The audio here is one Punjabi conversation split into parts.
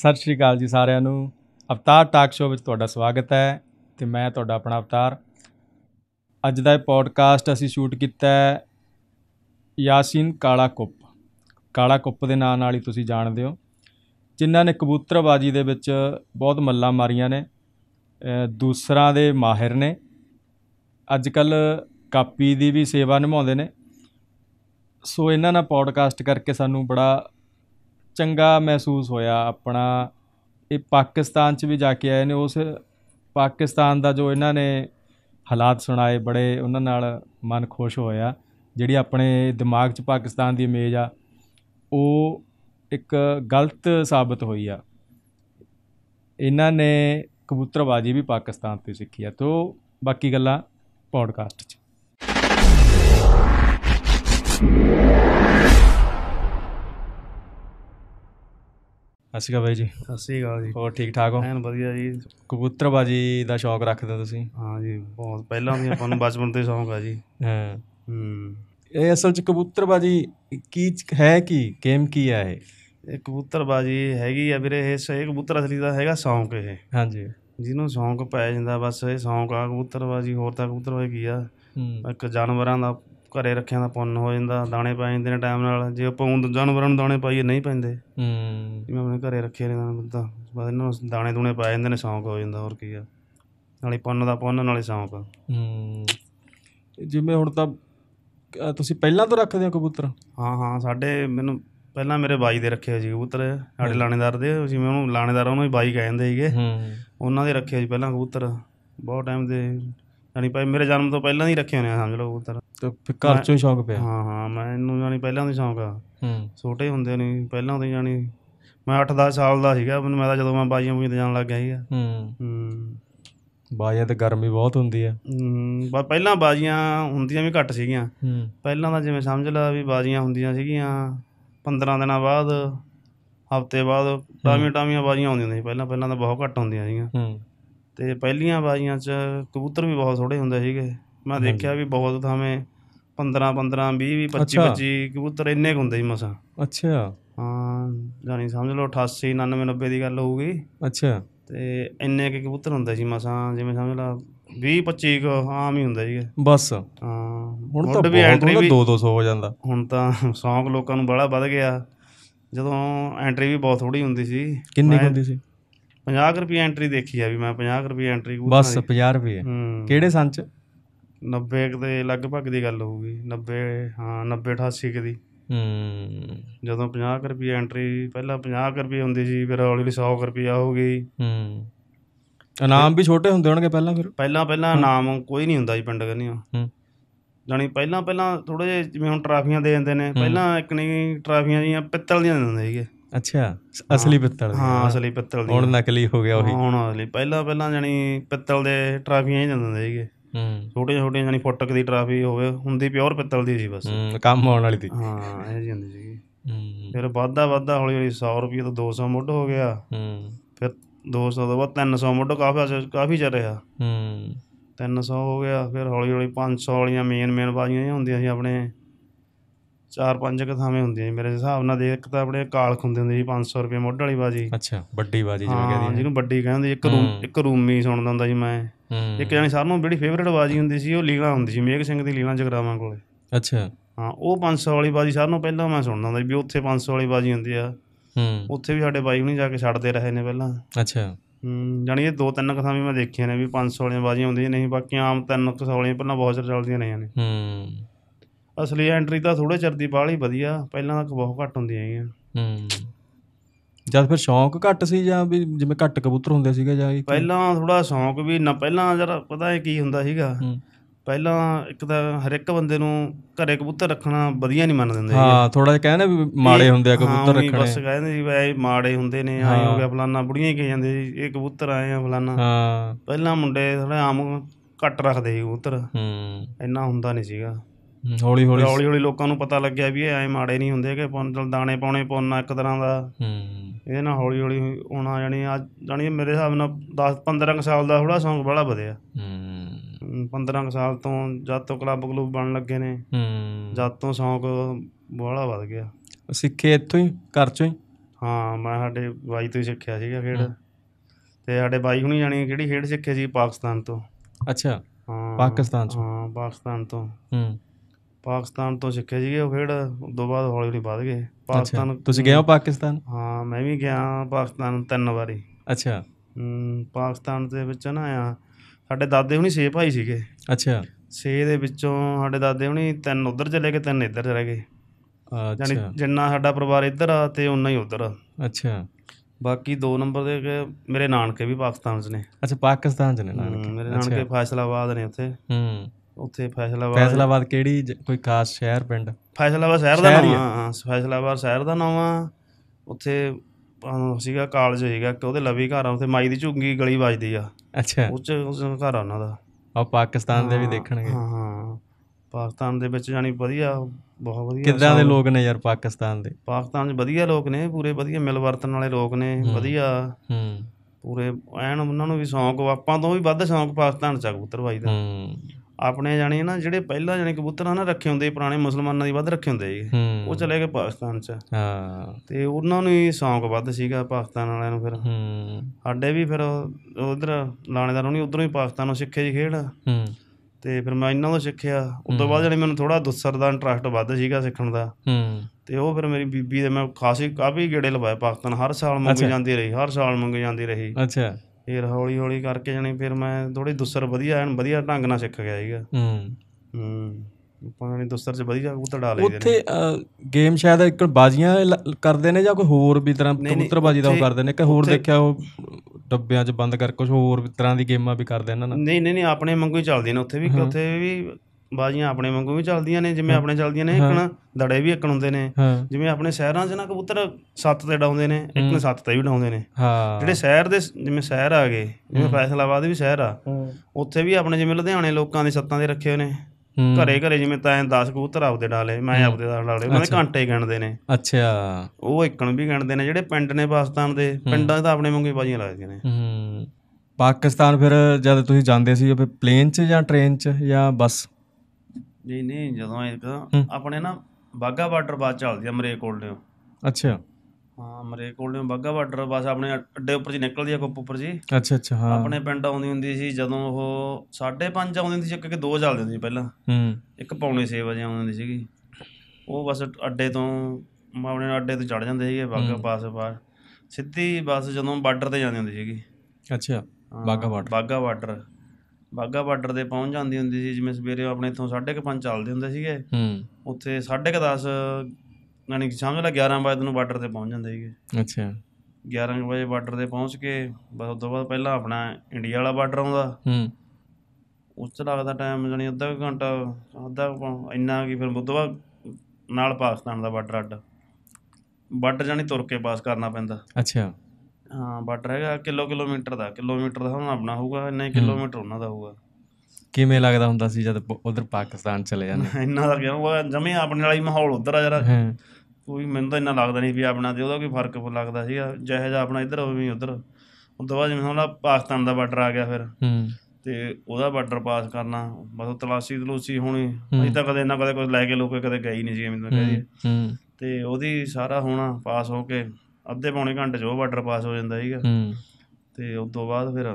ਸਤਿ ਸ਼੍ਰੀ ਅਕਾਲ ਜੀ ਸਾਰਿਆਂ ਨੂੰ ਅਵਤਾਰ ਟਾਕ ਸ਼ੋਅ ਵਿੱਚ ਤੁਹਾਡਾ ਸਵਾਗਤ ਹੈ ਤੇ ਮੈਂ ਤੁਹਾਡਾ ਆਪਣਾ ਅਵਤਾਰ ਅੱਜ ਦਾ ਇਹ ਪੋਡਕਾਸਟ ਅਸੀਂ ਸ਼ੂਟ ਕੀਤਾ ਹੈ ਯਾਸੀਨ ਕਾਲਾ ਕੁੱਪ ਕਾਲਾ ਕੁੱਪ ਦੇ ਨਾਂ ਨਾਲ ਹੀ ਤੁਸੀਂ ਜਾਣਦੇ ਹੋ ਜਿਨ੍ਹਾਂ ਨੇ ਕਬੂਤਰਬਾਜ਼ੀ ਦੇ ਵਿੱਚ ਬਹੁਤ ਮੱਲਾ ਮਾਰੀਆਂ ਨੇ ਦੂਸਰਾਂ ਦੇ ਮਾਹਿਰ ਨੇ ਅੱਜ ਕੱਲ ਕਾਪੀ ਦੀ ਵੀ ਸੇਵਾ ਨਿਭਾਉਂਦੇ ਨੇ ਸੋ ਇਹਨਾਂ ਨਾਲ ਪੋਡਕਾਸਟ ਕਰਕੇ ਸਾਨੂੰ ਬੜਾ ਚੰਗਾ ਮਹਿਸੂਸ ਹੋਇਆ ਆਪਣਾ ਇਹ ਪਾਕਿਸਤਾਨ 'ਚ ਵੀ ਜਾ ਕੇ ਆਏ ਨੇ ਉਸ ਪਾਕਿਸਤਾਨ ਦਾ ਜੋ ਇਹਨਾਂ ਨੇ ਹਾਲਾਤ ਸੁਣਾਏ ਬੜੇ ਉਹਨਾਂ ਨਾਲ ਮਨ ਖੁਸ਼ ਹੋਇਆ ਜਿਹੜੀ ਆਪਣੇ ਦਿਮਾਗ 'ਚ ਪਾਕਿਸਤਾਨ ਦੀ ਇਮੇਜ ਆ ਉਹ ਇੱਕ ਗਲਤ ਸਾਬਤ ਹੋਈ ਆ ਇਹਨਾਂ ਨੇ ਕਬੂਤਰਬਾਜੀ ਵੀ ਪਾਕਿਸਤਾਨ ਤੋਂ ਸਿੱਖੀ ਆ ਤੋਂ ਬਾਕੀ ਗੱਲਾਂ ਪੌਡਕਾਸਟ 'ਚ ਅਸੀਗਾ ਬਾਈ ਜੀ ਅਸੀਗਾ ਜੀ ਹੋਰ ਠੀਕ ਠਾਕ ਹੋ ਐਨ ਵਧੀਆ ਜੀ ਕਬੂਤਰ ਬਾਜੀ ਦਾ ਸ਼ੌਕ ਰੱਖਦੇ ਹੋ ਤੁਸੀਂ ਹਾਂ ਜੀ ਬਹੁਤ ਪਹਿਲਾਂ ਵੀ ਆਪਾਂ ਨੂੰ ਬਚਪਨ ਤੋਂ ਸ਼ੌਕ ਆ ਜੀ ਹਾਂ ਹੂੰ ਇਹ ਅਸਲ ਚ ਕਬੂਤਰ ਬਾਜੀ ਕੀ ਹੈ ਕੀ ਗੇਮ ਕੀ ਹੈ ਇਹ ਇਹ ਬਾਜੀ ਹੈਗੀ ਆ ਵੀਰੇ ਇਹ ਸੇ ਕਬੂਤਰ ਅਸਲੀ ਦਾ ਹੈਗਾ ਸ਼ੌਕ ਇਹ ਹਾਂਜੀ ਜਿਹਨੂੰ ਸ਼ੌਕ ਪੈ ਜਾਂਦਾ ਬਸ ਇਹ ਸ਼ੌਕ ਆ ਕਬੂਤਰ ਬਾਜੀ ਹੋਰ ਤਾਂ ਹੋਏ ਕੀ ਆ ਇੱਕ ਜਾਨਵਰਾਂ ਦਾ ਘਰੇ ਰੱਖਿਆ ਦਾ ਪੁੰਨ ਹੋ ਜਾਂਦਾ ਦਾਣੇ ਪੈ ਜਾਂਦੇ ਨੇ ਟਾਈਮ ਨਾਲ ਜੇ ਆਪਾਂ ਉਹਨਾਂ ਜਾਨਵਰਾਂ ਨੂੰ ਦਾਣੇ ਪਾਈਏ ਨਹੀਂ ਪੈਂਦੇ ਹੂੰ ਜਿਵੇਂ ਆਪਣੇ ਘਰੇ ਰੱਖੇ ਨੇ ਬੰਦਾ ਤਾਂ ਬਸ ਇਹਨਾਂ ਨੂੰ ਦਾਣੇ ਦੂਣੇ ਪਾ ਜਾਂਦੇ ਨੇ ਸ਼ੌਂਕ ਹੋ ਜਾਂਦਾ ਹੋਰ ਕੀ ਆ ਨਾਲੇ ਪੁੰਨ ਦਾ ਪੁੰਨ ਨਾਲੇ ਸ਼ੌਂਕ ਹੂੰ ਜਿਵੇਂ ਹੁਣ ਤਾਂ ਤੁਸੀਂ ਪਹਿਲਾਂ ਤੋਂ ਰੱਖਦੇ ਹੋ ਕਬੂਤਰ ਹਾਂ ਹਾਂ ਸਾਡੇ ਮੈਨੂੰ ਪਹਿਲਾਂ ਮੇਰੇ ਬਾਈ ਦੇ ਰੱਖੇ ਜੀ ਕਬੂਤਰ ਸਾਡੇ ਲਾਣੇਦਾਰ ਦੇ ਜਿਵੇਂ ਉਹਨੂੰ ਲਾਣੇਦਾਰ ਉਹਨੂੰ ਬਾਈ ਕਹਿੰਦੇ ਸੀਗੇ ਹੂੰ ਉਹਨਾਂ ਦੇ ਰੱਖੇ ਜੀ ਪਹਿਲਾਂ ਕਬੂਤਰ ਬਹੁਤ ਟਾਈਮ ਦੇ ਯਾਨੀ ਭਾਈ ਮੇਰੇ ਜਨਮ ਤੋਂ ਪਹਿਲਾਂ ਹੀ ਰੱਖੇ ਹੋਣੇ ਆ ਸਮਝ ਲਓ ਤਰ੍ਹਾਂ ਤੇ ਫਿਰ ਘਰ ਚੋਂ ਹੀ ਸ਼ੌਕ ਪਿਆ ਹਾਂ ਹਾਂ ਮੈਨੂੰ ਯਾਨੀ ਪਹਿਲਾਂ ਤੋਂ ਸ਼ੌਂਕ ਆ ਹੂੰ ਛੋਟੇ ਹੁੰਦੇ ਨੇ ਪਹਿਲਾਂ ਤੋਂ ਯਾਨੀ ਮੈਂ 8-10 ਸਾਲ ਦਾ ਸੀਗਾ ਮੈਨੂੰ ਮੈਂ ਤਾਂ ਜਦੋਂ ਮੈਂ ਬਾਜੀਆਂ ਬੂਜੀਆਂ ਤੇ ਜਾਣ ਲੱਗ ਗਿਆ ਸੀਗਾ ਹੂੰ ਹੂੰ ਬਾਜੀਆਂ ਤੇ ਗਰਮੀ ਬਹੁਤ ਹੁੰਦੀ ਆ ਹੂੰ ਪਹਿਲਾਂ ਬਾਜੀਆਂ ਹੁੰਦੀਆਂ ਵੀ ਘੱਟ ਸੀਗੀਆਂ ਹੂੰ ਪਹਿਲਾਂ ਤਾਂ ਜਿਵੇਂ ਸਮਝ ਲਾ ਵੀ ਬਾਜੀਆਂ ਹੁੰਦੀਆਂ ਸੀਗੀਆਂ 15 ਦਿਨਾਂ ਬਾਅਦ ਹਫਤੇ ਬਾਅਦ ਟਾਮੀਆਂ ਟਾਮੀਆਂ ਬਾਜੀਆਂ ਆਉਂਦੀਆਂ ਸੀ ਪਹਿਲਾਂ ਪਹਿਲਾਂ ਤਾਂ ਬਹੁਤ ਘੱਟ ਹੁੰਦੀਆਂ ਸੀਗੀਆਂ ਹੂੰ ਤੇ ਪਹਿਲੀਆਂ ਬਾਜ਼ੀਆਂ 'ਚ ਕਬੂਤਰ ਵੀ ਬਹੁਤ ਥੋੜੇ ਹੁੰਦੇ ਸੀਗੇ ਮੈਂ ਦੇਖਿਆ ਵੀ ਬਹੁਤ ਥਾਵੇਂ 15 15 20 25 25 ਕਬੂਤਰ ਇੰਨੇ ਕੁ ਹੁੰਦੇ ਸੀ ਮਸਾਂ ਅੱਛਾ ਹਾਂ ਜਾਨੀ ਸਮਝ ਲਓ 88 99 90 ਦੀ ਗੱਲ ਹੋਊਗੀ ਅੱਛਾ ਤੇ ਇੰਨੇ ਕੁ ਕਬੂਤਰ ਹੁੰਦੇ ਸੀ ਮਸਾਂ ਜਿਵੇਂ ਸਮਝ ਲਾ 20 25 ਕੋ ਆਮ ਹੀ ਹੁੰਦਾ ਸੀਗਾ ਬਸ ਹਾਂ ਹੁਣ ਤਾਂ ਬਹੁਤ ਵੀ 2 200 ਹੋ ਜਾਂਦਾ ਹੁਣ ਤਾਂ ਸ਼ੌਂਕ ਲੋਕਾਂ ਨੂੰ ਬੜਾ ਵੱਧ ਗਿਆ ਜਦੋਂ ਐਂਟਰੀ ਵੀ ਬਹੁਤ ਥੋੜੀ ਹੁੰਦੀ ਸੀ ਕਿੰਨੀ ਹੁੰਦੀ ਸੀ 50 ਰੁਪਏ ਐਂਟਰੀ ਦੇਖੀ ਆ ਵੀ ਮੈਂ 50 ਰੁਪਏ ਐਂਟਰੀ ਬਸ 50 ਰੁਪਏ ਕਿਹੜੇ ਸੰਚ 90 ਦੇ ਲਗਭਗ ਦੀ ਗੱਲ ਹੋਊਗੀ 90 ਹਾਂ 90 88 ਕਿ ਦੀ ਹੂੰ ਜਦੋਂ 50 ਰੁਪਏ ਐਂਟਰੀ ਪਹਿਲਾਂ 50 ਰੁਪਏ ਹੁੰਦੀ ਸੀ ਫਿਰ ਹੌਲੀ ਹੌਲੀ 100 ਰੁਪਏ ਹੋ ਗਈ ਹੂੰ ਇਨਾਮ ਵੀ ਛੋਟੇ ਹੁੰਦੇ ਹੋਣਗੇ ਪਹਿਲਾਂ ਫਿਰ ਪਹਿਲਾਂ ਪਹਿਲਾਂ ਇਨਾਮ ਕੋਈ ਨਹੀਂ ਹੁੰਦਾ ਜੀ ਪਿੰਡ ਕਰਨੀਆਂ ਹੂੰ ਜਾਨੀ ਪਹਿਲਾਂ ਪਹਿਲਾਂ ਥੋੜੇ ਜਿਵੇਂ ਹੁਣ ਟਰਾਫੀਆਂ ਦੇ ਦਿੰਦੇ ਨੇ ਪਹਿਲਾਂ ਇੱਕ ਨਹੀਂ ਟਰਾਫੀਆਂ ਜੀਆਂ ਪਿੱਤਲ ਦੀਆਂ ਦਿੰਦੇ ਸੀਗੇ ਅੱਛਾ ਅਸਲੀ ਪਿੱਤਲ ਦੀ ਹਾਂ ਅਸਲੀ ਪਿੱਤਲ ਦੀ ਹੁਣ ਨਕਲੀ ਹੋ ਗਿਆ ਉਹੀ ਹੁਣ ਅਸਲੀ ਪਹਿਲਾਂ ਪਹਿਲਾਂ ਜਾਨੀ ਪਿੱਤਲ ਦੇ ਟਰਾਫੀਆਂ ਹੀ ਜਾਂਦੇ ਸੀਗੇ ਹੂੰ ਛੋਟੇ ਛੋਟੇ ਜਾਨੀ ਫੋਟਕ ਦੀ ਟਰਾਫੀ ਹੋਵੇ ਹੁੰਦੀ ਪਿਓਰ ਪਿੱਤਲ ਦੀ ਸੀ ਬਸ ਕੰਮ ਆਉਣ ਵਾਲੀ ਸੀ ਹਾਂ ਇਹ ਜੀ ਹੁੰਦੀ ਸੀਗੀ ਹੂੰ ਫਿਰ ਵਾਧਾ ਵਾਧਾ ਹੌਲੀ ਹੌਲੀ 100 ਰੁਪਏ ਤੋਂ 200 ਮੁੱਢ ਹੋ ਗਿਆ ਹੂੰ ਫਿਰ 200 ਤੋਂ ਬਾਅਦ 300 ਮੁੱਢ ਕਾਫੀ ਕਾਫੀ ਚੱਲ ਰਿਹਾ ਹੂੰ 300 ਹੋ ਗਿਆ ਫਿਰ ਹੌਲੀ ਹੌਲੀ 500 ਵਾਲੀਆਂ ਮੇਨ ਮੇਨ ਬਾਜੀਆਂ ਹੁੰਦੀਆਂ ਸੀ ਆਪਣੇ ਚਾਰ ਪੰਜ ਕ ਥਾਵੇਂ ਹੁੰਦੀਆਂ ਮੇਰੇ ਹਿਸਾਬ ਨਾਲ ਦੇਖ ਤਾਂ ਆਪਣੇ ਕਾਲ ਖੁੰਦੇ ਹੁੰਦੇ ਜੀ 500 ਰੁਪਏ ਮੋਢ ਵਾਲੀ ਬਾਜੀ ਅੱਛਾ ਵੱਡੀ ਬਾਜੀ ਜਿਵੇਂ ਕਹਿੰਦੇ ਹਾਂ ਜਿਹਨੂੰ ਵੱਡੀ ਕਹਿੰਦੇ ਇੱਕ ਰੂਮ ਇੱਕ ਰੂਮੀ ਸੁਣਦਾ ਹੁੰਦਾ ਜੀ ਮੈਂ ਇੱਕ ਜਾਨੀ ਸਾਰ ਨੂੰ ਜਿਹੜੀ ਫੇਵਰਿਟ ਬਾਜੀ ਹੁੰਦੀ ਸੀ ਉਹ ਲੀਲਾ ਹੁੰਦੀ ਸੀ ਮੇਘ ਸਿੰਘ ਦੀ ਲੀਲਾ ਜਗਰਾਵਾਂ ਕੋਲੇ ਅੱਛਾ ਹਾਂ ਉਹ 500 ਵਾਲੀ ਬਾਜੀ ਸਾਰ ਨੂੰ ਪਹਿਲਾਂ ਮੈਂ ਸੁਣਦਾ ਹੁੰਦਾ ਵੀ ਉੱਥੇ 500 ਵਾਲੀ ਬਾਜੀ ਹੁੰਦੀ ਆ ਹੂੰ ਉੱਥੇ ਵੀ ਸਾਡੇ ਬਾਈ ਹੁਣੀ ਜਾ ਕੇ ਛੱਡਦੇ ਰਹੇ ਨੇ ਪਹਿਲਾਂ ਅੱਛਾ ਹੂੰ ਜਾਨੀ ਇਹ ਦੋ ਤਿੰਨ ਕਥਾਵੇਂ ਮੈਂ ਦੇਖੀਆਂ ਨੇ ਵੀ 500 ਵਾਲੀਆਂ ਬਾਜੀਆਂ ਹੁੰਦੀਆਂ ਨਹੀਂ ਬਾਕੀ ਆਮ ਤਿੰਨ 100 ਵਾਲੀਆਂ ਪਹਿਲਾਂ ਬਹੁਤ ਚੱਲਦੀਆਂ ਰਹੀਆਂ ਨੇ ਹੂੰ ਅਸਲੀ ਐਂਟਰੀ ਤਾਂ ਥੋੜੇ ਚਿਰ ਦੀ ਬਾਹਲੀ ਵਧੀਆ ਪਹਿਲਾਂ ਤਾਂ ਬਹੁਤ ਘੱਟ ਹੁੰਦੀਆਂ ਹੈਗੀਆਂ ਹੂੰ ਜਦ ਫਿਰ ਸ਼ੌਂਕ ਘੱਟ ਸੀ ਜਾਂ ਵੀ ਜਿਵੇਂ ਘੱਟ ਕਬੂਤਰ ਹੁੰਦੇ ਸੀਗੇ ਜਾਂ ਪਹਿਲਾਂ ਥੋੜਾ ਸ਼ੌਂਕ ਵੀ ਨਾ ਪਹਿਲਾਂ ਜਰਾ ਪਤਾ ਹੈ ਕੀ ਹੁੰਦਾ ਸੀਗਾ ਪਹਿਲਾਂ ਇੱਕ ਤਾਂ ਹਰ ਇੱਕ ਬੰਦੇ ਨੂੰ ਘਰੇ ਕਬੂਤਰ ਰੱਖਣਾ ਵਧੀਆ ਨਹੀਂ ਮੰਨਦੇ ਹੁੰਦੇ ਹਾਂ ਥੋੜਾ ਜਿਹਾ ਕਹਿੰਦੇ ਵੀ ਮਾੜੇ ਹੁੰਦੇ ਆ ਕਬੂਤਰ ਰੱਖਣੇ ਹਾਂ ਬਸ ਕਹਿੰਦੇ ਜੀ ਵੀ ਮਾੜੇ ਹੁੰਦੇ ਨੇ ਆਏ ਹੋ ਗਿਆ ਫਲਾਨਾ ਬੁੜੀਆਂ ਕਹੇ ਜਾਂਦੇ ਜੀ ਇਹ ਕਬੂਤਰ ਆਏ ਆ ਫਲਾਨਾ ਹਾਂ ਪਹਿਲਾਂ ਮੁੰਡੇ ਥੋੜਾ ਆਮ ਘੱਟ ਰੱਖਦੇ ਸੀ ਕਬੂਤਰ ਹੂੰ ਇੰਨਾ ਹੁੰਦਾ ਨਹੀਂ ਸੀਗਾ ਹੌਲੀ ਹੌਲੀ ਹੌਲੀ ਹੌਲੀ ਲੋਕਾਂ ਨੂੰ ਪਤਾ ਲੱਗਿਆ ਵੀ ਇਹ ਐ ਮਾੜੇ ਨਹੀਂ ਹੁੰਦੇ ਕਿ ਪੁੰਨ ਦਾਣੇ ਪਾਉਣੇ ਪੁੰਨ ਇੱਕ ਤਰ੍ਹਾਂ ਦਾ ਹੂੰ ਇਹਦੇ ਨਾਲ ਹੌਲੀ ਹੌਲੀ ਆਉਣਾ ਜਾਨੀ ਆ ਜਾਨੀ ਮੇਰੇ ਹਿਸਾਬ ਨਾਲ 10 15 ਸਾਲ ਦਾ ਥੋੜਾ ਸ਼ੌਂਕ ਬੜਾ ਵਧਿਆ ਹੂੰ 15 ਸਾਲ ਤੋਂ ਜਦ ਤੋਂ ਕਲੱਬ ਕਲੂਬ ਬਣ ਲੱਗੇ ਨੇ ਹੂੰ ਜਦ ਤੋਂ ਸ਼ੌਂਕ ਬੜਾ ਵੱਧ ਗਿਆ ਸਿੱਖੇ ਇੱਥੋਂ ਹੀ ਘਰ ਚੋਂ ਹੀ ਹਾਂ ਮੈਂ ਸਾਡੇ ਬਾਈ ਤੋਂ ਹੀ ਸਿੱਖਿਆ ਸੀਗਾ ਖੇਡ ਤੇ ਸਾਡੇ ਬਾਈ ਹੁਣੀ ਜਾਨੀ ਕਿਹੜੀ ਖੇਡ ਸਿੱਖੇ ਸੀ ਪਾਕਿਸਤਾਨ ਤੋਂ ਅੱਛਾ ਹਾਂ ਪਾਕਿਸਤਾਨ ਤੋਂ ਹਾਂ ਪਾਕਿਸਤਾਨ ਤੋਂ ਹੂੰ ਪਾਕਿਸਤਾਨ ਤੋਂ ਸਿੱਖੇ ਸੀਗੇ ਉਹ ਖੇਡ ਤੋਂ ਬਾਅਦ ਹੌਲੀ ਹੌਲੀ ਵੱਧ ਗਏ ਪਾਕਿਸਤਾਨ ਤੁਸੀਂ ਗਏ ਹੋ ਪਾਕਿਸਤਾਨ ਹਾਂ ਮੈਂ ਵੀ ਗਿਆ ਪਾਕਿਸਤਾਨ ਤਿੰਨ ਵਾਰੀ ਅੱਛਾ ਪਾਕਿਸਤਾਨ ਦੇ ਵਿੱਚ ਨਾ ਆ ਸਾਡੇ ਦਾਦੇ ਹੁਣੀ 6 ਭਾਈ ਸੀਗੇ ਅੱਛਾ 6 ਦੇ ਵਿੱਚੋਂ ਸਾਡੇ ਦਾਦੇ ਹੁਣੀ ਤਿੰਨ ਉਧਰ ਚਲੇ ਗਏ ਤਿੰਨ ਇੱਧਰ ਚਲੇ ਗਏ ਅੱਛਾ ਜਿੰਨਾ ਸਾਡਾ ਪਰਿਵਾਰ ਇੱਧਰ ਆ ਤੇ ਉਨਾ ਹੀ ਉਧਰ ਆ ਅੱਛਾ ਬਾਕੀ 2 ਨੰਬਰ ਦੇ ਮੇਰੇ ਨਾਨਕੇ ਵੀ ਪਾਕਿਸਤਾਨ 'ਚ ਨੇ ਅੱਛਾ ਪਾਕਿਸਤਾਨ 'ਚ ਨੇ ਨਾਨਕੇ ਮੇਰੇ ਨਾਨਕੇ ਫਾਸਲਾਬਾਦ ਨੇ ਉੱਥੇ ਹੂੰ ਉੱਥੇ ਫੈਸਲਾਬਾਦ ਫੈਸਲਾਬਾਦ ਕਿਹੜੀ ਕੋਈ ਖਾਸ ਸ਼ਹਿਰ ਪਿੰਡ ਫੈਸਲਾਬਾਦ ਸ਼ਹਿਰ ਦਾ ਨਾਮ ਹਾਂ ਹਾਂ, ਫੈਸਲਾਬਾਦ ਸ਼ਹਿਰ ਦਾ ਨਾਮ ਆ ਉੱਥੇ ਸੀਗਾ ਕਾਲਜ ਸੀਗਾ ਕਿ ਉਹਦੇ ਲਵੀ ਘਰ ਆ ਉੱਥੇ ਮਾਈ ਦੀ ਝੁੰਗੀ ਗਲੀ ਵੱਜਦੀ ਆ ਅੱਛਾ ਉੱਚ ਉਸ ਘਰ ਆ ਉਹਨਾਂ ਦਾ ਆ ਪਾਕਿਸਤਾਨ ਦੇ ਵੀ ਦੇਖਣਗੇ ਹਾਂ ਹਾਂ ਪਾਕਿਸਤਾਨ ਦੇ ਵਿੱਚ ਜਾਣੀ ਵਧੀਆ ਬਹੁਤ ਵਧੀਆ ਕਿੱਦਾਂ ਦੇ ਲੋਕ ਨੇ ਯਾਰ ਪਾਕਿਸਤਾਨ ਦੇ ਪਾਕਿਸਤਾਨ 'ਚ ਵਧੀਆ ਲੋਕ ਨੇ ਪੂਰੇ ਵਧੀਆ ਮਿਲਵਰਤਨ ਵਾਲੇ ਲੋਕ ਨੇ ਵਧੀਆ ਹੂੰ ਪੂਰੇ ਐਨ ਉਹਨਾਂ ਨੂੰ ਵੀ ਸ਼ੌਂਕ ਆਪਾਂ ਤੋਂ ਵੀ ਵੱਧ ਸ਼ੌਂਕ ਪਾਕਿਸਤਾਨ 'ਚ ਆ ਕਬੂਤਰ ਬਾਈ ਦਾ ਹੂੰ ਆਪਣੇ ਜਾਣੇ ਨਾ ਜਿਹੜੇ ਪਹਿਲਾਂ ਜਾਣੇ ਕਬੂਤਰ ਹਨ ਨਾ ਰੱਖੇ ਹੁੰਦੇ ਪੁਰਾਣੇ ਮੁਸਲਮਾਨਾਂ ਦੀ ਵੱਧ ਰੱਖੇ ਹੁੰਦੇ ਸੀ ਉਹ ਚਲੇ ਗਏ ਪਾਕਿਸਤਾਨ 'ਚ ਹਾਂ ਤੇ ਉਹਨਾਂ ਨੂੰ ਹੀ ਸ਼ੌਂਕ ਵੱਧ ਸੀਗਾ ਪਾਕਿਸਤਾਨ ਵਾਲਿਆਂ ਨੂੰ ਫਿਰ ਹੂੰ ਸਾਡੇ ਵੀ ਫਿਰ ਉਧਰ ਲਾਣੇਦਾਰ ਨਹੀਂ ਉਧਰੋਂ ਹੀ ਪਾਕਿਸਤਾਨੋਂ ਸਿੱਖੇ ਜੀ ਖੇਡ ਹੂੰ ਤੇ ਫਿਰ ਮੈਂ ਇਹਨਾਂ ਤੋਂ ਸਿੱਖਿਆ ਉਸ ਤੋਂ ਬਾਅਦ ਜਿਹੜੇ ਮੈਨੂੰ ਥੋੜਾ ਦੁੱਸਰ ਦਾ ਇੰਟਰਸਟ ਵੱਧ ਸੀਗਾ ਸਿੱਖਣ ਦਾ ਹੂੰ ਤੇ ਉਹ ਫਿਰ ਮੇਰੀ ਬੀਬੀ ਦੇ ਮੈਂ ਖਾਸੀ ਕਾਫੀ ਗੇੜੇ ਲਵਾਏ ਪਾਕਿਸਤਾਨ ਹਰ ਸਾਲ ਮੰਗੇ ਜਾਂਦੀ ਰਹੀ ਹਰ ਸਾਲ ਮੰਗੇ ਜਾਂਦੀ ਰਹੀ ਅੱਛਾ ਫਿਰ ਹੌਲੀ ਹੌਲੀ ਕਰਕੇ ਜਾਨੀ ਫਿਰ ਮੈਂ ਥੋੜੀ ਦੁਸਰ ਵਧੀਆ ਐਨ ਵਧੀਆ ਢੰਗ ਨਾਲ ਸਿੱਖ ਗਿਆ ਸੀਗਾ ਹੂੰ ਹੂੰ ਆਪਾਂ ਨਹੀਂ ਦੁਸਰ ਚ ਵਧੀਆ ਕਬੂਤਰ ਡਾ ਲਏ ਉੱਥੇ ਗੇਮ ਸ਼ਾਇਦ ਇੱਕ ਬਾਜ਼ੀਆਂ ਕਰਦੇ ਨੇ ਜਾਂ ਕੋਈ ਹੋਰ ਵੀ ਤਰ੍ਹਾਂ ਕਬੂਤਰਬਾਜ਼ੀ ਦਾ ਉਹ ਕਰਦੇ ਨੇ ਕਿ ਹੋਰ ਦੇਖਿਆ ਉਹ ਡੱਬਿਆਂ 'ਚ ਬੰਦ ਕਰ ਕੁਝ ਹੋਰ ਤਰ੍ਹਾਂ ਦੀ ਗੇਮਾਂ ਵੀ ਕਰਦੇ ਇਹਨਾਂ ਨਾਲ ਨਹੀਂ ਨਹੀਂ ਨਹੀਂ ਆਪਣੇ ਵਾਂਗੂ ਹੀ ਚੱਲਦੀ ਨੇ ਉੱਥੇ ਵੀ ਉੱਥੇ ਵੀ ਬਾਜ਼ੀਆਂ ਆਪਣੇ ਵਾਂਗੂ ਵੀ ਚੱਲਦੀਆਂ ਨੇ ਜਿਵੇਂ ਆਪਣੇ ਚੱਲਦੀਆਂ ਨੇ ਇੱਕਣਾ ਦੜੇ ਵੀ ਇੱਕਣ ਹੁੰਦੇ ਨੇ ਜਿਵੇਂ ਆਪਣੇ ਸ਼ਹਿਰਾਂ 'ਚ ਨਾ ਕਬੂਤਰ ਸੱਤ ਤੇ ਡਾਉਂਦੇ ਨੇ ਇੱਕ ਨੂੰ ਸੱਤ ਤੇ ਵੀ ਡਾਉਂਦੇ ਨੇ ਜਿਹੜੇ ਸ਼ਹਿਰ ਦੇ ਜਿਵੇਂ ਸ਼ਹਿਰ ਆ ਗਏ ਜਿਵੇਂ ਫੈਸਲਾਬਾਦ ਵੀ ਸ਼ਹਿਰ ਆ ਉੱਥੇ ਵੀ ਆਪਣੇ ਜਿਵੇਂ ਲੁਧਿਆਣੇ ਲੋਕਾਂ ਦੇ ਸੱਤਾਂ ਦੇ ਰੱਖੇ ਹੋਏ ਨੇ ਘਰੇ ਘਰੇ ਜਿਵੇਂ ਤਾਂ 10 ਕਬੂਤਰ ਆਪਦੇ ਡਾਲੇ ਮੈਂ ਆਪਦੇ ਦਾ ਡਾਲੇ ਉਹਨਾਂ ਦੇ ਘੰਟੇ ਗਿਣਦੇ ਨੇ ਅੱਛਾ ਉਹ ਇੱਕਣ ਵੀ ਗਿਣਦੇ ਨੇ ਜਿਹੜੇ ਪਿੰਡ ਨੇ ਪਾਕਿਸਤਾਨ ਦੇ ਪਿੰਡਾਂ ਤਾਂ ਆਪਣੇ ਵਾਂਗੂ ਬਾਜ਼ੀਆਂ ਲੱਗਦੀਆਂ ਨੇ ਹੂੰ ਪਾਕਿਸਤਾਨ ਫਿਰ ਜਦ ਤੁਸੀਂ ਜਾਂਦੇ ਸੀ ਉਹ ਪਲੇਨ 'ਚ ਜਾਂ ਟ੍ਰੇਨ 'ਚ ਜਾਂ ਬੱਸ ਨਹੀਂ ਨਹੀਂ ਜਦੋਂ ਇਹ ਆਪਣੇ ਨਾ ਬਾਗਾ ਬਾਰਡਰ ਬਾਅਦ ਚੱਲਦੀ ਆ ਮਰੇ ਕੋਲ ਨੇ ਅੱਛਾ ਹਾਂ ਮਰੇ ਕੋਲ ਨੇ ਬਾਗਾ ਬਾਰਡਰ ਬਸ ਆਪਣੇ ਅੱਡੇ ਉੱਪਰ ਜੀ ਨਿਕਲਦੀ ਆ ਕੋਪ ਉੱਪਰ ਜੀ ਅੱਛਾ ਅੱਛਾ ਹਾਂ ਆਪਣੇ ਪਿੰਡ ਆਉਂਦੀ ਹੁੰਦੀ ਸੀ ਜਦੋਂ ਉਹ 5:30 ਆਉਂਦੀ ਹੁੰਦੀ ਸੀ ਕਿ ਦੋ ਚੱਲਦੇ ਹੁੰਦੇ ਸੀ ਪਹਿਲਾਂ ਹੂੰ ਇੱਕ ਪੌਣੇ 6 ਵਜੇ ਆਉਂਦੀ ਹੁੰਦੀ ਸੀਗੀ ਉਹ ਬਸ ਅੱਡੇ ਤੋਂ ਆਪਣੇ ਅੱਡੇ ਤੋਂ ਚੜ ਜਾਂਦੇ ਸੀਗੇ ਬਾਗਾ ਪਾਸ ਪਾਸ ਸਿੱਧੀ ਬਸ ਜਦੋਂ ਬਾਰਡਰ ਤੇ ਜਾਂਦੀ ਹੁੰਦੀ ਸੀਗੀ ਅੱਛਾ Wagah border Wagah border Wagah border ਤੇ ਪਹੁੰਚ ਜਾਂਦੀ ਹੁੰਦੀ ਸੀ ਜਿਵੇਂ ਸਵੇਰੇ ਆਪਣੇ ਇਥੋਂ 5:30 ਚੱਲਦੇ ਹੁੰਦੇ ਸੀਗੇ ਹੂੰ ਉੱਥੇ 10:30 ਯਾਨੀ ਕਿ ਸਮਝ ਲੈ 11 ਵਜੇ ਨੂੰ ਬਾਰਡਰ ਤੇ ਪਹੁੰਚ ਜਾਂਦੇ ਸੀਗੇ ਅੱਛਾ 11 ਵਜੇ ਬਾਰਡਰ ਤੇ ਪਹੁੰਚ ਕੇ ਬਸ ਉਸ ਤੋਂ ਬਾਅਦ ਪਹਿਲਾਂ ਆਪਣਾ ਇੰਡੀਆ ਵਾਲਾ ਬਾਰਡਰ ਆਉਂਦਾ ਹੂੰ ਉਸ ਚ ਲੱਗਦਾ ਟਾਈਮ ਜਾਨੀ ਅੱਧਾ ਘੰਟਾ ਅੱਧਾ ਇੰਨਾ ਕਿ ਫਿਰ ਬੁੱਧਵਾਰ ਨਾਲ ਪਾਕਿਸਤਾਨ ਦਾ ਬਾਰਡਰ ਅੱਡ ਬਾਰਡਰ ਜਾਨੀ ਤੁਰ ਕੇ ਪਾਸ ਕਰਨਾ ਪੈਂਦਾ ਅੱਛਾ ਹਾਂ ਬਾਰਡਰ ਹੈਗਾ ਕਿਲੋ ਕਿਲੋਮੀਟਰ ਦਾ ਕਿਲੋਮੀਟਰ ਦਾ ਹੁਣ ਆਪਣਾ ਹੋਊਗਾ ਇੰਨਾ ਹੀ ਕਿਲੋਮੀਟਰ ਉਹਨਾਂ ਦਾ ਹੋਊਗਾ ਕਿਵੇਂ ਲੱਗਦਾ ਹੁੰਦਾ ਸੀ ਜਦ ਉਧਰ ਪਾਕਿਸਤਾਨ ਚਲੇ ਜਾਂਦੇ ਇੰਨਾ ਦਾ ਕਿਹਾ ਜਮੇ ਆਪਣੇ ਵਾਲਾ ਹੀ ਮਾਹੌਲ ਉਧਰ ਆ ਜਰਾ ਕੋਈ ਮੈਨੂੰ ਤਾਂ ਇੰਨਾ ਲੱਗਦਾ ਨਹੀਂ ਵੀ ਆਪਣਾ ਤੇ ਉਹਦਾ ਕੋਈ ਫਰਕ ਲੱਗਦਾ ਸੀਗਾ ਜਿਹੇ ਜਿਹਾ ਆਪਣਾ ਇੱਧਰ ਵੀ ਉਧਰ ਤੋਂ ਬਾਅਦ ਜਿਵੇਂ ਹੁਣ ਪਾਕਿਸਤਾਨ ਦਾ ਬਾਰਡਰ ਆ ਗਿਆ ਫਿਰ ਤੇ ਉਹਦਾ ਬਾਰਡਰ ਪਾਸ ਕਰਨਾ ਬਸ ਤਲਾਸ਼ੀ ਤਲੂਸੀ ਹੋਣੀ ਅਜੇ ਤਾਂ ਕਦੇ ਇੰਨਾ ਕਦੇ ਕੁਝ ਲੈ ਕੇ ਲੋਕੇ ਕਦੇ ਗਏ ਨਹੀਂ ਸੀ ਮੈਨੂੰ ਤਾਂ ਕਹਿੰਦੇ ਤੇ ਉਹਦੀ ਸਾਰਾ ਹੋਣਾ ਪਾਸ ਹੋ ਕੇ ਅੱਧੇ ਪੌਣੇ ਘੰਟੇ 'ਚ ਉਹ ਬਾਰਡਰ ਪਾਸ ਹੋ ਜਾਂਦਾ ਸੀਗਾ ਹੂੰ ਤੇ ਉਸ ਤੋਂ ਬਾਅਦ ਫਿਰ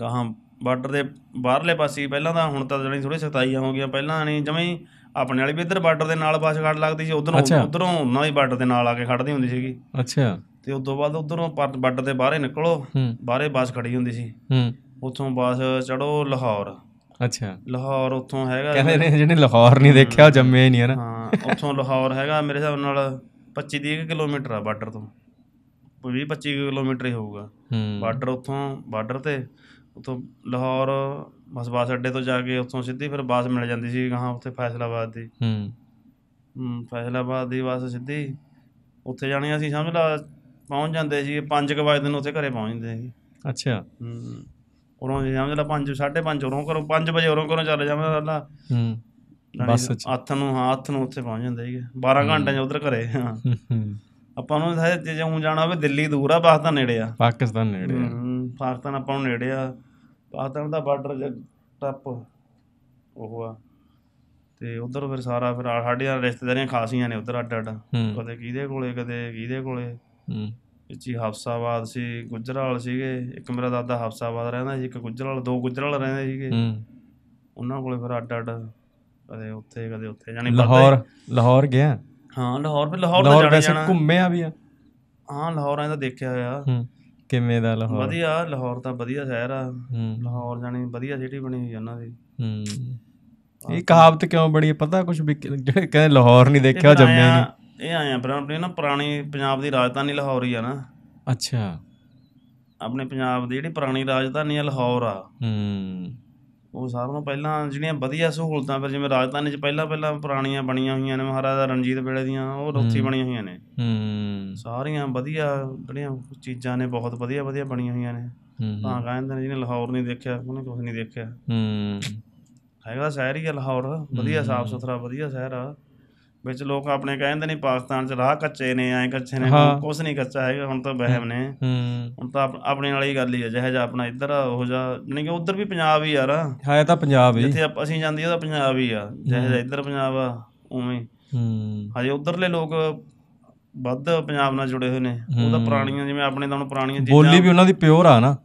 ਗਾਹਾਂ ਬਾਰਡਰ ਦੇ ਬਾਹਰਲੇ ਪਾਸੇ ਪਹਿਲਾਂ ਤਾਂ ਹੁਣ ਤਾਂ ਜਣੀ ਥੋੜੀ ਸਖਤਾਈਆਂ ਹੋ ਗਈਆਂ ਪਹਿਲਾਂ ਨਹੀਂ ਜਮੇ ਆਪਣੇ ਵਾਲੀ ਵੀ ਇੱਧਰ ਬਾਰਡਰ ਦੇ ਨਾਲ ਪਾਸ ਖੜ ਲੱਗਦੀ ਸੀ ਉਧਰੋਂ ਉਧਰੋਂ ਉਹਨਾਂ ਹੀ ਬਾਰਡਰ ਦੇ ਨਾਲ ਆ ਕੇ ਖੜਦੀ ਹੁੰਦੀ ਸੀਗੀ ਅੱਛਾ ਤੇ ਉਸ ਤੋਂ ਬਾਅਦ ਉਧਰੋਂ ਬਾਰਡਰ ਦੇ ਬਾਹਰੇ ਨਿਕਲੋ ਬਾਹਰੇ ਬੱਸ ਖੜੀ ਹੁੰਦੀ ਸੀ ਹੂੰ ਉੱਥੋਂ ਬੱਸ ਚੜੋ ਲਾਹੌਰ ਅੱਛਾ ਲਾਹੌਰ ਉੱਥੋਂ ਹੈਗਾ ਕਹਿੰਦੇ ਨੇ ਜਿਹਨੇ ਲਾਹੌਰ ਨਹੀਂ ਦੇਖਿਆ ਉਹ ਜੰਮਿਆ ਹੀ ਨਹੀਂ ਹੈ ਨਾ ਹਾਂ ਉੱਥੋਂ ਲਾਹੌਰ ਹੈਗਾ ਮੇਰੇ ਹਿਸਾਬ ਨਾਲ 25 ਕਿਲੋਮੀਟਰ ਆ ਬਾਰਡਰ ਤੋਂ 20 25 ਕਿਲੋਮੀਟਰ ਹੀ ਹੋਊਗਾ ਬਾਰਡਰ ਉੱਥੋਂ ਬਾਰਡਰ ਤੇ ਉੱਥੋਂ ਲਾਹੌਰ ਬਸ ਬਾਸ ਅੱਡੇ ਤੋਂ ਜਾ ਕੇ ਉੱਥੋਂ ਸਿੱਧੀ ਫਿਰ ਬਾਸ ਮਿਲ ਜਾਂਦੀ ਸੀ ਗਾਹਾਂ ਉੱਥੇ ਫੈਸਲਾਬਾਦ ਦੀ ਹੂੰ ਫੈਸਲਾਬਾਦ ਦੀ ਬਾਸ ਸਿੱਧੀ ਉੱਥੇ ਜਾਣੀ ਅਸੀਂ ਸਮਝ ਲਾ ਪਹੁੰਚ ਜਾਂਦੇ ਸੀ 5 ਵਜੇ ਦਿਨ ਉੱਥੇ ਘਰੇ ਪਹੁੰਚਦੇ ਸੀ ਅੱਛਾ ਹੂੰ ਉਰੋਂ ਸਮਝ ਲਾ 5 5:30 ਉਰੋਂ ਕਰੋ 5 ਵਜੇ ਉਰੋਂ ਕਰੋ ਚੱਲ ਜਾਵਾਂ ਅੱਲਾ ਹੂੰ ਬੱਸ ਚ ਹੱਥ ਨੂੰ ਹੱਥ ਨੂੰ ਉੱਥੇ ਪਹੁੰਚ ਜਾਂਦੇ ਹੈਗੇ 12 ਘੰਟੇ ਚ ਉਧਰ ਘਰੇ ਆਪਾਂ ਨੂੰ ਸਾਰੇ ਜੇ ਜਉਂ ਜਾਣਾ ਹੋਵੇ ਦਿੱਲੀ ਦੂਰ ਆ ਪਾਕਿਸਤਾਨ ਨੇੜੇ ਆ ਪਾਕਿਸਤਾਨ ਨੇੜੇ ਆ ਪਾਕਿਸਤਾਨ ਆਪਾਂ ਨੂੰ ਨੇੜੇ ਆ ਪਾਕਿਸਤਾਨ ਦਾ ਬਾਰਡਰ ਟੱਪ ਉਹ ਆ ਤੇ ਉਧਰ ਫਿਰ ਸਾਰਾ ਫਿਰ ਸਾਡੇ ਨਾਲ ਰਿਸ਼ਤੇਦਾਰੀਆਂ ਖਾਸੀਆਂ ਨੇ ਉਧਰ ਅੱਡ ਅੱਡ ਕਦੇ ਕਿਹਦੇ ਕੋਲੇ ਕਦੇ ਕਿਹਦੇ ਕੋਲੇ ਹੂੰ ਇੱਥੇ ਹਫਸਾਬਾਦ ਸੀ ਗੁਜਰਾਲ ਸੀਗੇ ਇੱਕ ਮੇਰਾ ਦਾਦਾ ਹਫਸਾਬਾਦ ਰਹਿੰਦਾ ਸੀ ਇੱਕ ਗੁਜਰਾਲ ਦੋ ਗੁਜਰਾਲ ਰਹਿੰਦੇ ਸੀਗੇ ਹੂੰ ਉਹਨਾਂ ਕੋਲੇ ਫਿਰ ਅੱਡ ਅੱਡ ਕਦੇ ਉੱਥੇ ਕਦੇ ਉੱਥੇ ਜਾਨੀ ਲਾਹੌਰ ਲਾਹੌਰ ਗਿਆ ਹਾਂ ਲਾਹੌਰ ਵੀ ਲਾਹੌਰ ਦਾ ਜਾਣਾ ਜਾਣਾ ਘੁੰਮਿਆ ਵੀ ਆ ਹਾਂ ਲਾਹੌਰ ਐਂ ਤਾਂ ਦੇਖਿਆ ਹੋਇਆ ਕਿਵੇਂ ਦਾ ਲਾਹੌਰ ਵਧੀਆ ਲਾਹੌਰ ਤਾਂ ਵਧੀਆ ਸ਼ਹਿਰ ਆ ਲਾਹੌਰ ਜਾਨੀ ਵਧੀਆ ਸਿਟੀ ਬਣੀ ਹੋਈ ਉਹਨਾਂ ਦੀ ਹੂੰ ਇਹ ਕਹਾਵਤ ਕਿਉਂ ਬੜੀ ਪਤਾ ਕੁਝ ਜਿਹੜੇ ਕਹਿੰਦੇ ਲਾਹੌਰ ਨਹੀਂ ਦੇਖਿਆ ਜੰਮਿਆ ਨਹੀਂ ਇਹ ਆਇਆ ਪਰ ਆਪਣੇ ਨਾ ਪੁਰਾਣੀ ਪੰਜਾਬ ਦੀ ਰਾਜਧਾਨੀ ਲਾਹੌਰ ਹੀ ਆ ਨਾ ਅੱਛਾ ਆਪਣੇ ਪੰਜਾਬ ਦੀ ਜਿਹੜੀ ਪੁਰਾਣੀ ਰਾਜਧਾਨੀ ਆ ਲਾਹੌਰ ਆ ਹੂੰ ਉਹ ਸਾਰਿਆਂ ਨਾਲੋਂ ਪਹਿਲਾਂ ਜਿਹੜੀਆਂ ਵਧੀਆ ਸਹੂਲਤਾਂ ਫਿਰ ਜਿਵੇਂ ਰਾਜਧਾਨੀ 'ਚ ਪਹਿਲਾਂ ਪਹਿਲਾਂ ਪੁਰਾਣੀਆਂ ਬਣੀਆਂ ਹੋਈਆਂ ਨੇ ਮਹਾਰਾਜਾ ਰਣਜੀਤ ਵੇਲੇ ਦੀਆਂ ਉਹ ਰੋਥੀ ਬਣੀਆਂ ਹੋਈਆਂ ਨੇ ਹੂੰ ਸਾਰੀਆਂ ਵਧੀਆ ਜਿਹੜੀਆਂ ਚੀਜ਼ਾਂ ਨੇ ਬਹੁਤ ਵਧੀਆ ਵਧੀਆ ਬਣੀਆਂ ਹੋਈਆਂ ਨੇ ਤਾਂ ਕਹਿੰਦੇ ਨੇ ਜਿਹਨੇ ਲਾਹੌਰ ਨਹੀਂ ਦੇਖਿਆ ਉਹਨੇ ਕੁਝ ਨਹੀਂ ਦੇਖਿਆ ਹੂੰ ਹੈਗਾ ਸ਼ਹਿਰ ਹੀ ਲਾਹੌਰ ਵਧੀਆ ਸਾਫ ਸੁਥਰਾ ਵਧੀਆ ਸ਼ਹਿਰ ਆ ਵਿੱਚ ਲੋਕ ਆਪਣੇ ਕਹਿੰਦੇ ਨੇ ਪਾਕਿਸਤਾਨ 'ਚ ਰਾਹ ਕੱਚੇ ਨੇ ਐ ਕੱਚੇ ਨੇ ਕੁਝ ਨਹੀਂ ਕੱਚਾ ਹੈਗਾ ਹੁਣ ਤਾਂ ਵਹਿਮ ਨੇ ਹੁਣ ਤਾਂ ਆਪਣੇ ਨਾਲ ਹੀ ਗੱਲ ਹੀ ਹੈ ਜਿਹੇ ਜਿਹਾ ਆਪਣਾ ਇੱਧਰ ਉਹ ਜਾ ਨਹੀਂ ਕਿ ਉੱਧਰ ਵੀ ਪੰਜਾਬ ਹੀ ਯਾਰ ਹੈ ਤਾਂ ਪੰਜਾਬ ਹੀ ਜਿੱਥੇ ਅਸੀਂ ਜਾਂਦੇ ਉਹਦਾ ਪੰਜਾਬ ਹੀ ਆ ਜਿਹੇ ਜਿਹਾ ਇੱਧਰ ਪੰਜਾਬ ਆ ਉਵੇਂ ਹੂੰ ਹਜੇ ਉੱਧਰਲੇ ਲੋਕ ਵੱਧ ਪੰਜਾਬ ਨਾਲ ਜੁੜੇ ਹੋਏ ਨੇ ਉਹਦਾ ਪੁਰਾਣੀਆਂ ਜਿਵੇਂ ਆਪਣੇ ਤਾਂ ਪੁਰਾਣੀਆਂ ਚੀਜ਼ਾਂ ਬੋਲੀ ਵੀ ਉਹਨਾਂ ਦੀ ਪਿਓਰ ਆ ਨਾ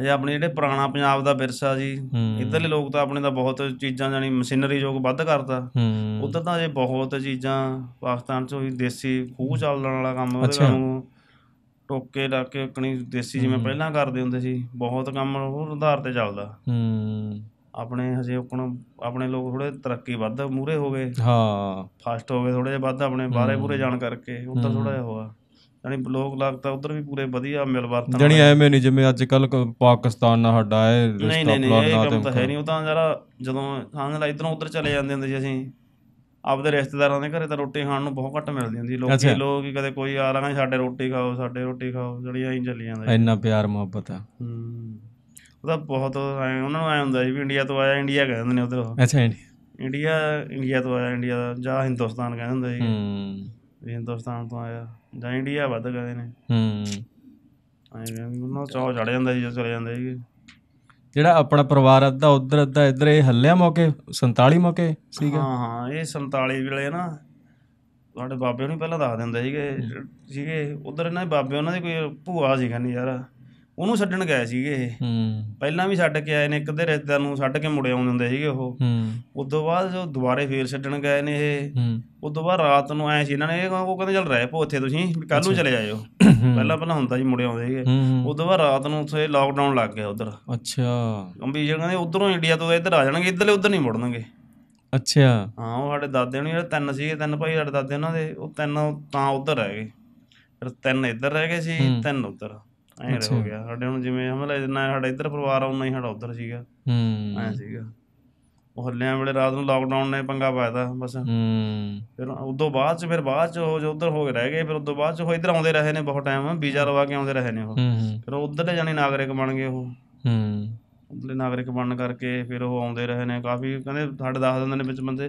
ਅਜੇ ਆਪਣੇ ਜਿਹੜੇ ਪੁਰਾਣਾ ਪੰਜਾਬ ਦਾ ਵਿਰਸਾ ਜੀ ਇਧਰਲੇ ਲੋਕ ਤਾਂ ਆਪਣੇ ਦਾ ਬਹੁਤ ਚੀਜ਼ਾਂ ਜਾਨੀ ਮਸ਼ੀਨਰੀ ਯੋਗ ਵੱਧ ਕਰਦਾ ਉਧਰ ਤਾਂ ਅਜੇ ਬਹੁਤ ਚੀਜ਼ਾਂ ਪਾਕਿਸਤਾਨ ਚ ਹੋਈ ਦੇਸੀ ਖੂਹ ਚੱਲਣ ਵਾਲਾ ਕੰਮ ਉਹਦੇ ਵਾਂਗੂ ਟੋਕੇ ਲਾ ਕੇ ਕਣੀ ਦੇਸੀ ਜਿਵੇਂ ਪਹਿਲਾਂ ਕਰਦੇ ਹੁੰਦੇ ਸੀ ਬਹੁਤ ਕੰਮ ਉਹ ਆਧਾਰ ਤੇ ਚੱਲਦਾ ਹੂੰ ਆਪਣੇ ਹਜੇ ਆਪਣਾ ਆਪਣੇ ਲੋਕ ਥੋੜੇ ਤਰੱਕੀ ਵੱਧ ਮੂਰੇ ਹੋ ਗਏ ਹਾਂ ਫਾਸਟ ਹੋ ਗਏ ਥੋੜੇ ਜਿਹਾ ਵੱਧ ਆਪਣੇ ਬਾਰੇ ਪੂਰੇ ਜਾਣ ਕਰਕੇ ਉਹ ਤਾਂ ਥੋੜਾ ਜਿਹਾ ਹੋਆ ਯਾਨੀ ਬਲੌਗ ਲੱਗਦਾ ਉਧਰ ਵੀ ਪੂਰੇ ਵਧੀਆ ਵਰਤਨ ਜਾਨੀ ਐਵੇਂ ਨਹੀਂ ਜਿਵੇਂ ਅੱਜ ਕੱਲ ਪਾਕਿਸਤਾਨ ਨਾਲ ਸਾਡਾ ਹੈ ਰਿਸ਼ਤਾ ਪਲਾਨ ਨਾਲ ਨਹੀਂ ਨਹੀਂ ਇਹ ਤਾਂ ਹੈ ਨਹੀਂ ਉਹ ਤਾਂ ਜਰਾ ਜਦੋਂ ਹਾਂਗਲਾ ਇਧਰੋਂ ਉਧਰ ਚਲੇ ਜਾਂਦੇ ਹੁੰਦੇ ਸੀ ਅਸੀਂ ਆਪਦੇ ਰਿਸ਼ਤੇਦਾਰਾਂ ਦੇ ਘਰੇ ਤਾਂ ਰੋਟੀ ਖਾਣ ਨੂੰ ਬਹੁਤ ਘੱਟ ਮਿਲਦੀ ਹੁੰਦੀ ਲੋਕੀ ਲੋਕ ਹੀ ਕਦੇ ਕੋਈ ਆ ਰਹਾ ਸਾਡੇ ਰੋਟੀ ਖਾਓ ਸਾਡੇ ਰੋਟੀ ਖਾਓ ਜਿਹੜੀਆਂ ਐਂ ਚੱਲੀ ਜਾਂਦਾ ਇੰਨਾ ਪਿਆਰ ਮੁਹੱਬਤ ਆ ਹੂੰ ਉਹਦਾ ਬਹੁਤ ਐ ਉਹਨਾਂ ਨੂੰ ਐ ਹੁੰਦਾ ਸੀ ਵੀ ਇੰਡੀਆ ਤੋਂ ਆਇਆ ਇੰਡੀਆ ਕਹਿੰਦੇ ਨੇ ਉਧਰ ਅੱਛਾ ਇੰਡੀਆ ਇੰਡੀਆ ਤੋਂ ਆਇਆ ਇੰਡੀਆ ਦਾ ਜਾਂ ਹਿੰਦੁਸਤਾਨ ਕਹਿੰਦੇ ਹੁੰਦੇ ਸੀ ਹੂੰ ਹਿੰਦੁਸਤਾਨ ਤੋਂ ਆਇਆ ਜਾਂ ਇੰਡੀਆ ਵੱਧ ਗਏ ਨੇ ਹੂੰ ਆਏ ਵੀ ਉਹਨਾਂ ਚਾਹ ਚੜ ਜਾਂਦਾ ਜੀ ਜਦੋਂ ਚਲੇ ਜਾਂਦੇ ਜੀ ਜਿਹੜਾ ਆਪਣਾ ਪਰਿਵਾਰ ਅੱਧਾ ਉਧਰ ਅੱਧਾ ਇੱਧਰ ਇਹ ਹੱਲਿਆ ਮੌਕੇ 47 ਮੌਕੇ ਸੀਗਾ ਹਾਂ ਹਾਂ ਇਹ 47 ਵੇਲੇ ਨਾ ਸਾਡੇ ਬਾਬੇ ਨੂੰ ਪਹਿਲਾਂ ਦੱਸ ਦਿੰਦਾ ਸੀਗੇ ਸੀਗੇ ਉਧਰ ਇਹਨਾਂ ਦੇ ਬਾਬੇ ਉਹਨਾਂ ਦੇ ਕੋਈ ਭੂਆ ਸੀਗਾ ਨਹੀਂ ਯਾਰ ਉਹਨੂੰ ਛੱਡਣ ਗਏ ਸੀਗੇ ਇਹ ਪਹਿਲਾਂ ਵੀ ਛੱਡ ਕੇ ਆਏ ਨੇ ਇੱਕ ਦੇ ਰਿਸ਼ਤੇਦਾਰ ਨੂੰ ਛੱਡ ਕੇ ਮੁੜੇ ਆਉਂਦੇ ਹੁੰਦੇ ਸੀਗੇ ਉਹ ਉਸ ਤੋਂ ਬਾਅਦ ਜੋ ਦੁਬਾਰੇ ਫੇਰ ਛੱਡਣ ਗਏ ਨੇ ਇਹ ਉਸ ਤੋਂ ਬਾਅਦ ਰਾਤ ਨੂੰ ਆਏ ਸੀ ਇਹਨਾਂ ਨੇ ਉਹ ਕਹਿੰਦੇ ਚੱਲ ਰਹਿ ਪੋ ਉੱਥੇ ਤੁਸੀਂ ਕੱਲ ਨੂੰ ਚਲੇ ਜਾਇਓ ਪਹਿਲਾਂ ਪਹਿਲਾਂ ਹੁੰਦਾ ਸੀ ਮੁੜੇ ਆਉਂਦੇ ਸੀਗੇ ਉਸ ਤੋਂ ਬਾਅਦ ਰਾਤ ਨੂੰ ਉੱਥੇ ਲਾਕਡਾਊਨ ਲੱਗ ਗਿਆ ਉਧਰ ਅੱਛਾ ਕੰਬੀ ਜੀ ਕਹਿੰਦੇ ਉਧਰੋਂ ਇੰਡੀਆ ਤੋਂ ਇੱਧਰ ਆ ਜਾਣਗੇ ਇੱਧਰਲੇ ਉਧਰ ਨਹੀਂ ਮੁੜਨਗੇ ਅੱਛਾ ਹਾਂ ਉਹ ਸਾਡੇ ਦਾਦੇ ਨੂੰ ਜਿਹੜੇ ਤਿੰਨ ਸੀਗੇ ਤਿੰਨ ਭਾਈ ਸਾਡੇ ਦਾਦੇ ਉਹਨਾਂ ਦੇ ਉਹ ਤਿੰਨ ਤਾਂ ਉਧਰ ਰਹਿ ਗਏ ਫਿਰ ਤਿੰਨ ਇੱਧਰ ਰਹਿ ਗਏ ਸੀ ਤਿੰਨ ਉਧਰ ਰਹਿ ਹੋ ਗਿਆ ਸਾਡੇ ਹੁਣ ਜਿਵੇਂ ਹਮਲਾ ਨਾ ਸਾਡਾ ਇੱਧਰ ਪਰਿਵਾਰ ਆਉਣਾ ਉਨਾ ਹੀ ਸਾਡਾ ਉੱਧਰ ਸੀਗਾ ਹੂੰ ਐ ਸੀਗਾ ਉਹ ਹੱਲਿਆਂ ਵੇਲੇ ਰਾਤ ਨੂੰ ਲਾਕਡਾਊਨ ਨੇ ਪੰਗਾ ਪਾਇਦਾ ਬਸ ਹੂੰ ਫਿਰ ਉਦੋਂ ਬਾਅਦ ਚ ਫਿਰ ਬਾਅਦ ਚ ਉਹ ਜੋ ਉਧਰ ਹੋ ਕੇ ਰਹਿ ਗਏ ਫਿਰ ਉਦੋਂ ਬਾਅਦ ਚ ਉਹ ਇੱਧਰ ਆਉਂਦੇ ਰਹੇ ਨੇ ਬਹੁਤ ਟਾਈਮ ਵੀਜ਼ਾ ਲਵਾ ਕੇ ਆਉਂਦੇ ਰਹੇ ਨੇ ਉਹ ਫਿਰ ਉਧਰ ਦੇ ਜਾਨੀ ਨਾਗਰਿਕ ਬਣ ਗਏ ਉਹ ਹੂੰ ਉਹਦੇ ਨਾਗਰਿਕ ਬਣਨ ਕਰਕੇ ਫਿਰ ਉਹ ਆਉਂਦੇ ਰਹੇ ਨੇ ਕਾਫੀ ਕਹਿੰਦੇ ਸਾਡੇ ਦੱਸ ਦਿੰਦੇ ਨੇ ਵਿੱਚ ਬੰਦੇ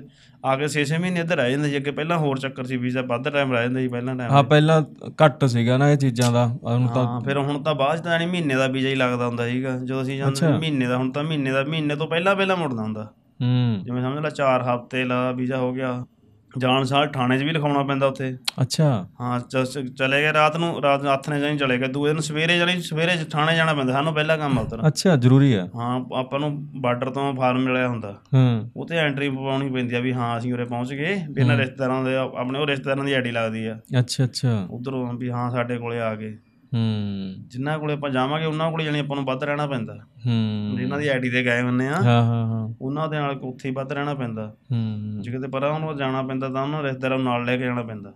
ਆ ਕੇ 6-6 ਮਹੀਨੇ ਇੱਧਰ ਰਹਿ ਜਾਂਦੇ ਜੀ ਅੱਗੇ ਪਹਿਲਾਂ ਹੋਰ ਚੱਕਰ ਸੀ ਵੀਜ਼ਾ ਵੱਧ ਟਾਈਮ ਰਹਿ ਜਾਂਦੇ ਸੀ ਪਹਿਲਾਂ ਟਾਈਮ ਹਾਂ ਪਹਿਲਾਂ ਘੱਟ ਸੀਗਾ ਨਾ ਇਹ ਚੀਜ਼ਾਂ ਦਾ ਹੁਣ ਤਾਂ ਫਿਰ ਹੁਣ ਤਾਂ ਬਾਅਦ ਤਾਂ ਨਹੀਂ ਮਹੀਨੇ ਦਾ ਵੀਜ਼ਾ ਹੀ ਲੱਗਦਾ ਹੁੰਦਾ ਸੀਗਾ ਜਦੋਂ ਅਸੀਂ ਜਾਂਦੇ ਮਹੀਨੇ ਦਾ ਹੁਣ ਤਾਂ ਮਹੀਨੇ ਦਾ ਮਹੀਨੇ ਤੋਂ ਪਹਿਲਾਂ ਪਹਿਲਾਂ ਮੁੜਦਾ ਹੁੰਦਾ ਹੂੰ ਜਿਵੇਂ ਸਮਝ ਲਾ 4 ਹਫ਼ਤੇ ਲਾ ਵੀਜ਼ਾ ਹੋ ਗਿਆ ਜਾਣ ਸਾਲ ਥਾਣੇ 'ਚ ਵੀ ਲਿਖਾਉਣਾ ਪੈਂਦਾ ਉੱਥੇ ਅੱਛਾ ਹਾਂ ਚਲੇ ਗਏ ਰਾਤ ਨੂੰ ਰਾਤ ਨੂੰ ਆਥਣੇ ਜਾਈ ਚਲੇ ਗਏ ਦੂਏ ਦਿਨ ਸਵੇਰੇ ਜਾਣੀ ਸਵੇਰੇ ਥਾਣੇ ਜਾਣਾ ਪੈਂਦਾ ਸਾਨੂੰ ਪਹਿਲਾ ਕੰਮ ਆ ਅੱਛਾ ਜ਼ਰੂਰੀ ਹੈ ਹਾਂ ਆਪਾਂ ਨੂੰ ਬਾਰਡਰ ਤੋਂ ਫਾਰਮ ਮਿਲਿਆ ਹੁੰਦਾ ਹੂੰ ਉੱਥੇ ਐਂਟਰੀ ਪਾਉਣੀ ਪੈਂਦੀ ਆ ਵੀ ਹਾਂ ਅਸੀਂ ਉਰੇ ਪਹੁੰਚ ਗਏ ਬਿਨਾਂ ਰਿਸ਼ਤੇਦਾਰਾਂ ਦੇ ਆਪਣੇ ਉਹ ਰਿਸ਼ਤੇਦਾਰਾਂ ਦੀ ਆਈਡੀ ਲੱਗਦੀ ਆ ਅੱਛਾ ਅੱਛਾ ਉਧਰੋਂ ਵੀ ਹਾਂ ਸਾਡੇ ਕੋਲੇ ਆ ਗਏ ਹੂੰ ਜਿੰਨਾ ਕੋਲੇ ਆਪਾਂ ਜਾਵਾਂਗੇ ਉਹਨਾਂ ਕੋਲੇ ਜਾਨੀ ਆਪਾਂ ਨੂੰ ਵੱਧ ਰਹਿਣਾ ਪੈਂਦਾ ਹੂੰ ਜਿਨ੍ਹਾਂ ਦੀ ਆਈਡੀ ਤੇ ਗਏ ਹੁੰਨੇ ਆ ਹਾਂ ਹਾਂ ਹਾਂ ਉਹਨਾਂ ਦੇ ਨਾਲ ਉੱਥੇ ਹੀ ਵੱਧ ਰਹਿਣਾ ਪੈਂਦਾ ਹੂੰ ਜੇ ਕਿਤੇ ਪਰਾਂ ਨੂੰ ਜਾਣਾ ਪੈਂਦਾ ਤਾਂ ਉਹਨਾਂ ਰਿਸ਼ਤੇਦਾਰਾਂ ਨੂੰ ਨਾਲ ਲੈ ਕੇ ਜਾਣਾ ਪੈਂਦਾ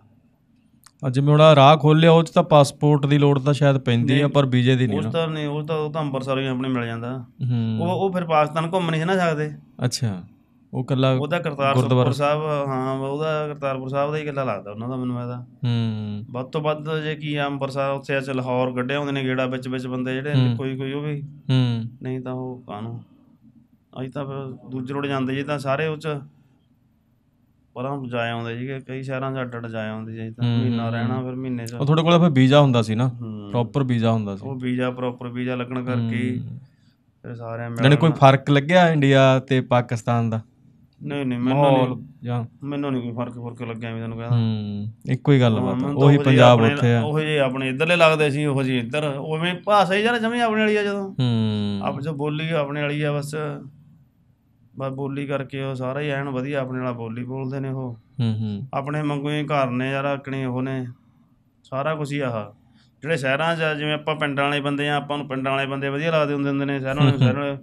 ਅੱਜ ਜਿਵੇਂ ਉਹਦਾ ਰਾਹ ਖੋਲਿਆ ਉਹ ਚ ਤਾਂ ਪਾਸਪੋਰਟ ਦੀ ਲੋੜ ਤਾਂ ਸ਼ਾਇਦ ਪੈਂਦੀ ਆ ਪਰ ਵੀਜ਼ੇ ਦੀ ਨਹੀਂ ਉਸ ਤਾਂ ਨਹੀਂ ਉਹ ਤਾਂ ਉਹ ਤਾਂ ਅੰਮ੍ਰਿਤਸਰ ਹੀ ਆਪਣੇ ਮਿਲ ਜਾਂਦਾ ਉਹ ਉਹ ਫਿਰ ਪਾਕਿਸਤਾਨ ਘੁੰਮ ਨਹੀਂ ਨਾ ਸਕਦੇ ਅੱਛਾ ਉਹ ਕੱਲਾ ਉਹਦਾ ਕਰਤਾਰਪੁਰ ਸਾਹਿਬ ਹਾਂ ਉਹਦਾ ਕਰਤਾਰਪੁਰ ਸਾਹਿਬ ਦਾ ਹੀ ਕੱਲਾ ਲੱਗਦਾ ਉਹਨਾਂ ਦਾ ਮੈਨੂੰ ਇਹਦਾ ਹੂੰ ਵੱਧ ਤੋਂ ਵੱਧ ਜੇ ਕੀ ਅੰਮ੍ਰਿਤਸਰ ਉੱਥੇ ਚ ਲਾਹੌਰ ਗੱਡੇ ਆਉਂਦੇ ਨੇ ਗੇੜਾ ਵਿੱਚ ਵਿੱਚ ਬੰਦੇ ਜਿਹੜੇ ਕੋਈ ਕੋਈ ਉਹ ਵੀ ਹੂੰ ਨਹੀਂ ਤਾਂ ਉਹ ਕਾਨੂੰ ਅਜੇ ਤਾਂ ਦੂਜੇ ਰੋੜੇ ਜਾਂਦੇ ਜੀ ਤਾਂ ਸਾਰੇ ਉੱਚ ਪਰਾਂ ਜਾ ਆਉਂਦੇ ਜੀ ਕਈ ਸ਼ਹਿਰਾਂ 'ਚ ਅੱਡ ਅੱਡ ਜਾ ਆਉਂਦੇ ਜੀ ਤਾਂ ਮਹੀਨਾ ਰਹਿਣਾ ਫਿਰ ਮਹੀਨੇ 'ਚ ਉਹ ਤੁਹਾਡੇ ਕੋਲ ਫਿਰ ਵੀਜ਼ਾ ਹੁੰਦਾ ਸੀ ਨਾ ਪ੍ਰੋਪਰ ਵੀਜ਼ਾ ਹੁੰਦਾ ਸੀ ਉਹ ਵੀਜ਼ਾ ਪ੍ਰੋਪਰ ਵੀਜ਼ਾ ਲੱਗਣ ਕਰਕੇ ਫਿਰ ਸਾਰਿਆਂ ਮਿਲ ਕੋਈ ਫਰਕ ਲੱਗਿਆ ਇੰਡੀਆ ਤੇ ਪਾਕਿਸਤਾਨ ਦਾ ਨਹੀਂ ਨਹੀਂ ਮੈਨੂੰ ਨਹੀਂ ਜਾਂ ਮੈਨੂੰ ਨਹੀਂ ਕੋਈ ਫਰਕ ਫਰਕ ਲੱਗਿਆ ਮੈਨੂੰ ਤੈਨੂੰ ਕਹਿੰਦਾ ਹੂੰ ਇੱਕੋ ਹੀ ਗੱਲ ਬਾਤ ਉਹੀ ਪੰਜਾਬ ਉੱਥੇ ਆ ਉਹ ਜੇ ਆਪਣੇ ਇਧਰਲੇ ਲੱਗਦੇ ਸੀ ਉਹ ਜੀ ਇੱਧਰ ਉਵੇਂ ਭਾਸ਼ਾ ਹੀ ਯਾਰ ਜਮੀ ਆਪਣੇ ਵਾਲੀ ਆ ਜਦੋਂ ਹੂੰ ਆਪ ਜੋ ਬੋਲੀ ਆਪਣੇ ਵਾਲੀ ਆ ਬਸ ਬਸ ਬੋਲੀ ਕਰਕੇ ਉਹ ਸਾਰਾ ਹੀ ਐਨ ਵਧੀਆ ਆਪਣੇ ਵਾਲਾ ਬੋਲੀ ਬੋਲਦੇ ਨੇ ਉਹ ਹੂੰ ਹੂੰ ਆਪਣੇ ਵਾਂਗੂ ਹੀ ਘਰ ਨੇ ਯਾਰ ਆਕਣੇ ਉਹ ਨੇ ਸਾਰਾ ਕੁਝ ਹੀ ਆਹ ਜਿਹੜੇ ਸ਼ਹਿਰਾਂ 'ਚ ਜਿਵੇਂ ਆਪਾਂ ਪਿੰਡਾਂ ਵਾਲੇ ਬੰਦੇ ਆ ਆਪਾਂ ਨੂੰ ਪਿੰਡਾਂ ਵਾਲੇ ਬੰਦੇ ਵਧੀਆ ਲੱਗਦੇ ਹੁੰਦੇ ਹੁੰਦੇ ਨੇ ਸ਼ਹਿਰਾਂ ਵਾਲੇ ਨੂੰ ਸ਼ਹਿਰਾਂ ਵਾਲੇ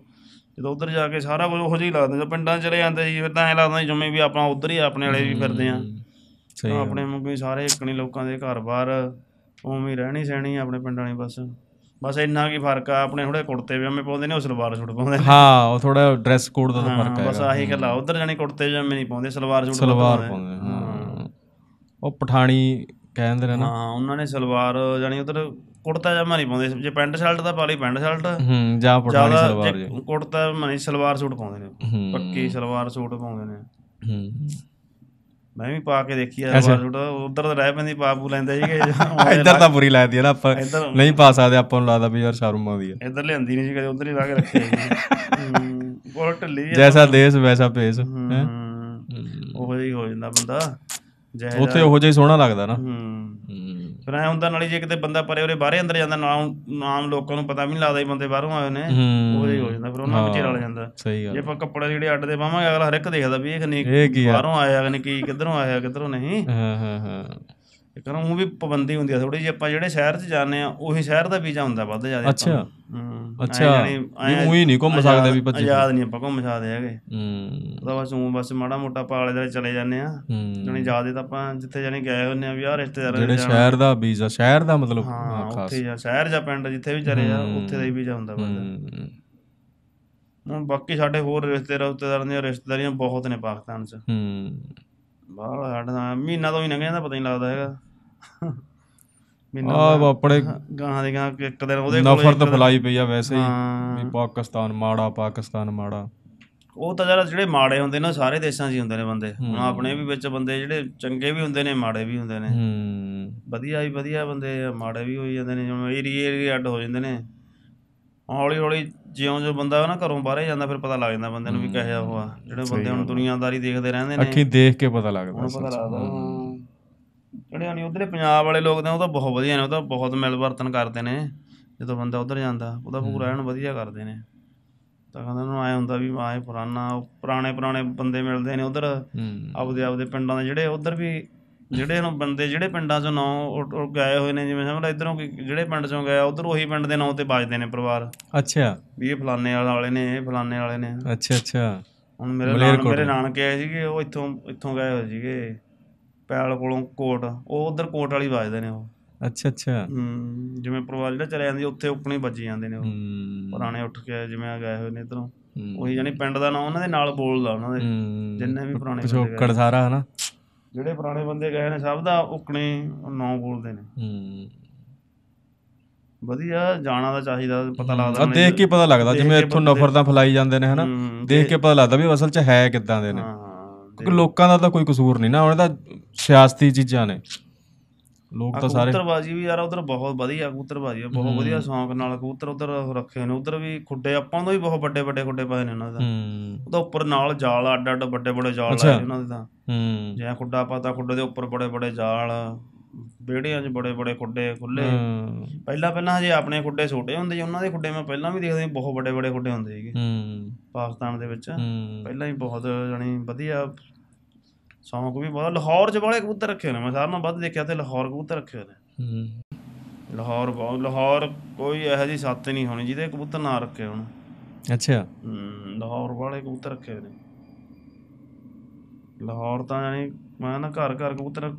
ਜਦੋਂ ਉਧਰ ਜਾ ਕੇ ਸਾਰਾ ਕੁਝ ਉਹੋ ਜਿਹਾ ਹੀ ਲੱਗਦਾ ਜਦੋਂ ਪਿੰਡਾਂ ਚਲੇ ਜਾਂਦੇ ਜੀ ਫਿਰ ਤਾਂ ਐ ਲੱਗਦਾ ਜਿਵੇਂ ਵੀ ਆਪਾਂ ਉਧਰ ਹੀ ਆਪਣੇ ਵਾਲੇ ਵੀ ਫਿਰਦੇ ਆ ਸਹੀ ਆਪਣੇ ਮੁੰਗੇ ਸਾਰੇ ਨਹੀਂ ਲੋਕਾਂ ਦੇ ਘਰ-ਬਾਰ ਉਵੇਂ ਰਹਿਣੀ ਸਹਿਣੀ ਆਪਣੇ ਪਿੰਡਾਂ ਵਾਲੇ ਬਸ ਬਸ ਇੰਨਾ ਕੀ ਫਰਕ ਆ ਆਪਣੇ ਥੋੜੇ ਕੁੜਤੇ ਵਿਆਮੇ ਪਾਉਂਦੇ ਨੇ ਉਹ ਸਲਵਾਰ ਸੂਟ ਪਾਉਂਦੇ ਨੇ ਹਾਂ ਉਹ ਥੋੜਾ ਡਰੈਸ ਕੋਡ ਦਾ ਤਾਂ ਫਰਕ ਆ ਬਸ ਆਹੀ ਗੱਲ ਆ ਉਧਰ ਜਾਣੇ ਕੁੜਤੇ ਮੈਂ ਨਹੀਂ ਪਾਉਂਦੇ ਸਲਵਾਰ ਸੂਟ ਸਲਵਾਰ ਪਾਉਂਦੇ ਹਾਂ ਉਹ ਪਠਾਣੀ ਕਹਿੰਦੇ ਨੇ ਨਾ ਹਾਂ ਉਹਨਾਂ ਨੇ ਸਲਵਾਰ ਜਾਨੀ ਉਧਰ ਕੁੜਤਾ ਜਾਂ ਨਹੀਂ ਪਾਉਂਦੇ ਜੇ ਪੈਂਟ ਸ਼ਰਟ ਦਾ ਪਾ ਲਈ ਪੈਂਟ ਸ਼ਰਟ ਹੂੰ ਜਾਂ ਪਟਾਣੀ ਸਲਵਾਰ ਜੀ ਕੁੜਤਾ ਮਨੀ ਸਲਵਾਰ ਸੂਟ ਪਾਉਂਦੇ ਨੇ ਪੱਕੀ ਸਲਵਾਰ ਸੂਟ ਪਾਉਂਦੇ ਨੇ ਹੂੰ ਮੈਂ ਵੀ ਪਾ ਕੇ ਦੇਖੀ ਆ ਸਲਵਾਰ ਸੂਟ ਉਧਰ ਤਾਂ ਰਹਿ ਪੈਂਦੀ ਪਾਪੂ ਲੈਂਦਾ ਜੀ ਕਿ ਇਧਰ ਤਾਂ ਬੁਰੀ ਲੱਗਦੀ ਹੈ ਨਾ ਆਪਾਂ ਨਹੀਂ ਪਾ ਸਕਦੇ ਆਪਾਂ ਨੂੰ ਲੱਗਦਾ ਵੀ ਯਾਰ ਸ਼ਰਮ ਆਉਂਦੀ ਹੈ ਇਧਰ ਲਿਆਂਦੀ ਨਹੀਂ ਜੀ ਕਦੇ ਉਧਰ ਹੀ ਲਾ ਕੇ ਰੱਖਿਆ ਬਹੁਤ ਲਈ ਜੈਸਾ ਦੇਸ਼ ਵੈਸਾ ਭੇਸ ਹੈ ਉਹੋ ਜਿਹਾ ਹੋ ਜਾਂਦਾ ਬੰਦਾ ਉੱਥੇ ਉਹੋ ਜਿਹਾ ਸੋਹਣਾ ਲੱਗਦਾ ਨਾ ਹੂੰ ਫਿਰ ਐ ਹੁੰਦਾ ਨਾਲੇ ਜੇ ਕਿਤੇ ਬੰਦਾ ਪਰੇ ਉਰੇ ਬਾਹਰੇ ਅੰਦਰ ਜਾਂਦਾ ਨਾਮ ਨਾਮ ਲੋਕਾਂ ਨੂੰ ਪਤਾ ਵੀ ਨਹੀਂ ਲੱਗਦਾ ਇਹ ਬੰਦੇ ਬਾਹਰੋਂ ਆਏ ਨੇ ਉਹਦੇ ਹੋ ਜਾਂਦਾ ਫਿਰ ਉਹਨਾਂ ਵਿੱਚ ਰਲ ਜਾਂਦਾ ਜੇ ਆਪਾਂ ਕੱਪੜੇ ਜਿਹੜੇ ਅੱਡ ਦੇ ਪਾਵਾਂਗੇ ਅਗਲਾ ਹਰ ਇੱਕ ਦੇਖਦਾ ਵੀ ਇਹ ਕਿੰਨੇ ਬਾਹਰੋਂ ਆਇਆ ਕਿ ਨਹੀਂ ਕਿੱਧਰੋਂ ਆਇਆ ਕਿੱਧਰੋਂ ਨਹੀਂ ਹਾਂ ਹਾਂ ਹਾਂ ਕਰਾਂ ਉਹ ਵੀ ਪਾਬੰਦੀ ਹੁੰਦੀ ਆ ਥੋੜੀ ਜਿਹੀ ਆਪਾਂ ਜਿਹੜੇ ਸ਼ਹਿਰ 'ਚ ਜਾਂਦੇ ਆ ਉਹੀ ਸ਼ਹਿਰ ਦਾ ਵੀਜ਼ਾ ਹੁੰਦਾ ਵੱਧ ਜ਼ਿਆਦਾ ਅੱਛਾ ਅੱਛਾ ਨਹੀਂ ਉਹੀ ਨਹੀਂ ਘੁੰਮ ਸਕਦੇ ਵੀ ਬੱਚੇ ਆਜ਼ਾਦ ਨਹੀਂ ਆਪਾਂ ਘੁੰਮ ਸਕਦੇ ਹੈਗੇ ਹੂੰ ਉਹਦਾ ਬਸ ਉਹ ਬਸ ਮਾੜਾ ਮੋਟਾ ਪਾਲੇ ਦੇ ਚਲੇ ਜਾਂਦੇ ਆ ਯਾਨੀ ਜ਼ਿਆਦਾ ਤਾਂ ਆਪਾਂ ਜਿੱਥੇ ਜਾਨੀ ਗਏ ਹੁੰਨੇ ਆ ਵੀ ਆ ਰਿਸ਼ਤੇਦਾਰ ਜਿਹੜੇ ਸ਼ਹਿਰ ਦਾ ਵੀਜ਼ਾ ਸ਼ਹਿਰ ਦਾ ਮਤਲਬ ਖਾਸ ਉੱਥੇ ਜਾਂ ਸ਼ਹਿਰ ਜਾਂ ਪਿੰਡ ਜਿੱਥੇ ਵੀ ਚਲੇ ਜਾ ਉੱਥੇ ਦਾ ਹੀ ਵੀਜ਼ਾ ਹੁੰਦਾ ਬੰਦਾ ਹੂੰ ਬਾਕੀ ਸਾਡੇ ਹੋਰ ਰਿਸ਼ਤੇਦਾਰ ਉੱਤੇਦਾਰ ਦੀਆਂ ਰਿਸ਼ਤੇਦਾਰੀਆਂ ਬਹੁਤ ਨੇ ਪਾਕਿਸਤਾਨ 'ਚ ਹੂੰ ਬਾਹਲਾ ਸਾਡਾ ਮਹੀਨਾ ਤੋਂ ਹੀ ਲੰਘ ਜਾਂਦਾ ਪਤਾ ਨਹੀਂ ਲੱਗਦਾ ਹੈਗਾ ਮਹੀਨਾ ਆ ਆਪਣੇ ਗਾਂ ਦੇ ਗਾਂ ਇੱਕ ਦਿਨ ਉਹਦੇ ਕੋਲ ਨਫ਼ਰਤ ਫਲਾਈ ਪਈ ਆ ਵੈਸੇ ਹੀ ਵੀ ਪਾਕਿਸਤਾਨ ਮਾੜਾ ਪਾਕਿਸਤਾਨ ਮਾੜਾ ਉਹ ਤਾਂ ਜਿਹੜਾ ਜਿਹੜੇ ਮਾੜੇ ਹੁੰਦੇ ਨੇ ਸਾਰੇ ਦੇਸ਼ਾਂ 'ਚ ਹੀ ਹੁੰਦੇ ਨੇ ਬੰਦੇ ਹੁਣ ਆਪਣੇ ਵੀ ਵਿੱਚ ਬੰਦੇ ਜਿਹੜੇ ਚੰਗੇ ਵੀ ਹੁੰਦੇ ਨੇ ਮਾੜੇ ਵੀ ਹੁੰਦੇ ਨੇ ਹੂੰ ਵਧੀਆ ਹੀ ਵਧੀਆ ਬੰਦੇ ਮਾੜੇ ਵੀ ਹੋਈ ਜਾਂਦੇ ਨੇ ਜਿਵੇਂ ਏਰੀਏ ਅੱਡ ਹੋ ਜਾਂਦੇ ਨੇ ਹੌਲੀ ਹੌਲੀ ਜਿਉਂ ਜਿਉਂ ਬੰਦਾ ਨਾ ਘਰੋਂ ਬਾਹਰੇ ਜਾਂਦਾ ਫਿਰ ਪਤਾ ਲੱਗ ਜਾਂਦਾ ਬੰਦੇ ਨੂੰ ਵੀ ਕਹੇ ਉਹ ਆ ਜਿਹੜੇ ਬੰਦੇ ਹੁਣ ਦੁਨੀਆਦਾਰੀ ਦੇਖਦੇ ਰਹਿੰਦੇ ਨੇ ਅੱਖੀਂ ਦੇਖ ਕੇ ਪਤਾ ਲੱਗਦਾ ਹੁਣ ਪਤਾ ਲੱਗਦਾ ਜਿਹੜੇ ਨਹੀਂ ਉਧਰੇ ਪੰਜਾਬ ਵਾਲੇ ਲੋਕ ਨੇ ਉਹ ਤਾਂ ਬਹੁਤ ਵਧੀਆ ਨੇ ਉਹ ਤਾਂ ਬਹੁਤ ਮਿਲ ਵਰਤਨ ਕਰਦੇ ਨੇ ਜਦੋਂ ਬੰਦਾ ਉਧਰ ਜਾਂਦਾ ਉਹਦਾ ਪੂਰਾ ਇਹਨੂੰ ਵਧੀਆ ਕਰਦੇ ਨੇ ਤਾਂ ਕਹਿੰਦਾ ਉਹਨੂੰ ਆਏ ਹੁੰਦਾ ਵੀ ਆਏ ਪੁਰਾਣਾ ਪੁਰਾਣੇ ਪੁਰਾਣੇ ਬੰਦੇ ਮਿਲਦੇ ਨੇ ਉਧਰ ਆਪਦੇ ਆਪਦੇ ਪਿੰਡਾਂ ਦੇ ਜਿਹੜੇ ਉਧਰ ਵੀ ਜਿਹੜੇ ਹੁਣ ਬੰਦੇ ਜਿਹੜੇ ਪਿੰਡਾਂ ਚੋਂ ਨਾਂ ਗਏ ਹੋਏ ਨੇ ਜਿਵੇਂ ਸਮਝ ਇਧਰੋਂ ਜਿਹੜੇ ਪਿੰਡ ਚੋਂ ਗਏ ਉਧਰ ਉਹੀ ਪਿੰਡ ਦੇ ਨਾਂ ਤੇ ਵੱਜਦੇ ਨੇ ਪਰਿਵਾਰ ਅੱਛਾ ਵੀ ਇਹ ਫਲਾਣੇ ਵਾਲੇ ਨੇ ਇਹ ਫਲਾਣੇ ਵਾਲੇ ਨੇ ਅੱਛਾ ਅੱਛਾ ਹੁਣ ਮੇਰੇ ਨਾਲ ਮੇਰੇ ਨਾਨਕੇ ਆਏ ਸੀਗੇ ਉਹ ਇੱਥੋਂ ਇੱਥੋਂ ਗਏ ਹੋਏ ਸੀਗੇ ਪੈਲ ਕੋਲੋਂ ਕੋਟ ਉਹ ਉਧਰ ਕੋਟ ਵਾਲੀ ਵੱਜਦੇ ਨੇ ਉਹ ਅੱਛਾ ਅੱਛਾ ਹੂੰ ਜਿਵੇਂ ਪਰਿਵਾਰ ਜਿਹੜਾ ਚਲੇ ਜਾਂਦੀ ਉੱਥੇ ਉੱਪਣੇ ਵੱਜ ਜਾਂਦੇ ਨੇ ਉਹ ਪੁਰਾਣੇ ਉੱਠ ਕੇ ਜਿਵੇਂ ਗਏ ਹੋਏ ਨੇ ਇਧਰੋਂ ਉਹੀ ਜਾਨੀ ਪਿੰਡ ਦਾ ਨਾਮ ਉਹਨਾਂ ਦੇ ਨਾਲ ਬੋਲਦਾ ਉਹਨਾਂ ਦੇ ਜਿੰਨੇ ਵੀ ਪੁਰਾਣੇ ਪਿਛੋਕੜ ਸਾਰਾ ਹਨਾ ਜਿਹੜੇ ਪੁਰਾਣੇ ਬੰਦੇ ਗਏ ਨੇ ਸਭ ਦਾ ਉਕਣੇ ਨੌ ਬੋਲਦੇ ਨੇ ਹੂੰ ਵਧੀਆ ਜਾਣਾ ਦਾ ਚਾਹੀਦਾ ਪਤਾ ਲੱਗਦਾ ਨੇ ਦੇਖ ਕੇ ਪਤਾ ਲੱਗਦਾ ਜਿਵੇਂ ਇੱਥੋਂ ਨਫ਼ਰਤਾਂ ਫਲਾਈ ਜਾਂਦੇ ਨੇ ਹਨਾ ਦੇਖ ਕੇ ਪਤਾ ਲੱਗਦਾ ਵੀ ਅਸਲ 'ਚ ਹੈ ਕਿੱਦਾਂ ਦੇ ਨੇ ਕਿਉਂਕਿ ਲੋਕਾਂ ਦਾ ਤਾਂ ਕੋਈ ਕਸੂਰ ਨਹੀਂ ਨਾ ਉਹਨਾਂ ਦਾ ਸਿਆਸਤੀ ਚੀਜ਼ਾਂ ਨੇ ਲੋਕ ਤਾਂ ਸਾਰੇ ਕਬੂਤਰਬਾਜ਼ੀ ਵੀ ਯਾਰ ਉਧਰ ਬਹੁਤ ਵਧੀਆ ਕਬੂਤਰਬਾਜ਼ੀ ਬਹੁਤ ਵਧੀਆ ਸ਼ੌਂਕ ਨਾਲ ਕਬੂਤਰ ਉਧਰ ਰੱਖੇ ਨੇ ਉਧਰ ਵੀ ਖੁੱਡੇ ਆਪਾਂ ਤੋਂ ਵੀ ਬਹੁਤ ਵੱਡੇ ਵੱਡੇ ਖੁੱਡੇ ਪਾਏ ਨੇ ਉਹਨਾਂ ਦਾ ਹੂੰ ਉਹਦਾ ਉੱਪਰ ਨਾਲ ਜਾਲ ਅੱਡ ਅੱਡ ਵੱਡੇ ਵੱਡੇ ਜਾਲ ਲਾਏ ਨੇ ਉਹਨਾਂ ਦੇ ਤਾਂ ਹੂੰ ਜਿਵੇਂ ਖੁੱਡਾ ਪਾਤਾ ਖੁੱਡੇ ਦੇ ਉੱਪਰ ਬੜੇ ਬੜੇ ਜਾਲ ਵਿਹੜਿਆਂ 'ਚ ਬੜੇ ਬੜੇ ਖੁੱਡੇ ਖੁੱਲੇ ਪਹਿਲਾਂ ਪਹਿਲਾਂ ਹਜੇ ਆਪਣੇ ਖੁੱਡੇ ਛੋਟੇ ਹੁੰਦੇ ਸੀ ਉਹਨਾਂ ਦੇ ਖੁੱਡੇ ਮੈਂ ਪਹਿਲਾਂ ਵੀ ਦੇਖਦੇ ਬਹੁਤ ਵੱਡੇ ਵੱਡੇ ਖੁੱਡੇ ਹੁੰਦੇ ਸੀਗੇ ਹੂੰ ਪਾਕਿਸਤਾਨ ਦੇ ਵਿੱਚ ਪਹਿਲਾਂ ਹੀ ਬਹੁਤ ਜਾਨੀ ਵਧੀਆ ਸ਼ੌਂਕ ਵੀ ਬਹੁਤ ਲਾਹੌਰ 'ਚ ਬੜੇ ਕਬੂਤਰ ਰੱਖੇ ਨੇ ਮੈਂ ਸਾਰਿਆਂ ਵੱਧ ਦੇਖਿਆ ਤੇ ਲਾਹੌਰ ਕਬੂਤਰ ਰੱਖੇ ਨੇ ਲਾਹੌਰ ਬਹੁਤ ਲਾਹੌਰ ਕੋਈ ਇਹੋ ਜੀ ਸੱਤ ਨਹੀਂ ਹੋਣੀ ਜਿਹਦੇ ਕਬੂਤਰ ਨਾ ਰੱਖੇ ਹੋਣ ਅੱਛਾ ਲਾਹੌਰ ਵਾਲੇ ਕਬੂਤਰ ਰੱਖੇ ਨੇ ਲਾਹੌਰ ਤਾਂ ਯਾਨੀ ਮੈਂ ਨਾ ਘਰ ਘਰ ਕਬੂਤਰ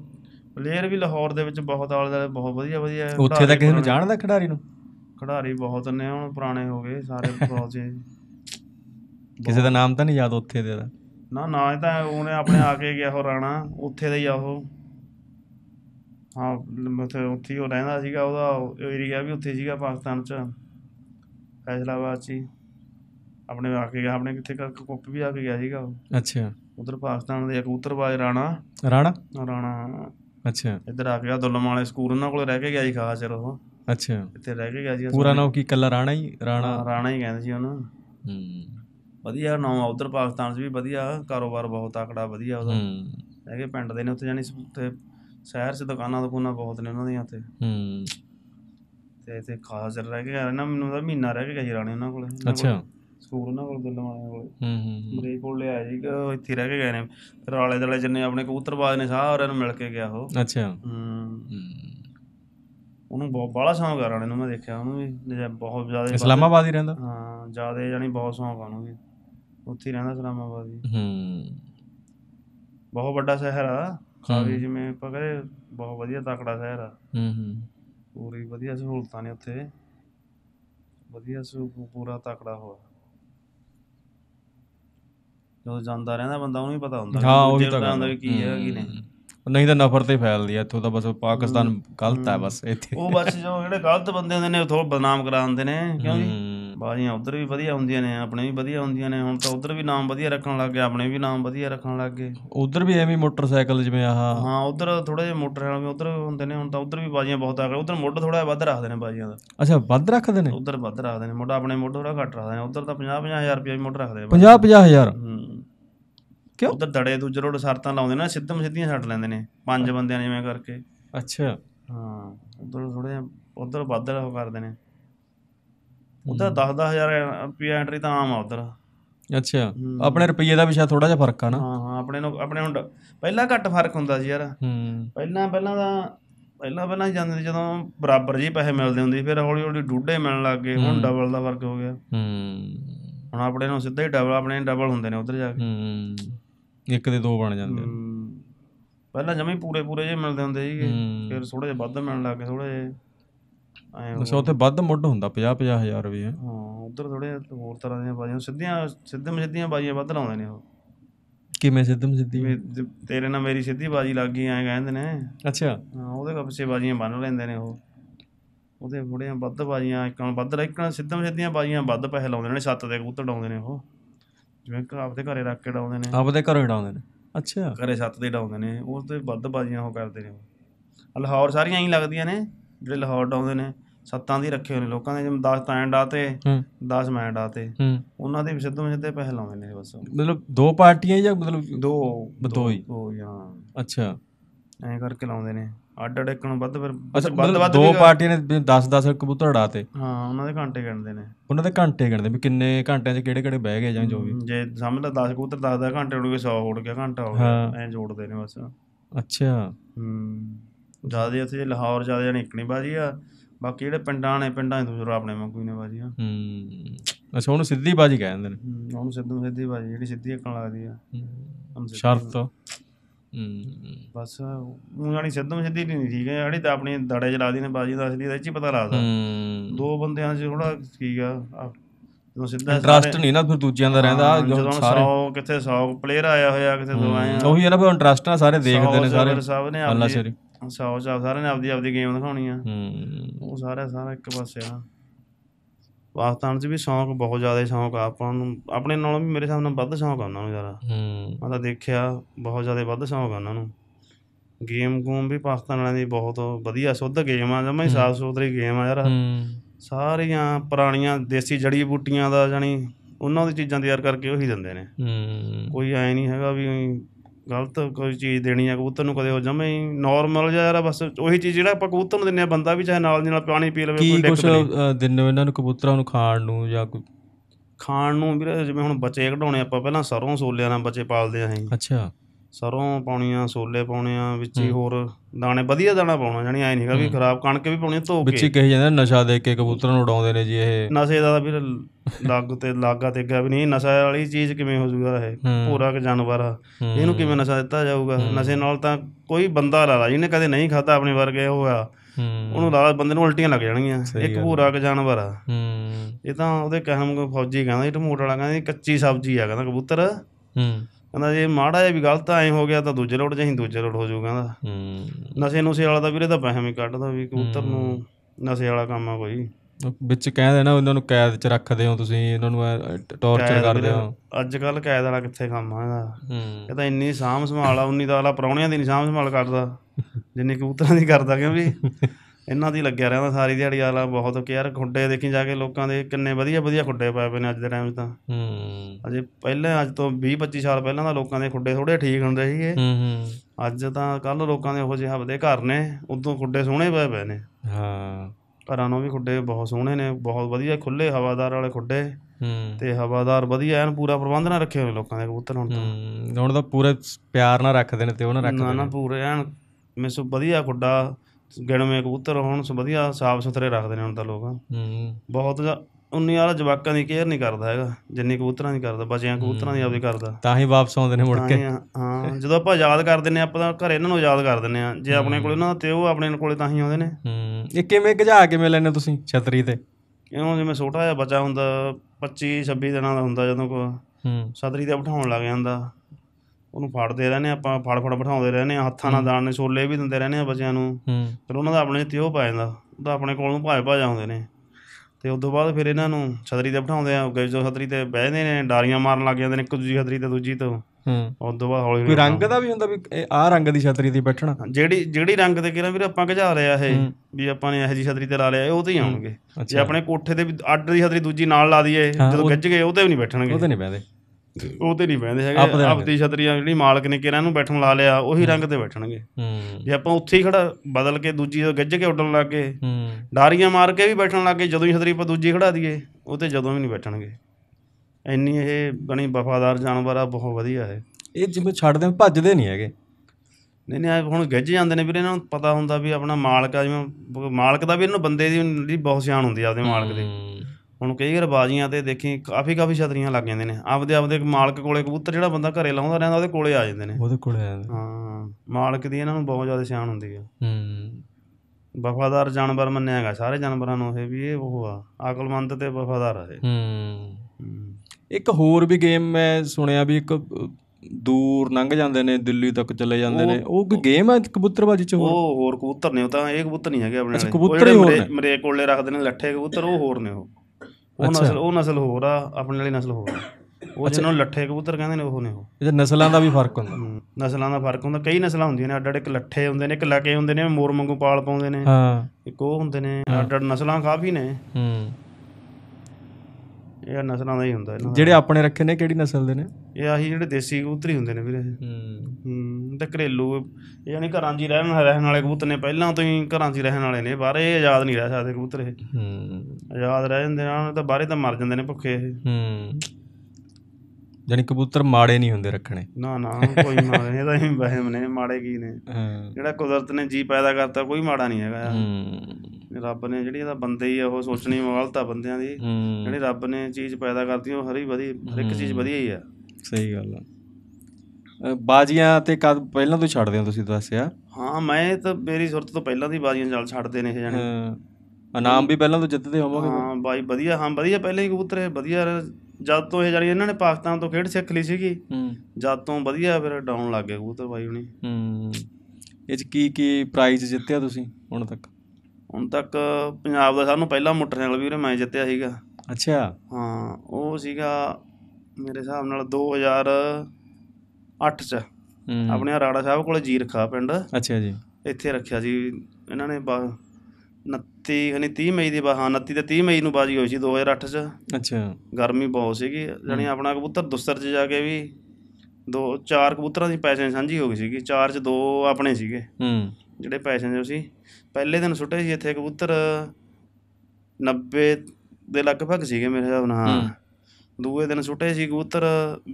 ਪਲੇਅਰ ਵੀ ਲਾਹੌਰ ਦੇ ਵਿੱਚ ਬਹੁਤ ਆਲੇ ਬਹੁਤ ਵਧੀਆ ਵਧੀਆ ਉੱਥੇ ਤਾਂ ਕਿਸੇ ਨੂੰ ਜਾਣਦਾ ਖਿਡਾਰੀ ਨੂੰ ਖਿਡਾਰੀ ਬਹੁਤ ਨੇ ਹੁਣ ਪੁਰਾਣੇ ਹੋ ਗਏ ਸਾਰੇ ਬਹੁਤ ਜੀ ਕਿਸੇ ਦਾ ਨਾਮ ਤਾਂ ਨਹੀਂ ਯਾਦ ਉੱਥੇ ਦੇ ਦਾ ਨਾ ਨਾ ਇਹ ਤਾਂ ਉਹਨੇ ਆਪਣੇ ਆ ਕੇ ਗਿਆ ਉਹ ਰਾਣਾ ਉੱਥੇ ਦਾ ਹੀ ਆ ਉਹ ਹਾਂ ਮਤਲਬ ਉੱਥੇ ਉਹ ਰਹਿੰਦਾ ਸੀਗਾ ਉਹਦਾ ਏਰੀਆ ਵੀ ਉੱਥੇ ਸੀਗਾ ਪਾਕਿਸਤਾਨ 'ਚ ਫੈਸਲਾਬਾਦ 'ਚ ਆਪਣੇ ਆ ਕੇ ਗਿਆ ਆਪਣੇ ਕਿੱਥੇ ਕਰਕੇ ਕੁੱਪ ਵੀ ਆ ਕੇ ਗਿਆ ਸੀਗਾ ਉਹ ਅੱਛਾ ਉਧਰ ਪਾਕਿਸਤਾਨ ਦੇ ਕਬੂਤਰਬਾਜ਼ ਰਾਣਾ ਰਾਣਾ ਰਾਣਾ ਅੱਛਾ ਇੱਧਰ ਆ ਗਿਆ ਦੁੱਲਮ ਵਾਲੇ ਸਕੂਲ ਉਹਨਾਂ ਕੋਲ ਰਹਿ ਕੇ ਗਿਆ ਜੀ ਖਾਸ ਚਿਰ ਉਹ ਅੱਛਾ ਇੱਥੇ ਰਹਿ ਕੇ ਗਿਆ ਜੀ ਪੂਰਾ ਨਾਮ ਕੀ ਕੱਲਾ ਰਾਣਾ ਹੀ ਰਾਣਾ ਰਾਣਾ ਹੀ ਕਹਿੰਦੇ ਸੀ ਉਹਨੂੰ ਹੂੰ ਵਧੀਆ ਨਾਮ ਆ ਉਧਰ ਪਾਕਿਸਤਾਨ 'ਚ ਵੀ ਵਧੀਆ ਕਾਰੋਬਾਰ ਬਹੁਤ ਆਕੜਾ ਵਧੀਆ ਉਹਦਾ ਹੈਗੇ ਪਿੰਡ ਦੇ ਨੇ ਉੱਥੇ ਜਾਨੀ ਉੱਥੇ ਸ਼ਹਿਰ 'ਚ ਦੁਕਾਨਾਂ ਦੁਕਾਨਾਂ ਬਹੁਤ ਨੇ ਉਹਨਾਂ ਦੀਆਂ ਉੱਥੇ ਹੂੰ ਤੇ ਇਥੇ ਖਾਸ ਰਹਿ ਗਿਆ ਨਾ ਮੈਨੂੰ ਤਾਂ ਮਹੀਨਾ ਰਹਿ ਗਿਆ ਜੀ ਰਾਣੇ ਉਹਨਾਂ ਕੋਲ ਅੱਛਾ ਸਕੂਲ ਉਹਨਾਂ ਕੋਲ ਦਿਲ ਵਾਲਿਆਂ ਹੂੰ ਹੂੰ ਮਰੇ ਕੋਲ ਲਿਆ ਜੀ ਕਿ ਇੱਥੇ ਰਹਿ ਕੇ ਗਏ ਨੇ ਫਿਰ ਆਲੇ ਦਲੇ ਜਿੰਨੇ ਆਪਣੇ ਕਬੂਤਰਬਾਜ਼ ਨੇ ਸਾਰਿਆਂ ਨੂੰ ਮਿਲ ਕੇ ਗਿਆ ਉਹ ਅੱਛਾ ਹੂੰ ਉਹਨੂੰ ਬਹੁਤ ਬਾਲਾ ਸ਼ੌਂਕ ਆ ਰਾਣੇ ਨੂੰ ਮੈਂ ਦੇਖਿਆ ਉਹਨੂੰ ਵੀ ਬਹੁਤ ਜ਼ਿਆਦਾ ਇਸਲਾਮਾਬਾਦ ਹੀ ਰਹਿੰਦਾ ਹਾਂ ਜ਼ਿਆਦਾ ਯਾਨੀ ਬਹੁਤ ਸ਼ੌਂਕ ਆ ਉਹਨੂੰ ਵੀ ਉੱਥੇ ਹੀ ਰਹਿੰਦਾ ਸਲਾਮਾਬਾਦ ਵੀ ਹੂੰ ਬਹੁਤ ਵੱਡਾ ਸ਼ਹਿਰ ਆ ਖਾਲੀ ਜਿਵੇਂ ਆਪਾਂ ਬਹੁਤ ਵਧੀਆ ਤਕੜਾ ਸ਼ਹਿਰ ਆ ਹੂੰ ਹੂੰ ਪੂਰੀ ਵਧੀਆ ਸਹੂਲਤਾਂ ਨੇ ਉੱਥੇ ਵਧੀਆ ਸੂਪ ਪੂਰਾ ਤਕੜਾ ਹੋਆ ਜੋ ਜਾਂਦਾ ਰਹਿੰਦਾ ਬੰਦਾ ਉਹਨੂੰ ਹੀ ਪਤਾ ਹੁੰਦਾ ਹਾਂ ਉਹ ਤਾਂ ਹੁੰਦਾ ਵੀ ਕੀ ਹੈ ਕੀ ਨਹੀਂ ਨਹੀਂ ਤਾਂ ਨਫ਼ਰਤ ਹੀ ਫੈਲਦੀ ਐ ਇੱਥੋਂ ਤਾਂ ਬਸ ਪਾਕਿਸਤਾਨ ਗਲਤ ਹੈ ਬਸ ਇੱਥੇ ਉਹ ਬਸ ਜੋ ਜਿਹੜੇ ਗਲਤ ਬੰਦੇ ਹੁੰਦੇ ਨੇ ਉਹ ਥੋੜਾ ਬਦਨਾਮ ਕਰਾਉਂਦੇ ਨੇ ਕਿਉਂਕਿ ਬਾਜ਼ੀਆਂ ਉਧਰ ਵੀ ਵਧੀਆ ਹੁੰਦੀਆਂ ਨੇ ਆਪਣੇ ਵੀ ਵਧੀਆ ਹੁੰਦੀਆਂ ਨੇ ਹੁਣ ਤਾਂ ਉਧਰ ਵੀ ਨਾਮ ਵਧੀਆ ਰੱਖਣ ਲੱਗ ਗਏ ਆਪਣੇ ਵੀ ਨਾਮ ਵਧੀਆ ਰੱਖਣ ਲੱਗ ਗਏ ਉਧਰ ਵੀ ਐਵੇਂ ਮੋਟਰਸਾਈਕਲ ਜਿਵੇਂ ਆਹ ਹਾਂ ਉਧਰ ਥੋੜੇ ਜਿਹਾ ਮੋਟਰ ਵਾਲੇ ਉਧਰ ਹੁੰਦੇ ਨੇ ਹੁਣ ਤਾਂ ਉਧਰ ਵੀ ਬਾਜ਼ੀਆਂ ਬਹੁਤ ਆ ਗਏ ਉਧਰ ਮੋਢਾ ਥੋੜਾ ਵੱਧ ਰੱਖਦੇ ਨੇ ਬਾਜ਼ੀਆਂ ਦਾ ਅੱਛਾ ਵੱਧ ਰੱਖਦੇ ਨੇ ਉਧਰ ਵੱਧ ਰੱਖਦੇ ਨੇ ਮੋਢਾ ਆਪਣੇ ਮੋਢਾ ਥੋੜਾ ਘੱਟ ਰੱਖਦੇ ਨੇ ਉਧਰ ਤਾਂ 50 50000 ਰੁਪਏ ਵੀ ਮੋਢਾ ਰੱਖਦੇ ਨੇ 50 50000 ਕਿਉਂ ਉਧਰ ਦੜੇ ਦੂਜੇ ਰੋਡ ਸਰਤਾਂ ਲਾਉਂਦੇ ਨੇ ਸਿੱਧਮ ਸਿੱਧੀਆਂ ਛੱਡ ਲੈਂਦੇ ਨੇ ਪੰਜ ਬੰਦਿਆਂ ਐਵੇਂ ਕਰਕੇ ਅੱਛਾ ਹਾਂ ਉਧਰ ਥੋੜੇ ਉਧਰ ਵੱਧ ਰੱਖ ਕਰਦੇ ਨੇ ਉਹ ਤਾਂ 10-10000 ਰੁਪਏ ਐਂਟਰੀ ਤਾਂ ਆਮ ਆ ਉਧਰ ਅੱਛਾ ਆਪਣੇ ਰੁਪਏ ਦਾ ਵੀ ਥੋੜਾ ਜਿਹਾ ਫਰਕ ਆ ਨਾ ਹਾਂ ਹਾਂ ਆਪਣੇ ਨੂੰ ਆਪਣੇ ਹੁਣ ਪਹਿਲਾਂ ਘੱਟ ਫਰਕ ਹੁੰਦਾ ਸੀ ਯਾਰ ਹੂੰ ਪਹਿਲਾਂ ਪਹਿਲਾਂ ਤਾਂ ਪਹਿਲਾਂ ਪਹਿਲਾਂ ਜਾਂਦੇ ਜਦੋਂ ਬਰਾਬਰ ਜੀ ਪੈਸੇ ਮਿਲਦੇ ਹੁੰਦੇ ਸੀ ਫਿਰ ਹੌਲੀ ਹੌਲੀ ਡੂਡੇ ਮਿਲਣ ਲੱਗ ਗਏ ਹੁਣ ਡਬਲ ਦਾ ਫਰਕ ਹੋ ਗਿਆ ਹੂੰ ਹੁਣ ਆਪਣੇ ਨੂੰ ਸਿੱਧਾ ਹੀ ਡਬਲ ਆਪਣੇ ਡਬਲ ਹੁੰਦੇ ਨੇ ਉਧਰ ਜਾ ਕੇ ਹੂੰ ਇੱਕ ਦੇ ਦੋ ਬਣ ਜਾਂਦੇ ਪਹਿਲਾਂ ਜਮੇ ਪੂਰੇ ਪੂਰੇ ਜੇ ਮਿਲਦੇ ਹੁੰਦੇ ਸੀਗੇ ਫਿਰ ਥੋੜੇ ਜਿਹਾ ਵੱਧ ਮਿਲਣ ਲੱਗ ਗਏ ਥੋੜੇ ਸੋ ਉੱਥੇ ਵੱਧ ਮੁੱਢ ਹੁੰਦਾ 50 50000 ਰੁਪਏ ਹਾਂ ਉਧਰ ਥੋੜੇ ਹੋਰ ਤਰ੍ਹਾਂ ਦੀਆਂ ਬਾਜ਼ੀਆਂ ਸਿੱਧੀਆਂ ਸਿੱਧਮ ਸਿੱਧੀਆਂ ਬਾਜ਼ੀਆਂ ਵੱਧ ਲਾਉਂਦੇ ਨੇ ਉਹ ਕਿਵੇਂ ਸਿੱਧਮ ਸਿੱਧੀ ਤੇਰੇ ਨਾਲ ਮੇਰੀ ਸਿੱਧੀ ਬਾਜ਼ੀ ਲੱਗ ਗਈ ਐ ਕਹਿੰਦੇ ਨੇ ਅੱਛਾ ਹਾਂ ਉਹਦੇ ਪਿੱਛੇ ਬਾਜ਼ੀਆਂ ਬੰਨ ਲੈਂਦੇ ਨੇ ਉਹ ਉਹਦੇ ਮੁੜਿਆਂ ਵੱਧ ਬਾਜ਼ੀਆਂ ਨਾਲ ਵੱਧ ਰਿਕਣ ਸਿੱਧਮ ਸਿੱਧੀਆਂ ਬਾਜ਼ੀਆਂ ਵੱਧ ਪੈਸੇ ਲਾਉਂਦੇ ਨੇ ਛੱਤ ਤੇ ਕਬੂਤਰ ਡਾਉਂਦੇ ਨੇ ਉਹ ਜਿਵੇਂ ਆਪਦੇ ਘਰੇ ਰੱਖ ਕੇ ਡਾਉਂਦੇ ਨੇ ਆਪਦੇ ਘਰੇ ਡਾਉਂਦੇ ਨੇ ਅੱਛਾ ਘਰੇ ਛੱਤ ਤੇ ਡਾਉਂਦੇ ਨੇ ਉਸ ਤੇ ਵੱਧ ਬਾਜ਼ੀਆਂ ਉਹ ਕਰਦੇ ਨੇ ਲਾਹੌਰ ਸਾਰੀਆਂ ਹੀ ਲੱਗਦੀਆਂ ਨੇ ਜਿਹੜੇ ਲਾਹੌਰ ਡਾਉਂਦੇ ਨੇ ਸੱਤਾਂ ਦੀ ਰੱਖੇ ਹੋਏ ਨੇ ਲੋਕਾਂ ਦੇ ਜਿਵੇਂ 10 ਤਾਂ ਡਾਤੇ 10 ਮੈਂ ਤੇ ਉਹਨਾਂ ਦੇ ਸਿੱਧੂ ਮੂਸੇ ਤੇ ਲਾਉਂਦੇ ਨੇ ਬਸ ਮਤਲਬ ਦੋ ਪਾਰਟੀਆਂ ਜਾਂ ਮਤਲਬ ਦੋ ਦੋ ਹੀ ਦੋ ਜਾਂ ਅੱਛਾ ਐਂ ਕਰਕੇ ਲਾਉਂਦੇ ਨੇ ਅੱਡ ਅੱਡ ਨੂੰ ਵੱਧ ਫਿਰ ਵੱਧ ਵੱਧ ਦੋ ਪਾਰਟੀਆਂ ਨੇ 10 10 ਕਬੂਤਰ ਤੇ ਹਾਂ ਉਹਨਾਂ ਦੇ ਘੰਟੇ ਗਿਣਦੇ ਨੇ ਉਹਨਾਂ ਦੇ ਘੰਟੇ ਗਿਣਦੇ ਵੀ ਕਿੰਨੇ ਘੰਟਿਆਂ 'ਚ ਕਿਹੜੇ ਕਿਹੜੇ ਬਹਿ ਗਏ ਜਾਂ ਜੋ ਵੀ ਜੇ ਸਮਝ ਲਾ 10 ਕਬੂਤਰ 10 10 ਘੰਟੇ ਉੜ ਗਏ 100 ਉੜ ਗਿਆ ਘੰਟਾ ਹੋ ਗਿਆ ਐਂ ਜੋੜਦੇ ਨੇ ਬਸ ਅੱਛਾ ਹੂੰ ਜਿਆਦਾ ਉੱਥੇ ਲਾਹੌਰ ਜਿਆਦਾ ਜਾਨੀ ਇੱਕ ਨਹੀਂ ਬਾਜੀ ਆ ਬਾਕੀ ਜਿਹੜੇ ਪਿੰਡਾਂ ਨੇ ਪਿੰਡਾਂ ਦੇ ਦੂਸਰਾ ਆਪਣੇ ਵਾਂਗੂ ਹੀ ਨੇ ਬਾਜੀ ਆ ਹੂੰ ਅੱਛਾ ਉਹਨੂੰ ਸਿੱਧੀ ਬਾਜੀ ਕਹਿੰਦੇ ਨੇ ਉਹਨੂੰ ਸਿੱਧੂ ਸਿੱਧੀ ਬਾਜੀ ਜਿਹੜੀ ਸਿੱਧੀ ਇੱਕਣ ਲੱਗਦੀ ਆ ਸ਼ਰਤ ਹੂੰ ਬਸ ਉਹ ਜਾਨੀ ਸਿੱਧੂ ਸਿੱਧੀ ਨਹੀਂ ਠੀਕ ਹੈ ਜਿਹੜੀ ਤਾਂ ਆਪਣੀ ਦੜੇ ਚ ਲਾਦੀ ਨੇ ਬਾਜੀ ਦਾ ਅਸਲੀ ਦਾ ਇਹ ਪਤਾ ਲੱਗਦਾ ਦੋ ਬੰਦਿਆਂ 'ਚ ਥੋੜਾ ਠੀਕ ਆ ਜਦੋਂ ਸਿੱਧਾ ਇੰਟਰਸਟ ਨਹੀਂ ਨਾ ਫਿਰ ਦੂਜਿਆਂ ਦਾ ਰਹਿੰਦਾ ਜਦੋਂ ਸਾਰੇ 100 ਕਿੱਥੇ 100 ਪਲੇਅਰ ਆਇਆ ਹੋਇਆ ਕਿਤੇ ਦੋ ਆਏ ਉਹੀ ਹੈ ਨਾ ਫਿਰ ਇੰਟਰਸਟ ਨਾਲ ਸਾਰੇ ਦੇਖਦੇ ਨੇ ਸਾਰੇ ਸਭ ਨੇ ਆਪਣੀ ਸੌ ਚਾਪ ਸਾਰੇ ਨੇ ਆਪਦੀ ਆਪਦੀ ਗੇਮ ਦਿਖਾਉਣੀ ਆ ਹੂੰ ਉਹ ਸਾਰੇ ਸਾਰੇ ਇੱਕ ਪਾਸੇ ਆ ਪਾਕਿਸਤਾਨ 'ਚ ਵੀ ਸ਼ੌਂਕ ਬਹੁਤ ਜ਼ਿਆਦਾ ਸ਼ੌਂਕ ਆ ਆਪਾਂ ਨੂੰ ਆਪਣੇ ਨਾਲੋਂ ਵੀ ਮੇਰੇ ਹਿਸਾਬ ਨਾਲ ਵੱਧ ਸ਼ੌਂਕ ਆ ਉਹਨਾਂ ਨੂੰ ਜ਼ਿਆਦਾ ਹੂੰ ਮੈਂ ਤਾਂ ਦੇਖਿਆ ਬਹੁਤ ਜ਼ਿਆਦਾ ਵੱਧ ਸ਼ੌਂਕ ਆ ਉਹਨਾਂ ਨੂੰ ਗੇਮ ਗੂਮ ਵੀ ਪਾਕਿਸਤਾਨ ਵਾਲਿਆਂ ਦੀ ਬਹੁਤ ਵਧੀਆ ਸੁੱਧ ਗੇਮ ਆ ਜਮਾ ਹੀ ਸਾਫ ਸੁਥਰੀ ਗੇਮ ਆ ਯਾਰ ਸਾਰੀਆਂ ਪੁਰਾਣੀਆਂ ਦੇਸੀ ਜੜੀ ਬੂਟੀਆਂ ਦਾ ਜਾਨੀ ਉਹਨਾਂ ਦੀ ਚੀਜ਼ਾਂ ਤਿਆਰ ਕਰਕੇ ਉਹੀ ਦਿੰਦੇ ਨੇ ਹੂੰ ਕੋਈ ਐ ਨਹੀਂ ਹੈਗਾ ਵੀ ਗਲਤ ਕੋਈ ਚੀਜ਼ ਦੇਣੀ ਆ ਕਬੂਤਰ ਨੂੰ ਕਦੇ ਹੋ ਜਮੇ ਹੀ ਨਾਰਮਲ ਜਿਹਾ ਯਾਰ ਬਸ ਉਹੀ ਚੀਜ਼ ਜਿਹੜਾ ਆਪਾਂ ਕਬੂਤਰ ਨੂੰ ਦਿੰਨੇ ਆ ਬੰਦਾ ਵੀ ਚਾਹੇ ਨਾਲ ਦੀ ਨਾਲ ਪਾਣੀ ਪੀ ਲਵੇ ਕੋਈ ਦਿੱਕਤ ਨਹੀਂ ਕੁਝ ਦਿੰਨੇ ਇਹਨਾਂ ਨੂੰ ਕਬੂਤਰਾਂ ਨੂੰ ਖਾਣ ਨੂੰ ਜਾਂ ਕੋਈ ਖਾਣ ਨੂੰ ਵੀਰੇ ਜਿਵੇਂ ਹੁਣ ਬੱਚੇ ਕਢਾਉਣੇ ਆਪਾਂ ਪਹਿਲਾਂ ਸਰੋਂ ਸੋਲਿਆਂ ਨਾਲ ਬੱਚੇ ਪਾਲਦੇ ਆਂ ਅਸੀਂ ਅੱਛਾ ਸਰੋਂ ਪਾਉਣੀ ਆ ਛੋਲੇ ਪਾਉਣੇ ਆ ਵਿੱਚ ਹੀ ਹੋਰ ਦਾਣੇ ਵਧੀਆ ਦਾਣਾ ਪਾਉਣਾ ਜਾਨੀ ਐ ਨਹੀਂਗਾ ਵੀ ਖਰਾਬ ਕਣਕ ਵੀ ਪਾਉਣੀ ਧੋ ਕੇ ਵਿੱਚ ਹੀ ਕਹੀ ਜਾਂਦਾ ਨਸ਼ਾ ਦੇ ਕੇ ਕਬੂਤਰਾਂ ਨੂੰ ਉਡਾਉਂਦੇ ਨੇ ਜੀ ਇਹ ਨਸ਼ੇ ਦਾ ਵੀ ਲੱਗ ਤੇ ਲਾਗਾ ਤੇ ਗਿਆ ਵੀ ਨਹੀਂ ਨਸ਼ਾ ਵਾਲੀ ਚੀਜ਼ ਕਿਵੇਂ ਹੋ ਜੂਗਾ ਇਹ ਪੂਰਾ ਕਿ ਜਾਨਵਰ ਇਹਨੂੰ ਕਿਵੇਂ ਨਸ਼ਾ ਦਿੱਤਾ ਜਾਊਗਾ ਨਸ਼ੇ ਨਾਲ ਤਾਂ ਕੋਈ ਬੰਦਾ ਲਾਲਾ ਜਿਹਨੇ ਕਦੇ ਨਹੀਂ ਖਾਦਾ ਆਪਣੇ ਵਰਗੇ ਹੋਇਆ ਉਹਨੂੰ ਲਾਲਾ ਬੰਦੇ ਨੂੰ ਉਲਟੀਆਂ ਲੱਗ ਜਾਣਗੀਆਂ ਇੱਕ ਪੂਰਾ ਕਿ ਜਾਨਵਰ ਆ ਇਹ ਤਾਂ ਉਹਦੇ ਕਹਿਮ ਫੌਜੀ ਕਹਿੰਦਾ ਇਹ ਢਮੋਟ ਵਾਲਾ ਕਹਿੰਦਾ ਕੱਚੀ ਸਬਜ਼ੀ ਆ ਕਹਿੰਦਾ ਕਬੂਤਰ ਹੂੰ ਕਹਿੰਦਾ ਜੇ ਮਾੜਾ ਜਿਹਾ ਵੀ ਗਲਤ ਐ ਹੋ ਗਿਆ ਤਾਂ ਦੂਜੇ ਲੋਟ ਜਹੀਂ ਦੂਜੇ ਲੋਟ ਹੋ ਜਾਊਗਾ ਕਹਿੰਦਾ ਨਸ਼ੇ ਨੂੰ ਵਾਲਾ ਤਾਂ ਵੀਰੇ ਤਾਂ ਪੈਸੇ ਵੀ ਕੱਢਦਾ ਵੀ ਕਬੂਤਰ ਨੂੰ ਨਸ਼ੇ ਵਾਲਾ ਕੰਮ ਆ ਕੋਈ ਵਿੱਚ ਕਹਿੰਦੇ ਨਾ ਉਹਨਾਂ ਨੂੰ ਕੈਦ 'ਚ ਰੱਖਦੇ ਹੋ ਤੁਸੀਂ ਇਹਨਾਂ ਨੂੰ ਟੌਰਚਰ ਕਰਦੇ ਹੋ ਅੱਜ ਕੱਲ ਕੈਦ ਵਾਲਾ ਕਿੱਥੇ ਕੰਮ ਆ ਇਹਦਾ ਇਹ ਤਾਂ ਇੰਨੀ ਸਾਂਭ ਸੰਭਾਲ ਆ ਉਨੀ ਦਾ ਵਾਲਾ ਪਰੌਣਿਆਂ ਦੀ ਨਹੀਂ ਸਾਂਭ ਸੰਭਾਲ ਕਰਦਾ ਜਿੰਨੇ ਕਬੂਤਰਾਂ ਦੀ ਕਰਦਾ ਕਿਉਂ ਵੀ ਇਹਨਾਂ ਦੀ ਲੱਗਿਆ ਰਹਿੰਦਾ ਸਾਰੀ ਦਿਹਾੜੀ ਆਲਾ ਬਹੁਤ ਕੇਅਰ ਖੁੱਡੇ ਦੇਖੀ ਜਾ ਕੇ ਲੋਕਾਂ ਦੇ ਕਿੰਨੇ ਵਧੀਆ ਵਧੀਆ ਖੁੱਡੇ ਪਾਏ ਪਏ ਨੇ ਅੱਜ ਦੇ ਟਾਈਮ 'ਚ ਤਾਂ ਹੂੰ ਅਜੇ ਪਹਿਲਾਂ ਅੱਜ ਤੋਂ 20 25 ਸਾਲ ਪਹਿਲਾਂ ਦਾ ਲੋਕਾਂ ਦੇ ਖੁੱਡੇ ਥੋੜੇ ਠੀਕ ਹੁੰਦੇ ਸੀਗੇ ਹੂੰ ਹੂੰ ਅੱਜ ਤਾਂ ਕੱਲ ਲੋਕਾਂ ਦੇ ਉਹ ਜਿਹੇ ਹਵਦੇ ਘਰ ਨੇ ਉਦੋਂ ਖੁੱਡੇ ਸੋਹਣੇ ਪਏ ਪਏ ਨੇ ਹਾਂ ਘਰਾਂ ਨੂੰ ਵੀ ਖੁੱਡੇ ਬਹੁਤ ਸੋਹਣੇ ਨੇ ਬਹੁਤ ਵਧੀਆ ਖੁੱਲੇ ਹਵਾਦਾਰ ਵਾਲੇ ਖੁੱਡੇ ਤੇ ਹਵਾਦਾਰ ਵਧੀਆ ਐਨ ਪੂਰਾ ਪ੍ਰਬੰਧ ਨਾਲ ਰੱਖੇ ਹੋਏ ਲੋਕਾਂ ਦੇ ਕਬੂਤਰ ਹੁਣ ਤਾਂ ਹੁਣ ਤਾਂ ਪੂਰੇ ਪਿਆਰ ਨਾਲ ਰੱਖਦੇ ਨੇ ਤੇ ਉਹਨਾਂ ਰੱਖਦੇ ਨੇ ਨਾ ਨਾ ਪੂਰੇ ਐਨ ਮੈਨੂੰ ਵਧੀਆ ਖੁੱਡਾ ਗਿਣਵੇਂ ਕਬੂਤਰ ਹੁਣ ਵਧੀਆ ਸਾਫ ਸੁਥਰੇ ਰੱਖਦੇ ਨੇ ਹੁਣ ਤਾਂ ਲੋਕ ਹੂੰ ਬਹੁਤ ਉਨੀ ਵਾਲਾ ਜਵਾਕਾਂ ਦੀ ਕੇਅਰ ਨਹੀਂ ਕਰਦਾ ਹੈਗਾ ਜਿੰਨੀ ਕਬੂਤਰਾਂ ਦੀ ਕਰਦਾ ਬਚਿਆਂ ਕਬੂਤਰਾਂ ਦੀ ਆਪੇ ਕਰਦਾ ਤਾਂ ਹੀ ਵਾਪਸ ਆਉਂਦੇ ਨੇ ਮੁੜ ਕੇ ਹਾਂ ਜਦੋਂ ਆਪਾਂ ਯਾਦ ਕਰ ਦਿੰਨੇ ਆਪਾਂ ਤਾਂ ਘਰੇ ਇਹਨਾਂ ਨੂੰ ਯਾਦ ਕਰ ਦਿੰਨੇ ਆ ਜੇ ਆਪਣੇ ਕੋਲ ਉਹਨਾਂ ਦਾ ਤੇ ਉਹ ਆਪਣੇ ਕੋਲੇ ਤਾਂ ਹੀ ਆਉਂਦੇ ਨੇ ਹੂੰ ਇਹ ਕਿਵੇਂ ਗਜਾ ਕੇ ਨੇ ਤੁਸੀਂ ਛਤਰੀ ਤੇ ਇਹਨੂੰ ਜਿਵੇਂ ਛੋਟਾ ਜਿਹਾ ਬੱਚਾ ਹੁੰਦਾ 25 26 ਦਿਨਾਂ ਦਾ ਹੁੰਦਾ ਜਦੋਂ ਕੋ ਹੂੰ ਛਤਰੀ ਤੇ ਬਿਠਾਉਣ ਲੱਗ ਜਾਂਦਾ ਉਹਨੂੰ ਫੜਦੇ ਰਹਿੰਦੇ ਆਪਾਂ ਫੜ ਫੜ ਬਿਠਾਉਂਦੇ ਰਹਿੰਦੇ ਆ ਹੱਥਾਂ ਨਾਲ ਦਾਣੇ ਛੋਲੇ ਵੀ ਦਿੰਦੇ ਰਹਿੰਦੇ ਆ ਬੱਚਿਆਂ ਨੂੰ ਫਿਰ ਉਹਨਾਂ ਦਾ ਆਪਣੇ ਤੇ ਉਹ ਪਾ ਜਾਂਦਾ ਉਹਦਾ ਆਪਣੇ ਕੋਲ ਨੂੰ ਭਾਏ ਭਾਜ ਆਉਂਦੇ ਨੇ ਤੇ ਉਸ ਤੋਂ ਬਾਅਦ ਫਿਰ ਇਹਨਾਂ ਨੂੰ ਛਤਰੀ ਤੇ ਬਿਠਾਉਂਦੇ ਆ ਗਏ ਜੋ ਛਤਰੀ ਤੇ ਬਹਿਦੇ ਨੇ ਡਾਰੀਆਂ ਮਾਰਨ ਲੱਗ ਜਾਂਦੇ ਨੇ ਇੱਕ ਦੂਜੀ ਛਤਰੀ ਤੇ ਦੂਜੀ ਤੋਂ ਹੂੰ ਉਸ ਤੋਂ ਬਾਅਦ ਹੌਲੀ ਹੌਲੀ ਰੰਗ ਦਾ ਵੀ ਹੁੰਦਾ ਵੀ ਆਹ ਰੰਗ ਦੀ ਛਤਰੀ ਤੇ ਬੈਠਣਾ ਜਿਹੜੀ ਜਿਹੜੀ ਰੰਗ ਤੇ ਕਿਹਾ ਵੀਰ ਆਪਾਂ ਘਜਾ ਲਿਆ ਇਹ ਵੀ ਆਪਾਂ ਨੇ ਇਹੋ ਜੀ ਛਤਰੀ ਤੇ ਲਾ ਲਿਆ ਉਹ ਤੇ ਹੀ ਆਉਣਗੇ ਜੇ ਆਪਣੇ ਕੋਠੇ ਤੇ ਵੀ ਅੱਡ ਦੀ ਛਤਰੀ ਦੂਜੀ ਨਾਲ ਲਾ ਦਈਏ ਜਦੋਂ ਗੱਜ ਗਏ ਉਹ ਤੇ ਵੀ ਨਹੀਂ ਬੈਠਣਗੇ ਉਹ ਤੇ ਨਹੀਂ ਬੈਠਦੇ ਉਹ ਤੇ ਨਹੀਂ ਬਹਿੰਦੇ ਹੈਗੇ ਆਪਦੀ ਛਤਰੀਆਂ ਜਿਹੜੀ ਮਾਲਕ ਨੇ ਕਿਹਨਾਂ ਨੂੰ ਬੈਠਣ ਲਾ ਲਿਆ ਉਹੀ ਰੰਗ ਤੇ ਬੈਠਣਗੇ ਜੇ ਆਪਾਂ ਉੱਥੇ ਹੀ ਖੜਾ ਬਦਲ ਕੇ ਦੂਜੀ ਗੱਜ ਕੇ ਉੱਡਣ ਲੱਗ ਗਏ ਡਾਰੀਆਂ ਮਾਰ ਕੇ ਵੀ ਬੈਠਣ ਲੱਗ ਗਏ ਜਦੋਂ ਹੀ ਛਤਰੀ ਆਪਾਂ ਦੂਜੀ ਖੜਾ ਦਈਏ ਉਹ ਤੇ ਜਦੋਂ ਵੀ ਨਹੀਂ ਬੈਠਣਗੇ ਇੰਨੀ ਇਹ ਬਣੀ ਵਫਾਦਾਰ ਜਾਨਵਰ ਆ ਬਹੁਤ ਵਧੀਆ ਹੈ ਇਹ ਜਿਵੇਂ ਛੱਡਦੇ ਭੱਜਦੇ ਨਹੀਂ ਹੈਗੇ ਨਹੀਂ ਨਹੀਂ ਹੁਣ ਗੱਜ ਜਾਂਦੇ ਨੇ ਵੀਰੇ ਇਹਨਾਂ ਨੂੰ ਪਤਾ ਹੁੰਦਾ ਵੀ ਆਪਣਾ ਮਾਲਕ ਆ ਜਿਵੇਂ ਮਾਲਕ ਦਾ ਵੀ ਇਹਨਾਂ ਨੂੰ ਬੰਦੇ ਦੀ ਬਹੁਤ ਸਿਆਣ ਹੁੰਦੀ ਆ ਆਪਦੇ ਮਾਲਕ ਦੇ ਹੁਣ ਕਈ ਵਾਰ ਬਾਜ਼ੀਆਂ ਤੇ ਦੇਖੀ ਕਾਫੀ ਕਾਫੀ ਛਤਰੀਆਂ ਲੱਗ ਜਾਂਦੇ ਨੇ ਆਪਦੇ ਆਪਦੇ ਮਾਲਕ ਕੋਲੇ ਕਬੂਤਰ ਜਿਹੜਾ ਬੰਦਾ ਘਰੇ ਲਾਉਂਦਾ ਰਹਿੰਦਾ ਉਹਦੇ ਕੋਲੇ ਆ ਜਾਂਦੇ ਨੇ ਉਹਦੇ ਕੋਲੇ ਆ ਜਾਂਦੇ ਹਾਂ ਮਾਲਕ ਦੀ ਇਹਨਾਂ ਨੂੰ ਬਹੁਤ ਜ਼ਿਆਦਾ ਸਿਆਣ ਹੁੰਦੀ ਹੈ ਹੂੰ ਵਫਾਦਾਰ ਜਾਨਵਰ ਮੰਨਿਆ ਹੈਗਾ ਸਾਰੇ ਜਾਨਵਰਾਂ ਨੂੰ ਇਹ ਵੀ ਇਹ ਉਹ ਆ ਆਕਲਮੰਦ ਤੇ ਵਫਾਦਾਰ ਆ ਇਹ ਹੂੰ ਇੱਕ ਹੋਰ ਵੀ ਗੇਮ ਮੈਂ ਸੁਣਿਆ ਵੀ ਇੱਕ ਦੂਰ ਲੰਘ ਜਾਂਦੇ ਨੇ ਦਿੱਲੀ ਤੱਕ ਚਲੇ ਜਾਂਦੇ ਨੇ ਉਹ ਕੋਈ ਗੇਮ ਹੈ ਕਬੂਤਰਬਾਜੀ ਚ ਉਹ ਹੋਰ ਕਬੂਤਰ ਨੇ ਉਹ ਤਾਂ ਇਹ ਕਬੂਤਰ ਨਹੀਂ ਹੈਗੇ ਆਪਣੇ ਕੋਲ ਕਬੂਤਰ ਹੀ ਹੋਰ ਨੇ ਮਰੇ ਕੋਲੇ ਰੱਖਦੇ ਨੇ ਲੱਠੇ ਕਬੂਤਰ ਉਹ ਹੋਰ ਨੇ ਉਹ ਉਹ ਨਸਲ ਉਹ ਨਸਲ ਹੋਰ ਆ ਆਪਣੇ ਵਾਲੀ ਨਸਲ ਹੋਰ ਉਹ ਜਿਹਨਾਂ ਨੂੰ ਲੱਠੇ ਕਬੂਤਰ ਕਹਿੰਦੇ ਨੇ ਉਹ ਨੇ ਉਹ ਇਹਦੇ ਨਸਲਾਂ ਦਾ ਵੀ ਫਰਕ ਹੁੰਦਾ ਨਸਲਾਂ ਦਾ ਫਰਕ ਹੁੰਦਾ ਕਈ ਨਸਲਾਂ ਹੁੰਦੀਆਂ ਨੇ ਅੱਡ-ਅੱਡ ਇੱਕ ਲੱਠੇ ਹੁੰਦੇ ਨੇ ਇੱਕ ਲਕੇ ਹੁੰਦੇ ਨੇ ਮੋਰ ਵਾਂਗੂ ਪਾਲ ਪਾਉਂਦੇ ਨੇ ਹਾਂ ਇੱਕ ਉਹ ਹੁੰਦੇ ਨੇ ਅੱਡ-ਅੱਡ ਨਸਲਾਂ ਕਾਫੀ ਨੇ ਹੂੰ ਇਹ ਨਸਲਾਂ ਦਾ ਹੀ ਹੁੰਦਾ ਜਿਹੜੇ ਆਪਣੇ ਰੱਖੇ ਨੇ ਕਿਹੜੀ ਨਸਲ ਦੇ ਨੇ ਇਹ ਆਹੀ ਜਿਹੜੇ ਦੇਸੀ ਹੀ ਹੁੰਦੇ ਨੇ ਵੀਰੇ ਹੂੰ ਹੂੰ ਤੇ ਘਰੇਲੂ ਯਾਨੀ ਘਰਾਂ 'ਚ ਹੀ ਰਹਿਣ ਰਹਿਣ ਵਾਲੇ ਕਬੂਤਰ ਨੇ ਪਹਿਲਾਂ ਤੋਂ ਹੀ ਘਰਾਂ 'ਚ ਹੀ ਰਹਿਣ ਵਾਲੇ ਨੇ ਬਾਹਰੇ ਆਜ਼ਾਦ ਨਹੀਂ ਰਹਿ ਸਕਦੇ ਕਬੂਤਰ ਇਹ ਹੂੰ ਆਜ਼ਾਦ ਰਹਿ ਜਾਂਦੇ ਨਾਲ ਤਾਂ ਬਾਹਰੇ ਤਾਂ ਮਰ ਜਾਂਦੇ ਨੇ ਭੁੱਖੇ ਇਹ ਹੂੰ ਯਾਨੀ ਕਬੂਤਰ ਮਾੜੇ ਨਹੀਂ ਹੁੰਦੇ ਰੱਖਣੇ ਨਾ ਨਾ ਕੋਈ ਮਾੜੇ ਇਹ ਤਾਂ ਹੀ ਵਹਿਮ ਨੇ ਮਾੜੇ ਕੀ ਨੇ ਹੂੰ ਜਿਹੜਾ ਕੁਦਰਤ ਨੇ ਜੀ ਪੈਦਾ ਕਰਤਾ ਕੋਈ ਮਾੜਾ ਨਹੀਂ ਹੈਗਾ ਹੂੰ ਰੱਬ ਨੇ ਜਿਹੜੀ ਇਹਦਾ ਬੰਦੇ ਹੀ ਆ ਉਹ ਸੋਚਣੀ ਮਗਲਤਾ ਬੰਦਿਆਂ ਦੀ ਜਿਹੜੀ ਰੱਬ ਨੇ ਚੀਜ਼ ਪੈਦਾ ਕਰਤੀ ਉਹ ਹਰੀ ਵਧੀ ਹਰ ਇੱਕ ਚੀਜ਼ ਵਧੀਆ ਹੀ ਆ ਸਹੀ ਗੱਲ ਆ ਬਾਜ਼ੀਆਂ ਤੇ ਕਦ ਪਹਿਲਾਂ ਤੋਂ ਛੱਡਦੇ ਹੋ ਤੁਸੀਂ ਦੱਸਿਆ ਹਾਂ ਮੈਂ ਤਾਂ ਮੇਰੀ ਸੁਰਤ ਤੋਂ ਪਹਿਲਾਂ ਦੀ ਬਾਜ਼ੀਆਂ ਨਾਲ ਛੱਡਦੇ ਨੇ ਇਹ ਜਾਣੇ ਇਨਾਮ ਵੀ ਪਹਿਲਾਂ ਤੋਂ ਜਿੱਤਦੇ ਹੋਵੋਗੇ ਹਾਂ ਬਾਈ ਵਧੀਆ ਹਾਂ ਵਧੀਆ ਪਹਿਲੇ ਹੀ ਕਬੂਤਰ ਹੈ ਵਧੀਆ ਜਦ ਤੋਂ ਇਹ ਜਾਨੀ ਇਹਨਾਂ ਨੇ ਪਾਕਿਸਤਾਨ ਤੋਂ ਖੇਡ ਸਿੱਖ ਲਈ ਸੀਗੀ ਜਦ ਤੋਂ ਵਧੀਆ ਫਿਰ ਡਾਊਨ ਲੱਗ ਗਿਆ ਕਬੂਤਰ ਬਾਈ ਹੁਣੀ ਹੂੰ ਇਹ ਚ ਕੀ ਕੀ ਪ੍ਰਾਈਜ਼ ਜਿੱਤਿਆ ਤੁਸੀਂ ਹੁਣ ਤੱਕ ਹੁਣ ਤੱਕ ਪੰਜਾਬ ਦਾ ਸਾਨੂੰ ਪਹਿਲਾ ਮੋਟਰਸਾਈਕਲ ਵੀ ਉਹਨੇ ਮੈਂ ਜਿੱਤਿਆ ਸੀਗਾ ਅੱਛਾ ਹਾਂ ਉਹ ਸੀਗਾ ਮੇਰੇ ਹਿਸਾਬ ਨਾਲ 2000 8 ਚ ਆਪਣੇ ਰਾੜਾ ਸਾਹਿਬ ਕੋਲ ਜੀਰਖਾ ਪਿੰਡ ਅੱਛਾ ਜੀ ਇੱਥੇ ਰੱਖਿਆ ਸੀ ਇਹਨਾਂ ਨੇ 29 ਯਾਨੀ 30 ਮਈ ਦੀ ਬਾਹਾਂ 29 ਤੇ 30 ਮਈ ਨੂੰ ਬਾਜੀ ਹੋਈ ਸੀ 2008 ਚ ਅੱਛਾ ਗਰਮੀ ਬਹੁਤ ਸੀਗੀ ਜਾਨੀ ਆਪਣਾ ਕਬੂਤਰ ਦੁਸਰ ਚ ਜਾ ਕੇ ਵੀ ਦੋ ਚਾਰ ਕਬੂਤਰਾਂ ਦੀ ਪੈਸੇ ਸਾਂਝੀ ਹੋ ਗਈ ਸੀਗੀ ਚਾਰ ਚ ਦੋ ਆਪਣੇ ਸੀਗੇ ਹੂੰ ਜਿਹੜੇ ਪੈਸੇ ਜੋ ਸੀ ਪਹਿਲੇ ਦਿਨ ਸੁੱਟੇ ਸੀ ਇੱਥੇ ਕਬੂਤਰ 90 ਦੇ ਲਗਭਗ ਸੀਗੇ ਮੇਰੇ ਹਿਸਾਬ ਨਾਲ ਦੂਏ ਦਿਨ ਸੁੱਟੇ ਸੀ ਕਬੂਤਰ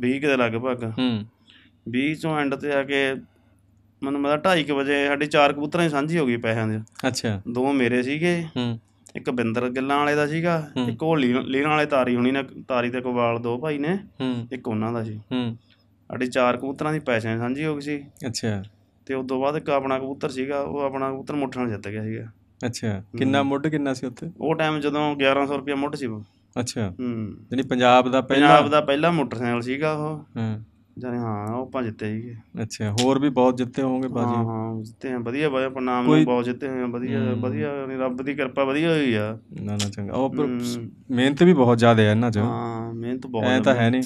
20 ਦੇ ਲਗਭਗ ਹੂੰ 20 ਚੋਂ ਐਂਡ ਤੇ ਆ ਕੇ ਮੈਨੂੰ ਮਤਲਬ 2:30 ਵਜੇ ਸਾਡੇ ਚਾਰ ਕਬੂਤਰਾਂ ਦੀ ਸਾਂਝੀ ਹੋ ਗਈ ਪੈਸਿਆਂ ਦੀ ਅੱਛਾ ਦੋ ਮੇਰੇ ਸੀਗੇ ਹੂੰ ਇੱਕ ਬਿੰਦਰ ਗਿੱਲਾਂ ਵਾਲੇ ਦਾ ਸੀਗਾ ਇੱਕ ਉਹ ਲੀਰਾਂ ਵਾਲੇ ਤਾਰੀ ਹੁਣੀ ਨੇ ਤਾਰੀ ਤੇ ਕੋਵਾਲ ਦੋ ਭਾਈ ਨੇ ਇੱਕ ਉਹਨਾਂ ਦਾ ਸੀ ਹੂੰ ਸਾਡੇ ਚਾਰ ਕਬੂਤਰਾਂ ਦੀ ਪੈਸਿਆਂ ਦੀ ਸਾਂਝੀ ਹੋ ਗਈ ਸੀ ਅੱਛਾ ਤੇ ਉਸ ਤੋਂ ਬਾਅਦ ਇੱਕ ਆਪਣਾ ਕਬੂਤਰ ਸੀਗਾ ਉਹ ਆਪਣਾ ਕਬੂਤਰ ਮੁੱਠਾਂ ਨਾਲ ਜਿੱਤ ਗਿਆ ਸੀਗਾ ਅੱਛਾ ਕਿੰਨਾ ਮੁੱਢ ਕਿੰਨਾ ਸੀ ਉੱਥੇ ਉਹ ਟਾਈਮ ਜਦੋਂ 1100 ਰੁਪਏ ਮੁੱਢ ਸੀ ਉਹ ਅੱਛਾ ਹੂੰ ਯਾਨੀ ਪੰਜਾਬ ਦਾ ਪਹਿਲਾ ਪੰਜਾਬ ਦਾ ਪਹਿਲਾ ਮੋਟਰਸਾਈਕਲ ਸੀਗਾ ਉਹ ਹੂੰ ਜਾਨੇ ਹਾਂ ਉਹ ਪੰਜ ਜਿੱਤੇ ਜੀ ਅੱਛਾ ਹੋਰ ਵੀ ਬਹੁਤ ਜਿੱਤੇ ਹੋਣਗੇ ਬਾਜੀ ਹਾਂ ਹਾਂ ਜਿੱਤੇ ਆ ਵਧੀਆ ਬਾਜੀ ਆਪਾਂ ਨਾਮ ਨੂੰ ਬਹੁਤ ਜਿੱਤੇ ਹੋਏ ਆ ਵਧੀਆ ਵਧੀਆ ਰੱਬ ਦੀ ਕਿਰਪਾ ਵਧੀਆ ਹੋਈ ਆ ਨਾ ਨਾ ਚੰਗਾ ਉਹ ਪਰ ਮਿਹਨਤ ਵੀ ਬਹੁਤ ਜ਼ਿਆਦਾ ਹੈ ਇਹਨਾਂ 'ਚ ਹਾਂ ਮਿਹਨਤ ਬਹੁਤ ਐ ਤਾਂ ਹੈ ਨਹੀਂ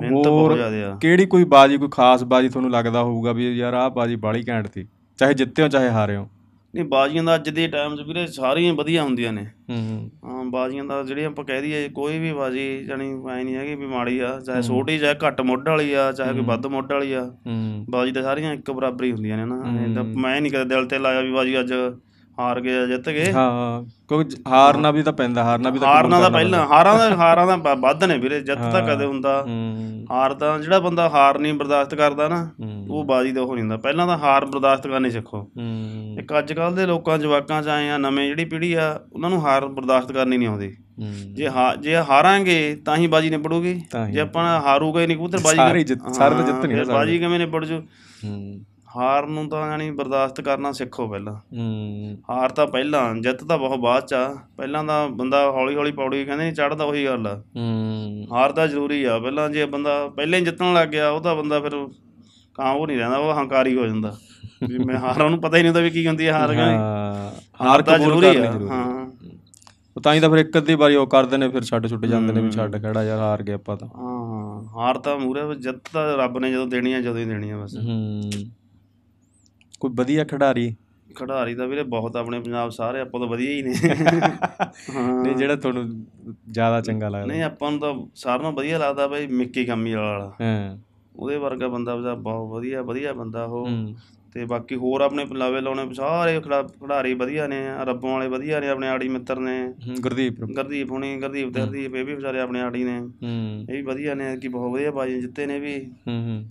ਮਿਹਨਤ ਬਹੁਤ ਜ਼ਿਆਦਾ ਆ ਕਿਹੜੀ ਕੋਈ ਬਾਜੀ ਕੋਈ ਖਾਸ ਬਾਜੀ ਤੁਹਾਨੂੰ ਲੱਗਦਾ ਹੋਊਗਾ ਵੀ ਯਾਰ ਆਹ ਬਾਜੀ ਬਾਲੀ ਘੈਂਟ ਸੀ ਚਾਹੇ ਜਿੱਤੇ ਹੋ ਚਾਹੇ ਹਾਰੇ ਹੋ ਨਹੀਂ ਬਾਜ਼ੀਆਂ ਦਾ ਅੱਜ ਦੇ ਟਾਈਮ 'ਚ ਵੀਰੇ ਸਾਰੀਆਂ ਵਧੀਆ ਹੁੰਦੀਆਂ ਨੇ ਹੂੰ ਹਾਂ ਬਾਜ਼ੀਆਂ ਦਾ ਜਿਹੜੀ ਆਪਾਂ ਕਹਿ ਦਈਏ ਕੋਈ ਵੀ ਬਾਜ਼ੀ ਜਾਨੀ ਐ ਨਹੀਂ ਹੈਗੀ ਵੀ ਮਾੜੀ ਆ ਚਾਹੇ ਛੋਟੀ ਚਾਹੇ ਘੱਟ ਮੁੱਢ ਵਾਲੀ ਆ ਚਾਹੇ ਕੋਈ ਵੱਧ ਮੁੱਢ ਵਾਲੀ ਆ ਬਾਜ਼ੀ ਤਾਂ ਸਾਰੀਆਂ ਇੱਕ ਬਰਾਬਰ ਹੀ ਹੁੰਦੀਆਂ ਨੇ ਨਾ ਮੈਂ ਨਹੀਂ ਕਦੇ ਦਿਲ ਤੇ ਲਾਇਆ ਵੀ ਬਾਜ਼ੀ ਅੱਜ ਹਾਰ ਗਏ ਜਿੱਤ ਗਏ ਹਾਂ ਕਿਉਂਕਿ ਹਾਰਨਾ ਵੀ ਤਾਂ ਪੈਂਦਾ ਹਾਰਨਾ ਵੀ ਤਾਂ ਹਾਰਨਾ ਦਾ ਪਹਿਲਾਂ ਹਾਰਾਂ ਦਾ ਹਾਰਾਂ ਦਾ ਵੱਧ ਨੇ ਵੀਰੇ ਜਿੱਤ ਤਾਂ ਕਦੇ ਹੁੰਦਾ ਹਾਰ ਤਾਂ ਜਿਹੜਾ ਬੰਦਾ ਹਾਰ ਨਹੀਂ ਬਰਦਾਸ਼ਤ ਕਰਦਾ ਨਾ ਉਹ ਬਾਜੀ ਦਾ ਹੋ ਜਾਂਦਾ ਪਹਿਲਾਂ ਤਾਂ ਹਾਰ ਬਰਦਾਸ਼ਤ ਕਰਨੀ ਸਿੱਖੋ ਇੱਕ ਅੱਜ ਕੱਲ ਦੇ ਲੋਕਾਂ ਜਵਾਕਾਂ ਚ ਆਏ ਆ ਨਵੇਂ ਜਿਹੜੀ ਪੀੜ੍ਹੀ ਆ ਉਹਨਾਂ ਨੂੰ ਹਾਰ ਬਰਦਾਸ਼ਤ ਕਰਨੀ ਨਹੀਂ ਆਉਂਦੀ ਜੇ ਜੇ ਹਾਰਾਂਗੇ ਤਾਂ ਹੀ ਬਾਜੀ ਨਿਬੜੂਗੀ ਜੇ ਆਪਾਂ ਹਾਰੂਗੇ ਨਹੀਂ ਕਬੂਤਰ ਬਾਜੀ ਸਾਰੇ ਸਾਰੇ ਤਾਂ ਜਿੱਤ ਨਹੀਂ ਬਾਜੀ ਕਿਵੇਂ ਨਿਬੜ ਜੂ ਹਾਰ ਨੂੰ ਤਾਂ ਯਾਨੀ ਬਰਦਾਸ਼ਤ ਕਰਨਾ ਸਿੱਖੋ ਪਹਿਲਾਂ ਹੂੰ ਹਾਰ ਤਾਂ ਪਹਿਲਾਂ ਜਿੱਤ ਤਾਂ ਬਹੁਤ ਬਾਅਦ ਚ ਆ ਪਹਿਲਾਂ ਤਾਂ ਬੰਦਾ ਹੌਲੀ ਹੌਲੀ ਪੌੜੀ ਕਹਿੰਦੇ ਨਹੀਂ ਚੜਦਾ ਉਹੀ ਗੱਲ ਆ ਹੂੰ ਹਾਰ ਤਾਂ ਜ਼ਰੂਰੀ ਆ ਪਹਿਲਾਂ ਜੇ ਬੰਦਾ ਪਹਿਲੇ ਹੀ ਜਿੱਤਣ ਲੱਗ ਗਿਆ ਉਹਦਾ ਬੰਦਾ ਫਿਰ ਕਾਂ ਉਹ ਨਹੀਂ ਰਹਿੰਦਾ ਉਹ ਹੰਕਾਰੀ ਹੋ ਜਾਂਦਾ ਵੀ ਮੈਂ ਹਾਰ ਉਹਨੂੰ ਪਤਾ ਹੀ ਨਹੀਂ ਹੁੰਦਾ ਵੀ ਕੀ ਹੁੰਦੀ ਹੈ ਹਾਰ ਕਹਿੰਦੇ ਹਾਰ ਤਾਂ ਜ਼ਰੂਰੀ ਆ ਹਾਂ ਤਾਂ ਹੀ ਤਾਂ ਫਿਰ ਇੱਕ ਅੱਧੀ ਵਾਰੀ ਉਹ ਕਰਦੇ ਨੇ ਫਿਰ ਛੱਡ ਛੁੱਟ ਜਾਂਦੇ ਨੇ ਵੀ ਛੱਡ ਖੜਾ ਯਾਰ ਹਾਰ ਗਏ ਆਪਾਂ ਤਾਂ ਹਾਂ ਹਾਰ ਤਾਂ ਮੂਰੇ ਜਿੱਤ ਤਾਂ ਰੱਬ ਨੇ ਜਦੋਂ ਦੇਣੀ ਆ ਜਦੋਂ ਹੀ ਦੇਣੀ ਆ ਬਸ ਹੂੰ ਕੋਈ ਵਧੀਆ ਖਿਡਾਰੀ ਖਿਡਾਰੀ ਤਾਂ ਵੀਰੇ ਬਹੁਤ ਆਪਣੇ ਪੰਜਾਬ ਸਾਰੇ ਆਪਾਂ ਤਾਂ ਵਧੀਆ ਹੀ ਨੇ ਨਹੀਂ ਜਿਹੜਾ ਤੁਹਾਨੂੰ ਜ਼ਿਆਦਾ ਚੰਗਾ ਲੱਗਦਾ ਨਹੀਂ ਆਪਾਂ ਨੂੰ ਤਾਂ ਸਾਰਿਆਂ ਨੂੰ ਵਧੀਆ ਲੱਗਦਾ ਬਈ ਮਿੱਕੀ ਕਮੀ ਵਾਲਾ ਹਾਂ ਉਹਦੇ ਵਰਗਾ ਬੰਦਾ ਬਜਾ ਬਹੁਤ ਵਧੀਆ ਵਧੀਆ ਬੰਦਾ ਉਹ ਤੇ ਬਾਕੀ ਹੋਰ ਆਪਣੇ ਲਾਵੇ ਲਾਉਣੇ ਸਾਰੇ ਖਿਡਾਰੀ ਵਧੀਆ ਨੇ ਰੱਬੋਂ ਵਾਲੇ ਵਧੀਆ ਨੇ ਆਪਣੇ ਆੜੀ ਮਿੱਤਰ ਨੇ ਗੁਰਦੀਪ ਗੁਰਦੀਪ ਹੁਣੀ ਗੁਰਦੀਪ ਤੇ ਇਹ ਵੀ ਵਿਚਾਰੇ ਆਪਣੇ ਆੜੀ ਨੇ ਇਹ ਵੀ ਵਧੀਆ ਨੇ ਕਿ ਬਹੁਤ ਵਧੀਆ ਬਾਜੀ ਜਿੱਤੇ ਨੇ ਵੀ ਹੂੰ ਹੂੰ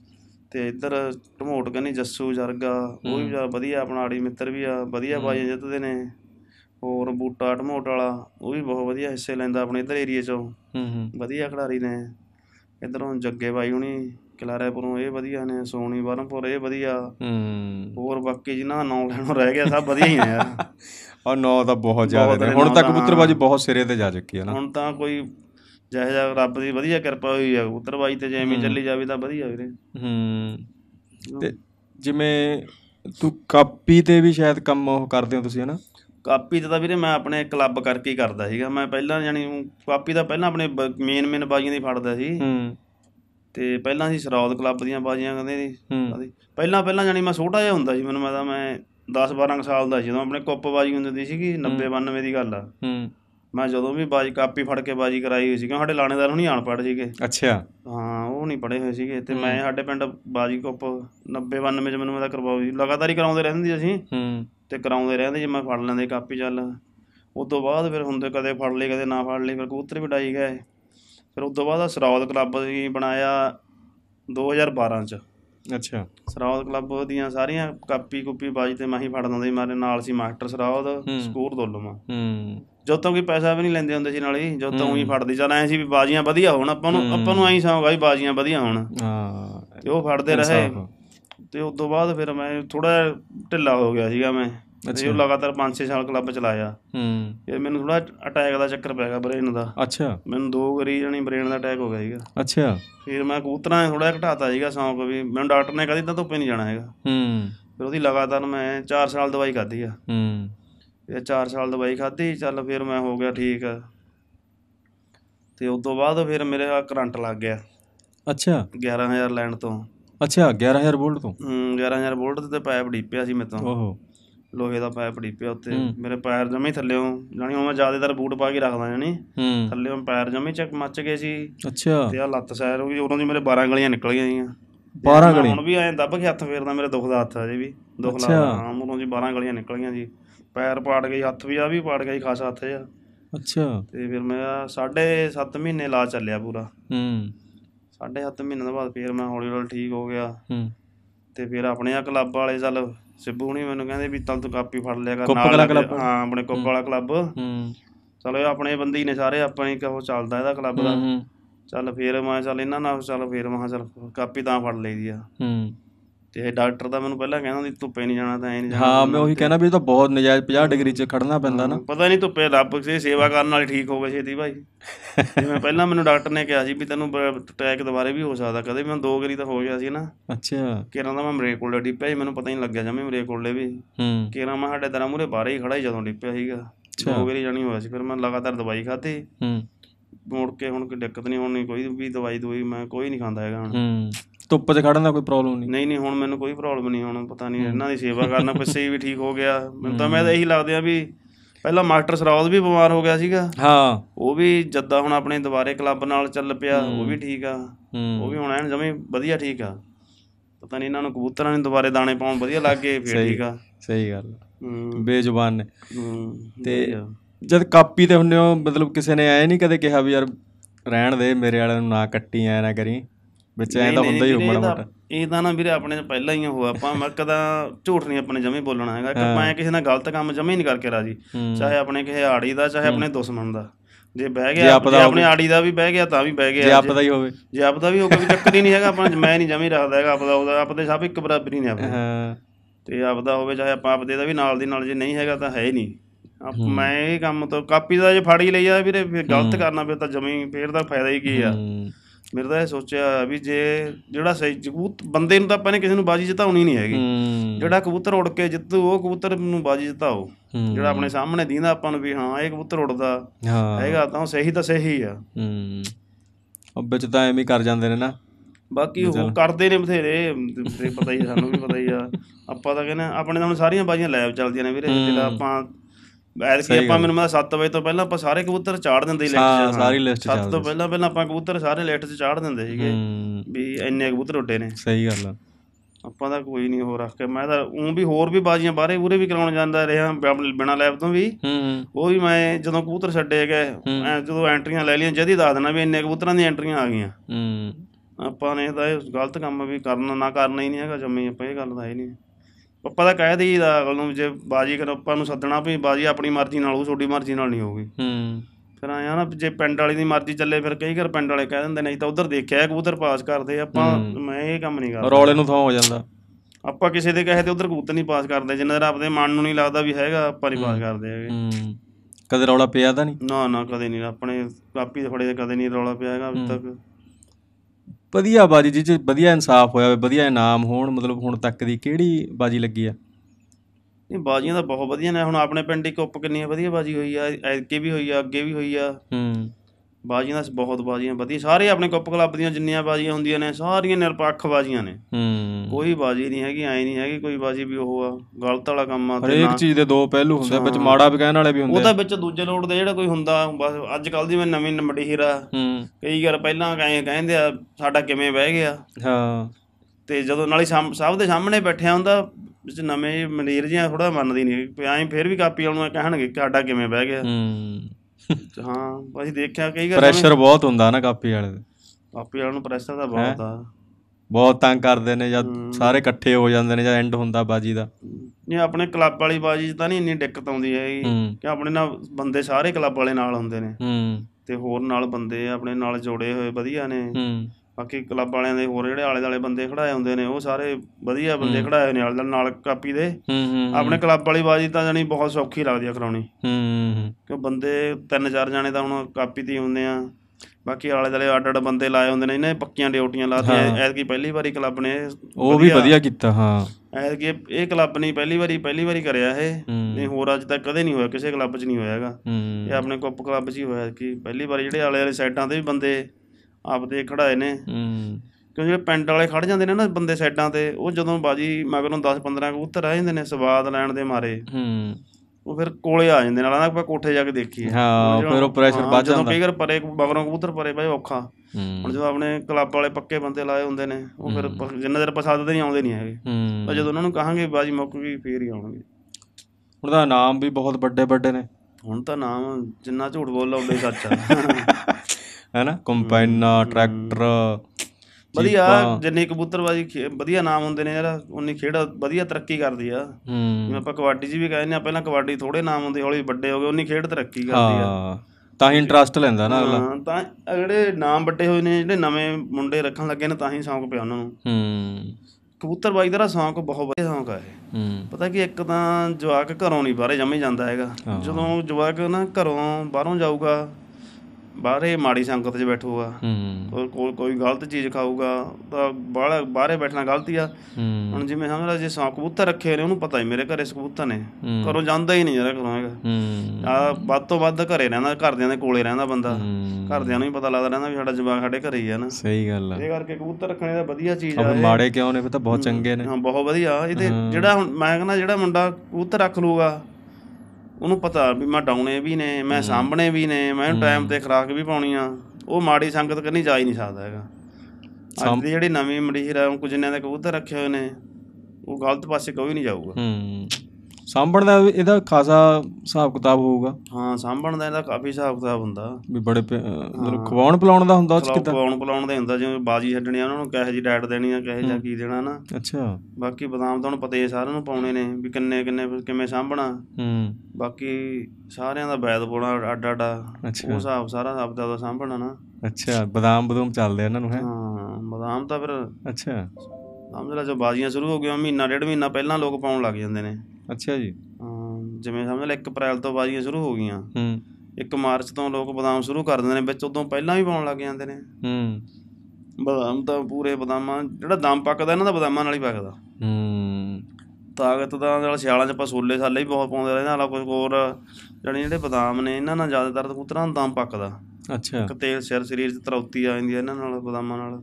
ਤੇ ਇੱਧਰ ਢਮੋਟ ਕਨੀ ਜੱਸੂ ਜਰਗਾ ਉਹ ਵੀ ਵਧੀਆ ਆਪਣਾ ਆੜੀ ਮਿੱਤਰ ਵੀ ਆ ਵਧੀਆ ਬਾਜ਼ੀਆਂ ਜਿੱਤਦੇ ਨੇ ਹੋਰ ਬੂਟਾ ਢਮੋਟ ਵਾਲਾ ਉਹ ਵੀ ਬਹੁਤ ਵਧੀਆ ਹਿੱਸੇ ਲੈਂਦਾ ਆਪਣੇ ਇੱਧਰ ਏਰੀਆ 'ਚ ਹੂੰ ਹੂੰ ਵਧੀਆ ਖਿਡਾਰੀ ਨੇ ਇੱਧਰੋਂ ਜੱਗੇ ਬਾਈ ਹੁਣੀ ਕਲਾਰੇਪੁਰੋਂ ਇਹ ਵਧੀਆ ਨੇ ਸੋਨੀ ਬਰਮਪੁਰ ਇਹ ਵਧੀਆ ਹੂੰ ਹੋਰ ਬਾਕੀ ਜਿਨ੍ਹਾਂ ਨੌ ਲੈਣੋਂ ਰਹਿ ਗਿਆ ਸਭ ਵਧੀਆ ਹੀ ਨੇ ਯਾਰ ਔਰ ਨੌ ਤਾਂ ਬਹੁਤ ਜ਼ਿਆਦਾ ਨੇ ਹੁਣ ਤਾਂ ਕਬੂਤਰਬਾਜੀ ਬਹੁਤ ਸਿਰੇ ਤੇ ਜਾ ਚੁੱਕੀ ਹੈ ਨਾ ਹੁਣ ਤਾਂ ਕੋਈ ਜਿਹੋ ਜਿਹਾ ਰੱਬ ਦੀ ਵਧੀਆ ਕਿਰਪਾ ਹੋਈ ਆ ਉਤਰਵਾਈ ਤੇ ਜੇ ਐਵੇਂ ਚੱਲੀ ਜਾਵੇ ਤਾਂ ਵਧੀਆ ਵੀਰੇ ਹੂੰ ਤੇ ਜਿਵੇਂ ਤੂੰ ਕਾਪੀ ਤੇ ਵੀ ਸ਼ਾਇਦ ਕੰਮ ਉਹ ਕਰਦੇ ਹੋ ਤੁਸੀਂ ਹਨਾ ਕਾਪੀ ਤੇ ਤਾਂ ਵੀਰੇ ਮੈਂ ਆਪਣੇ ਕਲੱਬ ਕਰਕੇ ਹੀ ਕਰਦਾ ਸੀਗਾ ਮੈਂ ਪਹਿਲਾਂ ਜਾਨੀ ਕਾਪੀ ਤਾਂ ਪਹਿਲਾਂ ਆਪਣੇ ਮੇਨ ਮੇਨ ਬਾਜ਼ੀਆਂ ਦੀ ਫੜਦਾ ਸੀ ਹੂੰ ਤੇ ਪਹਿਲਾਂ ਸੀ ਸਰੌਦ ਕਲੱਬ ਦੀਆਂ ਬਾਜ਼ੀਆਂ ਕਹਿੰਦੇ ਸੀ ਪਹਿਲਾਂ ਪਹਿਲਾਂ ਜਾਨੀ ਮੈਂ ਛੋਟਾ ਜਿਹਾ ਹੁੰਦਾ ਸੀ ਮੈਨੂੰ ਮੈਂ ਤਾਂ ਮੈਂ 10 12 ਸਾਲ ਦਾ ਜਦੋਂ ਆਪਣੇ ਕੁੱਪ ਬਾਜ਼ੀ ਹੁੰਦੀ ਸੀਗੀ 90 92 ਦੀ ਗੱਲ ਆ ਹੂੰ ਮੈਂ ਜਦੋਂ ਵੀ ਬਾਜੀ ਕਾਪੀ ਫੜ ਕੇ ਬਾਜੀ ਕਰਾਈ ਹੋਈ ਸੀ ਕਿ ਸਾਡੇ ਲਾਣੇਦਾਰ ਹੁਣੀ ਅਨਪੜ੍ਹ ਸੀਗੇ ਅੱਛਾ ਹਾਂ ਉਹ ਨਹੀਂ ਪੜ੍ਹੇ ਹੋਏ ਸੀਗੇ ਤੇ ਮੈਂ ਸਾਡੇ ਪਿੰਡ ਬਾਜੀ ਕੁੱਪ 90 92 ਚ ਮੈਨੂੰ ਮੈਂ ਤਾਂ ਕਰਵਾਉ ਸੀ ਲਗਾਤਾਰ ਹੀ ਕਰਾਉਂਦੇ ਰਹਿੰਦੇ ਸੀ ਅਸੀਂ ਹੂੰ ਤੇ ਕਰਾਉਂਦੇ ਰਹਿੰਦੇ ਜੇ ਮੈਂ ਫੜ ਲੈਂਦੇ ਕਾਪੀ ਚੱਲ ਉਸ ਤੋਂ ਬਾਅਦ ਫਿਰ ਹੁੰਦੇ ਕਦੇ ਫੜ ਲਈ ਕਦੇ ਨਾ ਫੜ ਲਈ ਫਿਰ ਕਬੂਤਰ ਵੀ ਡਾਈ ਗਏ ਫਿਰ ਉਸ ਤੋਂ ਬਾਅਦ ਸਰਾਉਦ ਕਲੱਬ ਸੀ ਬਣਾਇਆ 2012 ਚ ਅੱਛਾ ਸਰਾਵਤ ਕਲੱਬ ਦੀਆਂ ਸਾਰੀਆਂ ਕਾਪੀ ਕੁਪੀ ਬਾਜੀ ਤੇ ਮਾਹੀ ਫੜ ਦਿੰਦੇ ਮਾਰੇ ਨਾਲ ਸੀ ਮਾਸਟਰ ਸਰਾਵਤ ਸਕੂਰ ਦੋਲਮਾ ਹੂੰ ਜਦੋਂ ਕੋਈ ਪੈਸਾ ਵੀ ਨਹੀਂ ਲੈਂਦੇ ਹੁੰਦੇ ਸੀ ਨਾਲੇ ਜਦੋਂ ਤੋਂ ਹੀ ਫੜਦੇ ਚੱਲ ਆਏ ਸੀ ਵੀ ਬਾਜੀਆਂ ਵਧੀਆ ਹੋਣ ਆਪਾਂ ਨੂੰ ਆਪਾਂ ਨੂੰ ਐਂ ਸੌਂਗਾ ਵੀ ਬਾਜੀਆਂ ਵਧੀਆ ਹੋਣ ਹਾਂ ਤੇ ਉਹ ਫੜਦੇ ਰਹੇ ਤੇ ਉਸ ਤੋਂ ਬਾਅਦ ਫਿਰ ਮੈਂ ਥੋੜਾ ਢਿੱਲਾ ਹੋ ਗਿਆ ਸੀਗਾ ਮੈਂ ਅੱਛਾ ਇਹ ਲਗਾਤਾਰ 5-6 ਸਾਲ ਕਲੱਬ ਚਲਾਇਆ ਹੂੰ ਫਿਰ ਮੈਨੂੰ ਥੋੜਾ ਅਟੈਕ ਦਾ ਚੱਕਰ ਪੈ ਗਿਆ ਬ੍ਰੇਨ ਦਾ ਅੱਛਾ ਮੈਨੂੰ ਦੋ ਵਾਰੀ ਜਾਨੀ ਬ੍ਰੇਨ ਦਾ ਅਟੈਕ ਹੋ ਗਿਆ ਸੀਗਾ ਅੱਛਾ ਫਿਰ ਮੈਂ ਕਬੂਤਰਾਂ ਥੋੜਾ ਘਟਾਤਾ ਸੀਗਾ ਸ਼ੌਂਕ ਵੀ ਮੈਨੂੰ ਡਾਕਟਰ ਨੇ ਕਹਿੰਦਾ ਤਾਂ ਧੁੱਪੇ ਨਹੀਂ ਜਾਣਾ ਹੈਗਾ ਹੂੰ ਫਿਰ ਉਹਦੀ ਲਗਾਤਾਰ ਮੈਂ 4 ਸਾਲ ਦਵਾਈ ਖਾਧੀ ਆ ਹੂੰ ਇਹ 4 ਸਾਲ ਦਵਾਈ ਖਾਧੀ ਚੱਲ ਫਿਰ ਮੈਂ ਹੋ ਗਿਆ ਠੀਕ ਤੇ ਉਸ ਤੋਂ ਬਾਅਦ ਫਿਰ ਮੇਰੇ ਆ ਕਰੰਟ ਲੱਗ ਗਿਆ ਅੱਛਾ 11000 ਲੈਣ ਤੋਂ ਅੱਛਾ 11000 ਵੋਲਟ ਤੋਂ ਹੂੰ 11000 ਵੋਲਟ ਤੇ ਪਾਇਪ ਡੀਪਿਆ ਸੀ ਮੇਤੋਂ ਓਹੋ ਲੋਹੇ ਦਾ ਪਾਇਪ ਡਿੱਪਿਆ ਉੱਤੇ ਮੇਰੇ ਪੈਰ ਜਮੇ ਹੀ ਥੱਲੇ ਹੋਂ ਜਾਨੀ ਉਹ ਮੈਂ ਜ਼ਿਆਦਾਤਰ ਬੂਟ ਪਾ ਕੇ ਰੱਖਦਾ ਜਾਨੀ ਥੱਲੇ ਮੈਂ ਪੈਰ ਜਮੇ ਚੱਕ ਮੱਚ ਗਏ ਸੀ ਅੱਛਾ ਤੇ ਆ ਲੱਤ ਸੈਰ ਹੋ ਗਈ ਉਦੋਂ ਦੀ ਮੇਰੇ 12 ਗਲੀਆਂ ਨਿਕਲ ਗਈਆਂ 12 ਗਲੀਆਂ ਹੁਣ ਵੀ ਐਂ ਦੱਬ ਕੇ ਹੱਥ ਫੇਰਦਾ ਮੇਰੇ ਦੁਖਦਾ ਹੱਥ ਅਜੇ ਵੀ ਦੁਖ ਲੱਗਦਾ ਹਾਂ ਉਦੋਂ ਦੀ 12 ਗਲੀਆਂ ਨਿਕਲ ਗਈਆਂ ਜੀ ਪੈਰ ਪਾੜ ਗਈ ਹੱਥ ਵੀ ਆ ਵੀ ਪਾੜ ਗਈ ਖਾਸਾ ਹੱਥ ਆ ਅੱਛਾ ਤੇ ਫਿਰ ਮੈਂ 7.5 ਮਹੀਨੇ ਲਾ ਚੱਲਿਆ ਪੂਰਾ ਹੂੰ 7.5 ਮਹੀਨੇ ਤੋਂ ਬਾਅਦ ਫਿਰ ਮੈਂ ਹੌਲੀ ਹੌਲੀ ਠੀਕ ਹੋ ਗਿਆ ਹੂੰ ਤੇ ਫਿਰ ਆਪਣੇ ਆ ਕਲੱਬ ਵਾਲੇ ਚੱਲ ਸਿੱਬੂ ਹੁਣੀ ਮੈਨੂੰ ਕਹਿੰਦੇ ਵੀ ਤਲ ਤੂੰ ਕਾਪੀ ਫੜ ਲਿਆ ਕਰ ਨਾਲ ਹਾਂ ਆਪਣੇ ਕੁੱਪ ਵਾਲਾ ਕਲੱਬ ਹੂੰ ਚਲੋ ਆਪਣੇ ਬੰਦੇ ਹੀ ਨੇ ਸਾਰੇ ਆਪਣੇ ਹੀ ਉਹ ਚੱਲਦਾ ਇਹਦਾ ਕਲੱਬ ਦਾ ਹੂੰ ਚੱਲ ਫੇਰ ਮੈਂ ਚੱਲ ਇਹਨਾਂ ਨਾਲ ਚੱਲ ਫੇਰ ਮੈਂ ਚੱਲ ਕਾਪੀ ਤਾਂ ਫੜ ਲਈ ਦੀ ਆ ਹੂੰ ਤੇ ਇਹ ਡਾਕਟਰ ਦਾ ਮੈਨੂੰ ਪਹਿਲਾਂ ਕਹਿੰਦਾ ਸੀ ਧੁੱਪੇ ਨਹੀਂ ਜਾਣਾ ਤਾਂ ਐ ਨਹੀਂ ਜਾਣਾ ਹਾਂ ਮੈਂ ਉਹੀ ਕਹਿਣਾ ਵੀ ਇਹ ਤਾਂ ਬਹੁਤ ਨਜਾਇਜ਼ 50 ਡਿਗਰੀ 'ਚ ਖੜਨਾ ਪੈਂਦਾ ਨਾ ਪਤਾ ਨਹੀਂ ਧੁੱਪੇ ਰੱਬ ਕੇ ਸੇਵਾ ਕਰਨ ਨਾਲ ਠੀਕ ਹੋ ਗਏ ਛੇਤੀ ਭਾਈ ਜਿਵੇਂ ਪਹਿਲਾਂ ਮੈਨੂੰ ਡਾਕਟਰ ਨੇ ਕਿਹਾ ਸੀ ਵੀ ਤੈਨੂੰ ਅਟੈਕ ਦੁਬਾਰੇ ਵੀ ਹੋ ਸਕਦਾ ਕਦੇ ਮੈਂ ਦੋ ਗਰੀ ਤਾਂ ਹੋ ਗਿਆ ਸੀ ਨਾ ਅੱਛਾ ਕਿਰਾਂ ਦਾ ਮੈਂ ਮਰੇ ਕੋਲ ਡਿੱਪਿਆ ਸੀ ਮੈਨੂੰ ਪਤਾ ਹੀ ਨਹੀਂ ਲੱਗਿਆ ਜਮੇ ਮਰੇ ਕੋਲੇ ਵੀ ਹੂੰ ਕਿਰਾਂ ਮੈਂ ਸਾਡੇ ਦਰਾਂ ਮੂਰੇ ਬਾਹਰ ਹੀ ਖੜਾ ਹੀ ਜਦੋਂ ਡਿੱਪਿਆ ਸੀਗਾ ਦੋ ਗਰੀ ਜਾਣੀ ਹੋਇਆ ਸੀ ਫਿਰ ਮੈਂ ਲਗਾਤਾਰ ਦਵਾਈ ਖਾਧੀ ਹੂੰ ਮੁੜ ਕੇ ਹੁਣ ਕੋਈ ਦਿੱਕਤ ਨਹੀਂ ਹੋਣੀ ਕੋਈ ਵੀ ਦਵਾਈ ਦੋਈ ਮੈਂ ਕੋਈ ਨਹੀਂ ਖਾਂਦਾ ਹੈਗਾ ਹੁਣ ਹੂੰ ਧੁੱਪ 'ਚ ਖੜਨ ਦਾ ਕੋਈ ਪ੍ਰੋਬਲਮ ਨਹੀਂ ਨਹੀਂ ਨਹੀਂ ਹੁਣ ਮੈਨੂੰ ਕੋਈ ਪ੍ਰੋਬਲਮ ਨਹੀਂ ਹੁਣ ਪਤਾ ਨਹੀਂ ਇਹਨਾਂ ਦੀ ਸੇਵਾ ਕਰਨਾ ਪਿੱਛੇ ਵੀ ਠੀਕ ਹੋ ਗਿਆ ਮੈਨੂੰ ਤਾਂ ਮੈਂ ਤਾਂ ਇਹੀ ਲੱਗਦੇ ਆ ਵੀ ਪਹਿਲਾਂ ਮਾਸਟਰ ਸਰਾਉਦ ਵੀ ਬਿਮਾਰ ਹੋ ਗਿਆ ਸੀਗਾ ਹਾਂ ਉਹ ਵੀ ਜੱਦਾ ਹੁਣ ਆਪਣੇ ਦੁਬਾਰੇ ਕਲੱਬ ਨਾਲ ਚੱਲ ਪਿਆ ਉਹ ਵੀ ਠੀਕ ਆ ਉਹ ਵੀ ਹੁਣ ਐਨ ਜਮੇ ਵਧੀਆ ਠੀਕ ਆ ਪਤਾ ਨਹੀਂ ਇਹਨਾਂ ਨੂੰ ਕਬੂਤਰਾਂ ਨੇ ਦੁਬਾਰੇ ਦਾਣੇ ਪਾਉਣ ਵਧੀਆ ਲੱਗ ਗਏ ਫੇਰ ਠੀਕ ਆ ਸਹੀ ਗੱਲ ਬੇਜ਼ੁਬਾਨ ਨੇ ਤੇ ਜਦ ਕਾਪੀ ਤੇ ਹੁੰਨੇ ਹੋ ਮਤਲਬ ਕਿਸੇ ਨੇ ਐ ਨਹੀਂ ਕਦੇ ਕਿਹਾ ਵੀ ਯਾਰ ਰਹਿਣ ਦੇ ਮੇਰੇ ਵਾਲਿਆਂ ਨੂੰ ਨਾ ਕੱਟੀ ਐ ਨਾ ਕਰੀ ਵਿੱਚ ਐ ਤਾਂ ਹੁੰਦਾ ਹੀ ਉਮੜ ਮੋਟਾ ਇਹ ਤਾਂ ਨਾ ਵੀਰੇ ਆਪਣੇ ਪਹਿਲਾਂ ਹੀ ਹੋਆ ਆਪਾਂ ਮੈਂ ਕਦਾ ਝੂਠ ਨਹੀਂ ਆਪਣੇ ਜਮੇ ਬੋਲਣਾ ਹੈਗਾ ਕਿ ਆਪਾਂ ਕਿਸੇ ਨਾਲ ਗਲਤ ਕੰਮ ਜਮੇ ਨਹੀਂ ਕਰਕੇ ਰਾਜੀ ਚਾਹੇ ਆਪਣੇ ਕਿਸੇ ਆੜੀ ਦਾ ਚਾਹੇ ਆਪਣੇ ਦੁਸ਼ਮਣ ਦਾ ਜੇ ਬਹਿ ਗਿਆ ਜੇ ਆਪਣੇ ਆੜੀ ਦਾ ਵੀ ਬਹਿ ਗਿਆ ਤਾਂ ਵੀ ਬਹਿ ਗਿਆ ਜੇ ਆਪਦਾ ਹੀ ਹੋਵੇ ਜੇ ਆਪਦਾ ਵੀ ਹੋਵੇ ਕੋਈ ਚੱਕਰ ਹੀ ਨਹੀਂ ਹੈਗਾ ਆਪਾਂ ਮੈਂ ਨਹੀਂ ਜਮੇ ਰੱਖਦਾ ਹੈਗਾ ਆਪਦਾ ਉਹਦਾ ਆਪਦੇ ਸਭ ਇੱਕ ਬਰਾਬਰੀ ਨੇ ਆਪਣੇ ਤੇ ਆਪਦਾ ਹੋਵੇ ਚਾਹੇ ਆਪਾਂ ਆਪਦੇ ਦਾ ਵੀ ਨਾਲ ਦੀ ਨਾਲ ਜੇ ਨਹੀਂ ਹੈਗਾ ਤਾਂ ਹੈ ਹੀ ਨਹੀਂ ਮੈਂ ਇਹ ਕੰਮ ਤੋਂ ਕਾਪੀ ਦਾ ਜੇ ਫੜ ਹੀ ਲਈ ਆ ਵੀਰੇ ਫਿਰ ਗਲਤ ਕਰਨਾ ਫਿਰ ਤਾਂ ਜਮੀ ਫੇਰ ਦਾ ਫਾਇਦਾ ਹੀ ਕੀ ਆ ਮੇਰੇ ਤਾਂ ਇਹ ਸੋਚਿਆ ਵੀ ਜੇ ਜਿਹੜਾ ਸਹੀ ਜਬੂਤ ਬੰਦੇ ਨੂੰ ਤਾਂ ਆਪਾਂ ਨੇ ਕਿਸੇ ਨੂੰ ਬਾਜੀ ਜਿਤਾਉਣੀ ਨਹੀਂ ਹੈਗੀ ਜਿਹੜਾ ਕਬੂਤਰ ਉੜ ਕੇ ਜਿੱਤੂ ਉਹ ਕਬੂਤਰ ਨੂੰ ਬਾਜੀ ਜਿਤਾਓ ਜਿਹੜਾ ਆਪਣੇ ਸਾਹਮਣੇ ਦੀਂਦਾ ਆਪਾਂ ਨੂੰ ਵੀ ਹਾਂ ਇਹ ਕਬੂਤਰ ਉੜਦਾ ਹੈਗਾ ਤਾਂ ਸਹੀ ਤਾਂ ਸਹੀ ਆ ਉਹ ਵਿੱਚ ਤਾਂ ਐਵੇਂ ਕਰ ਜਾਂਦੇ ਨੇ ਨਾ ਬਾਕੀ ਉਹ ਕਰਦੇ ਨੇ ਬਥੇਰੇ ਤੇ ਪਤਾ ਹੀ ਸਾਨੂੰ ਵੀ ਪਤਾ ਹੀ ਆ ਆਪਾਂ ਤਾਂ ਕਹਿੰਦੇ ਆਪਣੇ ਤਾਂ ਹੁਣ ਸਾਰੀਆਂ ਬਾਜ਼ੀਆਂ ਲਾਈਵ ਚੱਲਦੀਆਂ ਨੇ ਵੀਰੇ ਜਿਹੜਾ ਆਪਾਂ ਐਤਕੀ ਆਪਾਂ ਮੈਨੂੰ ਮੈਂ 7 ਵਜੇ ਤੋਂ ਪਹਿਲਾਂ ਆਪਾਂ ਸਾਰੇ ਕਬੂਤਰ ਚਾੜ ਦਿੰਦੇ ਸੀ ਲਿਸਟ 'ਚ ਸਾਰੀ ਲਿਸਟ 7 ਤੋਂ ਪਹਿਲਾਂ ਪਹਿਲਾਂ ਆਪਾਂ ਕਬੂਤਰ ਸਾਰੇ ਲਿਸਟ 'ਚ ਚਾੜ ਦਿੰਦੇ ਸੀਗੇ ਵੀ ਇੰਨੇ ਕਬੂਤਰ ਉੱਡੇ ਨੇ ਸਹੀ ਗੱਲ ਆ ਆਪਾਂ ਦਾ ਕੋਈ ਨਹੀਂ ਹੋ ਰੱਖ ਕੇ ਮੈਂ ਤਾਂ ਉਂ ਵੀ ਹੋਰ ਵੀ ਬਾਜ਼ੀਆਂ ਬਾਹਰੇ ਪੂਰੇ ਵੀ ਕਰਾਉਣ ਜਾਂਦਾ ਰਿਹਾ ਬਿਨਾ ਲੈਬ ਤੋਂ ਵੀ ਉਹ ਵੀ ਮੈਂ ਜਦੋਂ ਕਬੂਤਰ ਛੱਡੇ ਗਏ ਜਦੋਂ ਐਂਟਰੀਆਂ ਲੈ ਲਈਆਂ ਜਦੀ ਦੱਸ ਦੇਣਾ ਵੀ ਇੰਨੇ ਕਬੂਤਰਾਂ ਦੀਆਂ ਐਂਟਰੀਆਂ ਆ ਗਈਆਂ ਆਪਾਂ ਨੇ ਤਾਂ ਇਹ ਗਲਤ ਕੰਮ ਵੀ ਕਰਨਾ ਨਾ ਕਰਨਾ ਹੀ ਨਹੀਂ ਹੈਗਾ ਜੰਮੀ ਆਪਾਂ ਇਹ ਗੱਲ ਤਾਂ ਹੈ ਨਹੀਂ ਪਪਾ ਦਾ ਕਹਿ ਦੇਈਦਾ ਅਗਲ ਨੂੰ ਜੇ ਬਾਜੀ ਕਰ ਆਪਾਂ ਨੂੰ ਸੱਦਣਾ ਵੀ ਬਾਜੀ ਆਪਣੀ ਮਰਜ਼ੀ ਨਾਲ ਉਹ ਤੁਹਾਡੀ ਮਰਜ਼ੀ ਨਾਲ ਨਹੀਂ ਹੋਊਗੀ ਹੂੰ ਫਿਰ ਆਇਆ ਨਾ ਜੇ ਪਿੰਡ ਵਾਲੀ ਦੀ ਮਰਜ਼ੀ ਚੱਲੇ ਫਿਰ ਕਈ ਘਰ ਪਿੰਡ ਵਾਲੇ ਕਹਿ ਦਿੰਦੇ ਨਹੀਂ ਤਾਂ ਉਧਰ ਦੇਖਿਆ ਕਬੂਤਰ ਪਾਸ ਕਰਦੇ ਆਪਾਂ ਮੈਂ ਇਹ ਕੰਮ ਨਹੀਂ ਕਰਦਾ ਰੌਲੇ ਨੂੰ ਥਾਂ ਹੋ ਜਾਂਦਾ ਆਪਾਂ ਕਿਸੇ ਦੇ ਕਹੇ ਤੇ ਉਧਰ ਕਬੂਤਰ ਨਹੀਂ ਪਾਸ ਕਰਦੇ ਜਿੰਨਾ ਦੇ ਆਪਦੇ ਮਨ ਨੂੰ ਨਹੀਂ ਲੱਗਦਾ ਵੀ ਹੈਗਾ ਆਪਾਂ ਨਹੀਂ ਪਾਸ ਕਰਦੇ ਹੈਗੇ ਹੂੰ ਕਦੇ ਰੌਲਾ ਪਿਆਦਾ ਨਹੀਂ ਨਾ ਨਾ ਕਦੇ ਨਹੀਂ ਆਪਣੇ ਕਾਪੀ ਦੇ ਫੜੇ ਕਦੇ ਨਹੀਂ ਰੌਲਾ ਪਿਆ ਹੈਗਾ ਅਜੇ ਤੱਕ ਵਧੀਆ ਬਾਜੀ ਜਿਹ ਵਧੀਆ ਇਨਸਾਫ ਹੋਇਆ ਹੋਵੇ ਵਧੀਆ ਇਨਾਮ ਹੋਣ ਮਤਲਬ ਹੁਣ ਤੱਕ ਦੀ ਕਿਹੜੀ ਬਾਜੀ ਲੱਗੀ ਆ ਨਹੀਂ ਬਾਜ਼ੀਆਂ ਤਾਂ ਬਹੁਤ ਵਧੀਆ ਨੇ ਹੁਣ ਆਪਣੇ ਪਿੰਡ ਇੱਕ ਉੱਪ ਕਿੰਨੀ ਵਧੀਆ ਬਾਜੀ ਹੋਈ ਆ ਐਕੇ ਵੀ ਹੋਈ ਆ ਅੱਗੇ ਵੀ ਹੋਈ ਆ ਹੂੰ ਬਾਜ਼ੀਆਂ ਦਾ ਬਹੁਤ ਬਾਜ਼ੀਆਂ ਵਧੀਆ ਸਾਰੇ ਆਪਣੇ ਕੁੱਪ ਕਲੱਬ ਦੀਆਂ ਜਿੰਨੀਆਂ ਬਾਜ਼ੀਆਂ ਹੁੰਦੀਆਂ ਨੇ ਸਾਰੀਆਂ ਨਿਰਪੱਖ ਬਾਜ਼ੀਆਂ ਨੇ ਹੂੰ ਕੋਈ ਬਾਜ਼ੀ ਨਹੀਂ ਹੈਗੀ ਐ ਨਹੀਂ ਹੈਗੀ ਕੋਈ ਬਾਜ਼ੀ ਵੀ ਉਹ ਆ ਗਲਤ ਵਾਲਾ ਕੰਮ ਆ ਤੇ ਹਰੇਕ ਚੀਜ਼ ਦੇ ਦੋ ਪਹਿਲੂ ਹੁੰਦੇ ਵਿੱਚ ਮਾੜਾ ਵੀ ਕਹਿਣ ਵਾਲੇ ਵੀ ਹੁੰਦੇ ਉਹਦਾ ਵਿੱਚ ਦੂਜੇ ਲੋਟ ਦੇ ਜਿਹੜਾ ਕੋਈ ਹੁੰਦਾ ਬਸ ਅੱਜ ਕੱਲ ਦੀ ਮੈਂ ਨਵੀਂ ਨੰਬੜੀ ਹੀਰਾ ਹੂੰ ਕਈ ਯਾਰ ਪਹਿਲਾਂ ਕਹੇ ਕਹਿੰਦੇ ਆ ਸਾਡਾ ਕਿਵੇਂ ਬਹਿ ਗਿਆ ਹਾਂ ਤੇ ਜਦੋਂ ਨਾਲੇ ਸਭ ਦੇ ਸਾਹਮਣੇ ਬੈਠਿਆ ਹੁੰਦਾ ਵਿੱਚ ਨਵੇਂ ਮਨੀਰ ਜਿਹਾ ਥੋੜਾ ਮੰਨਦੀ ਨਹੀਂ ਐਂ ਫੇਰ ਵੀ ਕਾਪੀ ਵਾਲੋਂ ਕਹਿਣਗੇ ਸਾਡਾ ਕਿਵੇਂ ਬਹਿ ਗਿਆ ਹੂੰ ਹਾਂ ਅਸੀਂ ਦੇਖਿਆ ਕਈ ਗੱਲ ਪ੍ਰੈਸ਼ਰ ਬਹੁਤ ਹੁੰਦਾ ਨਾ ਕਾਪੀ ਵਾਲੇ ਦੇ ਕਾਪੀ ਵਾਲਿਆਂ ਨੂੰ ਪ੍ਰੈਸ਼ਰ ਤਾਂ ਬਹੁਤ ਆ ਬਹੁਤ ਤੰਗ ਕਰਦੇ ਨੇ ਜਦ ਸਾਰੇ ਇਕੱਠੇ ਹੋ ਜਾਂਦੇ ਨੇ ਜਾਂ ਐਂਡ ਹੁੰਦਾ ਬਾਜੀ ਦਾ ਨਹੀਂ ਆਪਣੇ ਕਲੱਬ ਵਾਲੀ ਬਾਜੀ ਤਾਂ ਨਹੀਂ ਇੰਨੀ ਦਿੱਕਤ ਆਉਂਦੀ ਹੈਗੀ ਕਿ ਆਪਣੇ ਨਾਲ ਬੰਦੇ ਸਾਰੇ ਕਲੱਬ ਵਾਲੇ ਨਾਲ ਹੁੰਦੇ ਨੇ ਹੂੰ ਤੇ ਹੋਰ ਨਾਲ ਬੰਦੇ ਆਪਣੇ ਨਾਲ ਜੋੜੇ ਹੋਏ ਵਧੀਆ ਨੇ ਹੂੰ ਬਾਕੀ ਕਲੱਬ ਵਾਲਿਆਂ ਦੇ ਹੋਰ ਜਿਹੜੇ ਆਲੇ ਦਾਲੇ ਬੰਦੇ ਖੜਾਏ ਹੁੰਦੇ ਨੇ ਉਹ ਸਾਰੇ ਵਧੀਆ ਬੰਦੇ ਖੜਾਏ ਨੇ ਆਲੇ ਨਾਲ ਕਾਪੀ ਦੇ ਆਪਣੇ ਕਲੱਬ ਵਾਲੀ ਬਾਜੀ ਤਾਂ ਜਾਨੀ ਬਹੁਤ ਸੌਖੀ ਲੱਗਦੀ ਆ ਕਰਾਉਣੀ ਹੂੰ ਕਿਉਂ ਬੰਦੇ ਤਿੰਨ ਚਾਰ ਜਾਣੇ ਤਾਂ ਹੁਣ ਕਾਪੀ ਤੇ ਹੁੰਦੇ ਆ ਬਾਕੀ ਆਲੇ ਦਾਲੇ ਅੱਡ ਅੱਡ ਬੰਦੇ ਲਾਏ ਹੁੰਦੇ ਨੇ ਇਹਨੇ ਪੱਕੀਆਂ ਡਿਊਟੀਆਂ ਲਾਤੀਆਂ ਐਤਕੀ ਪਹਿਲੀ ਵਾਰੀ ਕਲੱਬ ਨੇ ਉਹ ਵੀ ਵਧੀਆ ਕੀਤਾ ਹਾਂ ਐਤਕੀ ਇਹ ਕਲੱਬ ਨੇ ਪਹਿਲੀ ਵਾਰੀ ਪਹਿਲੀ ਵਾਰੀ ਕਰਿਆ ਇਹ ਨਹੀਂ ਹੋਰ ਅੱਜ ਤੱਕ ਕਦੇ ਨਹੀਂ ਹੋਇਆ ਕਿਸੇ ਕਲੱਬ 'ਚ ਨਹੀਂ ਹੋਇਆਗਾ ਇਹ ਆਪਣੇ ਕੋਪ ਕਲੱਬ 'ਚ ਹੀ ਹੋਇਆ ਕਿ ਪਹਿਲੀ ਵਾਰੀ ਜਿਹੜੇ ਆਲੇ ਵਾਲੇ ਸਾਈਡਾਂ ਤੇ ਵੀ ਬੰਦੇ ਆਪਦੇ ਖੜਾਏ ਨੇ ਹੂੰ ਕਿਉਂਕਿ ਜਿਹੜੇ ਪਿੰਡ ਵਾਲੇ ਖੜ ਜਾਂਦੇ ਨੇ ਨਾ ਬੰਦੇ ਸਾਈਡਾਂ ਤੇ ਉਹ ਜਦੋਂ ਬਾਜੀ ਮਗਰੋਂ 10 15 ਕਬੂਤਰ ਆ ਜਾਂਦੇ ਨੇ ਸਵਾਦ ਲੈਣ ਦੇ ਮਾਰੇ ਹੂੰ ਉਹ ਫਿਰ ਕੋਲੇ ਆ ਜਾਂਦੇ ਨਾਲ ਆਪਾਂ ਕੋਠੇ ਜਾ ਕੇ ਦੇਖੀਏ ਹਾਂ ਫਿਰ ਉਹ ਪ੍ਰੈਸ਼ਰ ਵੱਧ ਜਾਂਦਾ ਜਦੋਂ ਕਈ ਵਾਰ ਪਰੇ ਬਗਰੋਂ ਕਬੂਤਰ ਪਰੇ ਬਾਈ ਔਖਾ ਹੁਣ ਜਦੋਂ ਆਪਣੇ ਕਲੱਬ ਵਾਲੇ ਪੱਕੇ ਬੰਦੇ ਲਾਏ ਹੁੰਦੇ ਨੇ ਉਹ ਫਿਰ ਜਿੰਨਾ ਦੇਰ ਪਸਾਦ ਤੇ ਨਹੀਂ ਆਉਂਦੇ ਨਹੀਂ ਹੈਗੇ ਤਾਂ ਜਦੋਂ ਉਹਨਾਂ ਨੂੰ ਕਹਾਂਗੇ ਬਾਜੀ ਮੁੱਕ ਗਈ ਫੇਰ ਹੀ ਆਉਣਗੇ ਹੁਣ ਤਾਂ ਨਾਮ ਵੀ ਬਹੁਤ ਵੱਡੇ ਵੱਡੇ ਨੇ ਹੁਣ ਤਾਂ ਨਾਮ ਜਿੰਨਾ ਝੂਠ ਬੋਲ ਲਾਉਂਦੇ ਸੱਚ ਆ ਹੈਨਾ ਕੰਪਾਈਨਾ ਟਰੈਕਟਰ ਵਧੀਆ ਜਿੰਨੇ ਕਬੂਤਰਬਾਜੀ ਵਧੀਆ ਨਾਮ ਹੁੰਦੇ ਨੇ ਯਾਰ ਉਨੀ ਖੇਡ ਵਧੀਆ ਤਰੱਕੀ ਕਰਦੀ ਆ ਜਿਵੇਂ ਆਪਾਂ ਕਬੱਡੀ ਜੀ ਵੀ ਕਹਿੰਦੇ ਆ ਪਹਿਲਾਂ ਕਬੱਡੀ ਥੋੜੇ ਨਾਮ ਹੁੰਦੇ ਹੌਲੀ ਵੱਡੇ ਹੋ ਗਏ ਉਨੀ ਖੇਡ ਤਰੱਕੀ ਕਰਦੀ ਆ ਤਾਂ ਹੀ ਇੰਟਰਸਟ ਲੈਂਦਾ ਨਾ ਅਗਲਾ ਹਾਂ ਤਾਂ ਜਿਹੜੇ ਨਾਮ ਵੱਡੇ ਹੋਏ ਨੇ ਜਿਹੜੇ ਨਵੇਂ ਮੁੰਡੇ ਰੱਖਣ ਲੱਗੇ ਨੇ ਤਾਂ ਹੀ ਸ਼ੌਂਕ ਪਿਆ ਉਹਨਾਂ ਨੂੰ ਹੂੰ ਕਬੂਤਰਬਾਜੀ ਦਾ ਸ਼ੌਂਕ ਬਹੁਤ ਵਧੀਆ ਸ਼ੌਂਕ ਆ ਇਹ ਹੂੰ ਪਤਾ ਕਿ ਇੱਕ ਤਾਂ ਜਵਾਕ ਘਰੋਂ ਨਹੀਂ ਬਾਹਰ ਜੰਮੇ ਜਾਂਦਾ ਹੈਗਾ ਜਦੋਂ ਜਵਾਕ ਨਾ ਘਰੋਂ ਬਾਹਰੋਂ ਜਾਊਗਾ ਬਾਹਰੇ ਮਾੜੀ ਸੰਗਤ 'ਚ ਬੈਠੂਗਾ ਹੂੰ ਕੋਈ ਕੋਈ ਗਲਤ ਚੀਜ਼ ਖਾਊਗਾ ਤਾਂ ਬਾਹਰ ਬਾਹਰੇ ਬੈਠਣਾ ਗਲਤੀ ਆ ਹੁਣ ਜਿਵੇਂ ਸਮਝ ਲਾ ਜੇ ਸੌ ਕਬੂਤਰ ਰੱਖੇ ਨੇ ਉਹਨੂੰ ਪਤਾ ਹੀ ਮੇਰੇ ਘਰੇ ਕਬੂਤਰ ਨੇ ਘਰੋਂ ਜਾਂਦਾ ਹੀ ਨਹੀਂ ਜਰਾ ਘਰੋਂ ਹੈਗਾ ਆ ਵੱਧ ਤੋਂ ਵੱਧ ਘਰੇ ਰਹਿੰਦਾ ਘਰਦਿਆਂ ਦੇ ਕੋਲੇ ਰਹਿੰਦਾ ਬੰਦਾ ਘਰਦਿਆਂ ਨੂੰ ਹੀ ਪਤਾ ਲੱਗਦਾ ਰਹਿੰਦਾ ਵੀ ਸਾਡਾ ਜਵਾਕ ਸਾਡੇ ਘਰੇ ਹੀ ਆ ਨਾ ਸਹੀ ਗੱਲ ਆ ਇਹ ਕਰਕੇ ਕਬੂਤਰ ਰੱਖਣੇ ਦਾ ਵਧੀਆ ਚੀਜ਼ ਆ ਮਾੜੇ ਕਿਉਂ ਨੇ ਫਿਰ ਤਾਂ ਬਹੁਤ ਚੰਗੇ ਨੇ ਹਾਂ ਬਹੁਤ ਵਧੀਆ ਇਹਦੇ ਜਿਹੜਾ ਹੁਣ ਮੈਂ ਕਹਿੰਦਾ ਜਿਹੜਾ ਮੁੰਡਾ ਕਬੂਤਰ ਰੱਖ ਲੂਗਾ ਉਹਨੂੰ ਪਤਾ ਵੀ ਮੈਂ ਡਾਉਣੇ ਵੀ ਨੇ ਮੈਂ ਸਾਹਮਣੇ ਵੀ ਨੇ ਮੈਂ ਟਾਈਮ ਤੇ ਖਰਾਕ ਵੀ ਪਾਉਣੀ ਆ ਉਹ ਮਾੜੀ ਸੰਗਤ ਕਰਨੀ ਜਾ ਹੀ ਨਹੀਂ ਸਕਦਾ ਹੈਗਾ ਅੱਜ ਦੀ ਜਿਹੜੀ ਨਵੀਂ ਮੜੀ ਆ ਉਹ ਕੁਝ ਨੇ ਦੇ ਕਬੂਤਰ ਰੱਖੇ ਹੋਏ ਨੇ ਉਹ ਗਲਤ ਪਾਸੇ ਕੋਈ ਨਹੀਂ ਜਾਊਗਾ ਹੂੰ ਸਾਂਭਣ ਦਾ ਇਹਦਾ ਖਾਸਾ ਹਿਸਾਬ ਕਿਤਾਬ ਹੋਊਗਾ ਹਾਂ ਸਾਂਭਣ ਦਾ ਇਹਦਾ ਕਾਫੀ ਹਿਸਾਬ ਕਿਤਾਬ ਹੁੰਦਾ ਵੀ ਬੜੇ ਮਤਲਬ ਖਵਾਉਣ ਪਲਾਉਣ ਦਾ ਹੁੰਦਾ ਉਸ ਕਿਦਾਂ ਖਵਾਉਣ ਪਲਾਉਣ ਦਾ ਹੁੰਦਾ ਜਿਵੇਂ ਬਾਜੀ ਛੱਡਣੀ ਆ ਉਹਨਾਂ ਨੂੰ ਕਹੇ ਜੀ ਡਾਇਟ ਦੇਣੀ ਆ ਕਹੇ ਜਾਂ ਕੀ ਦੇਣਾ ਨਾ ਅੱਛਾ ਬਾਕੀ ਬਦਾਮ ਤਾਂ ਉਹਨੂੰ ਪਤੇ ਸਾਰਿਆਂ ਨੂੰ ਪਾਉਣੇ ਨੇ ਵੀ ਕਿੰਨੇ ਕਿੰਨੇ ਕਿਵੇਂ ਸਾਂਭਣਾ ਹੂੰ ਬਾਕੀ ਸਾਰਿਆਂ ਦਾ ਬੈਦ ਪੋਣਾ ਅੱਡ ਅੱਡ ਉਹ ਹਿਸਾਬ ਸਾਰਾ ਹਿਸਾਬ ਦਾ ਸਾਂਭਣਾ ਨਾ ਅੱਛਾ ਬਦਾਮ ਬਦੂਮ ਚੱਲਦੇ ਇਹਨਾਂ ਨੂੰ ਹੈ ਹਾਂ ਬਦਾਮ ਤਾਂ ਫਿਰ ਅੱਛਾ ਸਮਝ ਲੈ ਜੋ ਬਾਜ਼ੀਆਂ ਸ਼ੁਰੂ ਹੋ ਗਈਆਂ ਮਹੀਨਾ ਡੇਢ ਮਹੀਨਾ ਪਹਿਲਾਂ ਲੋਕ ਪਾਉਣ ਲੱਗ ਜਾਂਦੇ ਨੇ ਅੱਛਾ ਜੀ ਜਿਵੇਂ ਸਮਝ ਲੈ 1 ਅਪ੍ਰੈਲ ਤੋਂ ਵਾਰੀਆਂ ਸ਼ੁਰੂ ਹੋ ਗਈਆਂ ਹੂੰ 1 ਮਾਰਚ ਤੋਂ ਲੋਕ ਬਦਾਮ ਸ਼ੁਰੂ ਕਰ ਦਿੰਦੇ ਨੇ ਵਿੱਚ ਉਦੋਂ ਪਹਿਲਾਂ ਵੀ ਪਾਉਣ ਲੱਗ ਜਾਂਦੇ ਨੇ ਹੂੰ ਬਦਾਮ ਤਾਂ ਪੂਰੇ ਬਦਾਮਾਂ ਜਿਹੜਾ ਦਮ ਪੱਕਦਾ ਇਹਨਾਂ ਦਾ ਬਦਾਮਾਂ ਨਾਲ ਹੀ ਪੱਕਦਾ ਹੂੰ ਤਾਕਤ ਦਾ ਨਾਲ ਸਿਆਲਾਂ 'ਚ ਆਪਾਂ ਸੋਲੇ ਸਾਲੇ ਹੀ ਬਹੁਤ ਪਾਉਂਦੇ ਰਹਿੰਦੇ ਨਾਲ ਕੁਝ ਹੋਰ ਜਿਹੜੇ ਜਿਹੜੇ ਬਦਾਮ ਨੇ ਇਹਨਾਂ ਨਾਲ ਜ਼ਿਆਦਾਤਰ ਕਬੂਤਰਾਂ ਦਾ ਦਮ ਪੱਕਦਾ ਅੱਛਾ ਇੱਕ ਤੇਲ ਸਿਰ ਸਰੀਰ 'ਚ ਤਰੌਤੀ ਆ ਜਾਂਦੀ ਹੈ ਇਹਨਾਂ ਨਾਲ ਬਦਾਮਾਂ ਨਾਲ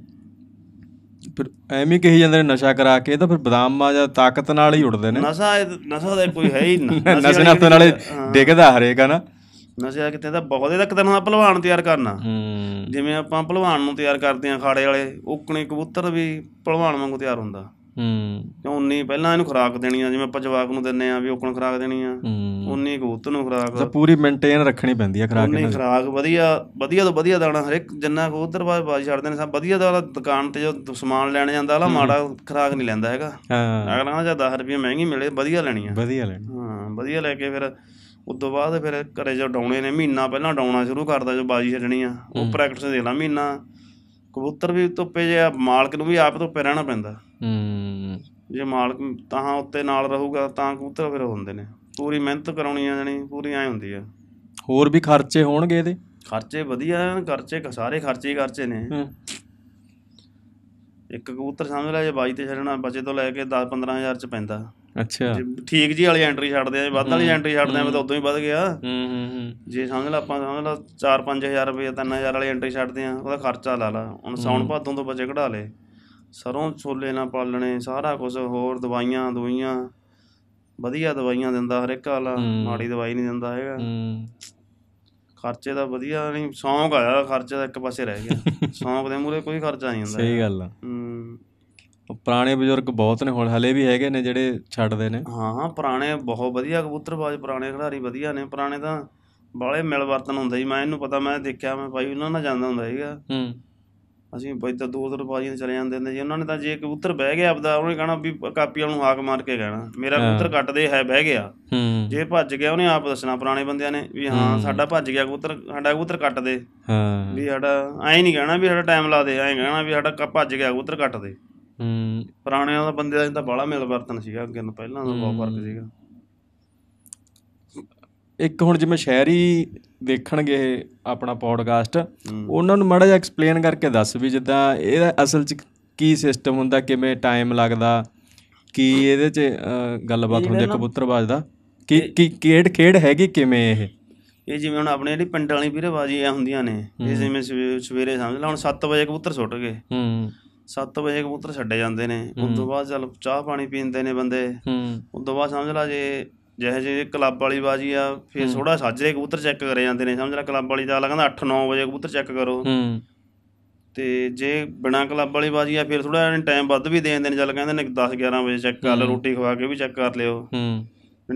ਫਿਰ ਐਵੇਂ ਕਹੀ ਜਾਂਦੇ ਨੇ ਨਸ਼ਾ ਕਰਾ ਕੇ ਇਹ ਤਾਂ ਫਿਰ ਬਦਾਮਾਂ ਜਾਂ ਤਾਕਤ ਨਾਲ ਹੀ ਉੜਦੇ ਨੇ ਨਸ਼ਾ ਨਸ਼ਾ ਦਾ ਕੋਈ ਹੈ ਹੀ ਨਹੀਂ ਨਸ਼ੇ ਨਾਲ ਤਾਂ ਨਾਲੇ ਡਿੱਗਦਾ ਹਰੇਕ ਹਨਾ ਨਸ਼ਾ ਕਿਤੇ ਤਾਂ ਬਹੁਤ ਇਹਦਾ ਕਿਤੇ ਨਾ ਪਹਿਲਵਾਨ ਤਿਆਰ ਕਰਨਾ ਜਿਵੇਂ ਆਪਾਂ ਪਹਿਲਵਾਨ ਨੂੰ ਤਿਆਰ ਕਰਦੇ ਆ ਖਾੜੇ ਵਾਲੇ ਓਕਣੇ ਕਬੂਤਰ ਵੀ ਪਹਿਲਵਾਨ ਵਾਂਗੂ ਤਿਆਰ ਹੁੰਦਾ ਹੂੰ ਕਿਉਂ ਨਹੀਂ ਪਹਿਲਾਂ ਇਹਨੂੰ ਖੁਰਾਕ ਦੇਣੀ ਆ ਜਿਵੇਂ ਆਪਾਂ ਜਵਾਕ ਨੂੰ ਦਿੰਨੇ ਆ ਵੀ ਓਕਣ ਖੁਰਾਕ ਦੇਣੀ ਆ ਹੂੰ ਉਨੀ ਕੁ ਨੂੰ ਖਰਾਕ ਤਾਂ ਪੂਰੀ ਮੇਨਟੇਨ ਰੱਖਣੀ ਪੈਂਦੀ ਹੈ ਖਰਾਕ ਨੇ ਦੀ ਖਰਾਕ ਵਧੀਆ ਵਧੀਆ ਤੋਂ ਵਧੀਆ ਦਾਣਾ ਹਰੇਕ ਜਿੰਨਾ ਉਧਰ ਬਾਜ਼ ਬਾਜ਼ ਛੱਡਦੇ ਨੇ ਸਭ ਵਧੀਆ ਦਾ ਦੁਕਾਨ ਤੇ ਜੋ ਸਮਾਨ ਲੈਣ ਜਾਂਦਾ ਆਲਾ ਮਾੜਾ ਖਰਾਕ ਨਹੀਂ ਲੈਂਦਾ ਹੈਗਾ ਹਾਂ ਅਗਲਾ ਨਾ ਜਾਂ 10 ਰੁਪਏ ਮਹਿੰਗੀ ਮਿਲੇ ਵਧੀਆ ਲੈਣੀ ਆ ਵਧੀਆ ਲੈਣੀ ਹਾਂ ਵਧੀਆ ਲੈ ਕੇ ਫਿਰ ਉਸ ਤੋਂ ਬਾਅਦ ਫਿਰ ਘਰੇ ਜੋ ਡਾਉਣੇ ਨੇ ਮਹੀਨਾ ਪਹਿਲਾਂ ਡਾਉਣਾ ਸ਼ੁਰੂ ਕਰਦਾ ਜੋ ਬਾਜੀ ਛੱਡਣੀ ਆ ਉਹ ਪ੍ਰੈਕਟਿਸ ਦੇ ਲਾ ਮਹੀਨਾ ਕਬੂਤਰ ਵੀ ਧੁੱਪੇ ਜੇ ਮਾਲਕ ਨੂੰ ਵੀ ਆਪ ਧੁੱਪੇ ਰਹਿਣਾ ਪੈਂਦਾ ਹੂੰ ਜੇ ਮਾਲਕ ਤਾਂ ਉੱਤੇ ਨਾਲ ਰਹੂਗਾ ਤਾਂ ਕਬੂਤਰ ਫਿਰ ਹੁੰਦੇ ਨੇ ਪੂਰੀ ਮਿਹਨਤ ਕਰਾਉਣੀ ਆ ਜਾਣੀ ਪੂਰੀ ਐ ਹੁੰਦੀ ਆ ਹੋਰ ਵੀ ਖਰਚੇ ਹੋਣਗੇ ਇਹਦੇ ਖਰਚੇ ਵਧੀਆ ਨੇ ਖਰਚੇ ਸਾਰੇ ਖਰਚੇ ਹੀ ਖਰਚੇ ਨੇ ਇੱਕ ਕਬੂਤਰ ਸਮਝ ਲੈ ਜੇ ਬਾਈ ਤੇ ਛੱਡਣਾ ਬਚੇ ਤੋਂ ਲੈ ਕੇ 10 15000 ਚ ਪੈਂਦਾ ਅੱਛਾ ਜੇ ਠੀਕ ਜੀ ਵਾਲੀ ਐਂਟਰੀ ਛੱਡਦੇ ਆ ਜੇ ਵੱਧ ਵਾਲੀ ਐਂਟਰੀ ਛੱਡਦੇ ਆ ਮੈਂ ਤਾਂ ਉਦੋਂ ਹੀ ਵੱਧ ਗਿਆ ਹੂੰ ਹੂੰ ਹੂੰ ਜੇ ਸਮਝ ਲੈ ਆਪਾਂ ਸਮਝ ਲੈ 4-5000 ਰੁਪਏ 3000 ਵਾਲੀ ਐਂਟਰੀ ਛੱਡਦੇ ਆ ਉਹਦਾ ਖਰਚਾ ਲਾ ਲਾ ਹੁਣ ਸੌਣ ਭਾਦੋਂ ਤੋਂ ਬਚੇ ਕਢਾ ਲੇ ਸਰੋਂ ਛੋਲੇ ਨਾਲ ਪਾਲਣੇ ਸਾਰਾ ਕੁਝ ਹੋਰ ਦਵਾਈਆਂ ਦੋਈਆਂ ਵਧੀਆ ਦਵਾਈਆਂ ਦਿੰਦਾ ਹਰ ਇੱਕ ਮਾੜੀ ਦਵਾਈ ਨਹੀਂ ਦਿੰਦਾ ਹੈਗਾ ਖਰਚੇ ਦਾ ਵਧੀਆ ਨਹੀਂ ਸ਼ੌਂਕ ਆ ਜਾਂਦਾ ਖਰਚਾ ਇੱਕ ਪਾਸੇ ਰਹਿ ਗਿਆ ਸ਼ੌਂਕ ਦੇ ਮੂਰੇ ਕੋਈ ਖਰਚਾ ਨਹੀਂ ਹੁੰਦਾ ਸਹੀ ਗੱਲ ਆ ਪੁਰਾਣੇ ਬਜ਼ੁਰਗ ਬਹੁਤ ਨੇ ਹੁਣ ਹਲੇ ਵੀ ਹੈਗੇ ਨੇ ਜਿਹੜੇ ਛੱਡਦੇ ਨੇ ਹਾਂ ਹਾਂ ਪੁਰਾਣੇ ਬਹੁਤ ਵਧੀਆ ਕਬੂਤਰਬਾਜ਼ ਪੁਰਾਣੇ ਖਿਡਾਰੀ ਵਧੀਆ ਨੇ ਪੁਰਾਣੇ ਤਾਂ ਬਾਲੇ ਮਿਲ ਵਰਤਨ ਹੁੰਦਾ ਹੀ ਮੈਂ ਇਹਨੂੰ ਪਤਾ ਮੈਂ ਦੇਖਿਆ ਮੈਂ ਭਾਈ ਉਹਨਾਂ ਨਾਲ ਜਾਂਦਾ ਹੁੰਦਾ ਸੀਗਾ ਹੂੰ ਅਸੀਂ ਇੱਦਾਂ ਦੂਰ ਦੂਰ ਬਾਜ਼ੀਆਂ ਚਲੇ ਜਾਂਦੇ ਹੁੰਦੇ ਜੀ ਉਹਨਾਂ ਨੇ ਤਾਂ ਜੇ ਕਬੂਤਰ ਬਹਿ ਗਿਆ ਆਪਦਾ ਉਹਨੇ ਕਹਣਾ ਵੀ ਕਾਪੀ ਵਾਲ ਨੂੰ ਹਾਕ ਮਾਰ ਕੇ ਕਹਿਣਾ ਮੇਰਾ ਕਬੂਤਰ ਕੱਟਦੇ ਹੈ ਬਹਿ ਗਿਆ ਜੇ ਭੱਜ ਗਿਆ ਉਹਨੇ ਆਪ ਦੱਸਣਾ ਪੁਰਾਣੇ ਬੰਦਿਆਂ ਨੇ ਵੀ ਹਾਂ ਸਾਡਾ ਭੱਜ ਗਿਆ ਕਬੂਤਰ ਸਾਡਾ ਕਬੂਤਰ ਕੱਟ ਦੇ ਹਾਂ ਵੀ ਸਾਡਾ ਐਂ ਨਹੀਂ ਕਹਿਣਾ ਵੀ ਸਾਡਾ ਟਾਈਮ ਲਾ ਦੇ ਐਂ ਕਹਿਣਾ ਵੀ ਸਾਡਾ ਭੱਜ ਗਿਆ ਕਬੂਤਰ ਕੱਟ ਦੇ ਹੂੰ ਪੁਰਾਣਿਆਂ ਦਾ ਬੰਦਿਆਂ ਦਾ ਤਾਂ ਬਾਲਾ ਮਿਲ ਵਰਤਨ ਸੀਗਾ ਅੱਗੇ ਨੂੰ ਪਹਿਲਾਂ ਦਾ ਬਹੁਤ ਫਰਕ ਸੀਗਾ ਇੱਕ ਹੁਣ ਜਿਵੇਂ ਸ਼ਹਿਰੀ ਦੇਖਣਗੇ ਆਪਣਾ ਪੋਡਕਾਸਟ ਉਹਨਾਂ ਨੂੰ ਮੜਾ ਜਾ ਐਕਸਪਲੇਨ ਕਰਕੇ ਦੱਸ ਵੀ ਜਿੱਦਾਂ ਇਹਦਾ ਅਸਲ 'ਚ ਕੀ ਸਿਸਟਮ ਹੁੰਦਾ ਕਿਵੇਂ ਟਾਈਮ ਲੱਗਦਾ ਕੀ ਇਹਦੇ 'ਚ ਗੱਲਬਾਤ ਹੁੰਦੀ ਹੈ ਬਾਜ ਦਾ ਕੀ ਕੀ ਖੇਡ ਖੇਡ ਹੈਗੀ ਕਿਵੇਂ ਇਹ ਇਹ ਜਿਵੇਂ ਹੁਣ ਆਪਣੇ ਜਿਹੜੀ ਪਿੰਡ ਵਾਲੀ ਵੀਰੇ ਬਾਜੀ ਆ ਹੁੰਦੀਆਂ ਨੇ ਇਹ ਜਿਵੇਂ ਸਵੇਰੇ ਸਮਝ ਲਾ ਹੁਣ 7 ਵਜੇ ਕਬੂਤਰ ਸੁੱਟ ਗਏ ਹੂੰ 7 ਵਜੇ ਕਬੂਤਰ ਛੱਡੇ ਜਾਂਦੇ ਨੇ ਉਸ ਤੋਂ ਬਾਅਦ ਚਲ ਚਾਹ ਪਾਣੀ ਪੀਂਦੇ ਨੇ ਬੰਦੇ ਉਸ ਤੋਂ ਬਾਅਦ ਸਮਝ ਲਾ ਜੇ ਜਿਹੇ ਜਿਹੇ ਕਲੱਬ ਵਾਲੀ ਬਾਜੀ ਆ ਫੇਰ ਥੋੜਾ ਸਾਜਰੇ ਕਬੂਤਰ ਚੈੱਕ ਕਰੇ ਜਾਂਦੇ ਨੇ ਸਮਝ ਲੈ ਕਲੱਬ ਵਾਲੀ ਦਾ ਲੱਗਦਾ ਕਹਿੰਦਾ 8-9 ਵਜੇ ਕਬੂਤਰ ਚੈੱਕ ਕਰੋ ਹੂੰ ਤੇ ਜੇ ਬਿਨਾ ਕਲੱਬ ਵਾਲੀ ਬਾਜੀ ਆ ਫੇਰ ਥੋੜਾ ਟਾਈਮ ਵੱਧ ਵੀ ਦੇ ਨੇ ਚੱਲ ਕਹਿੰਦੇ ਨੇ 10-11 ਵਜੇ ਚੈੱਕ ਕਰ ਲਓ ਰੋਟੀ ਖਵਾ ਕੇ ਵੀ ਚੈੱਕ ਕਰ ਲਿਓ ਹੂੰ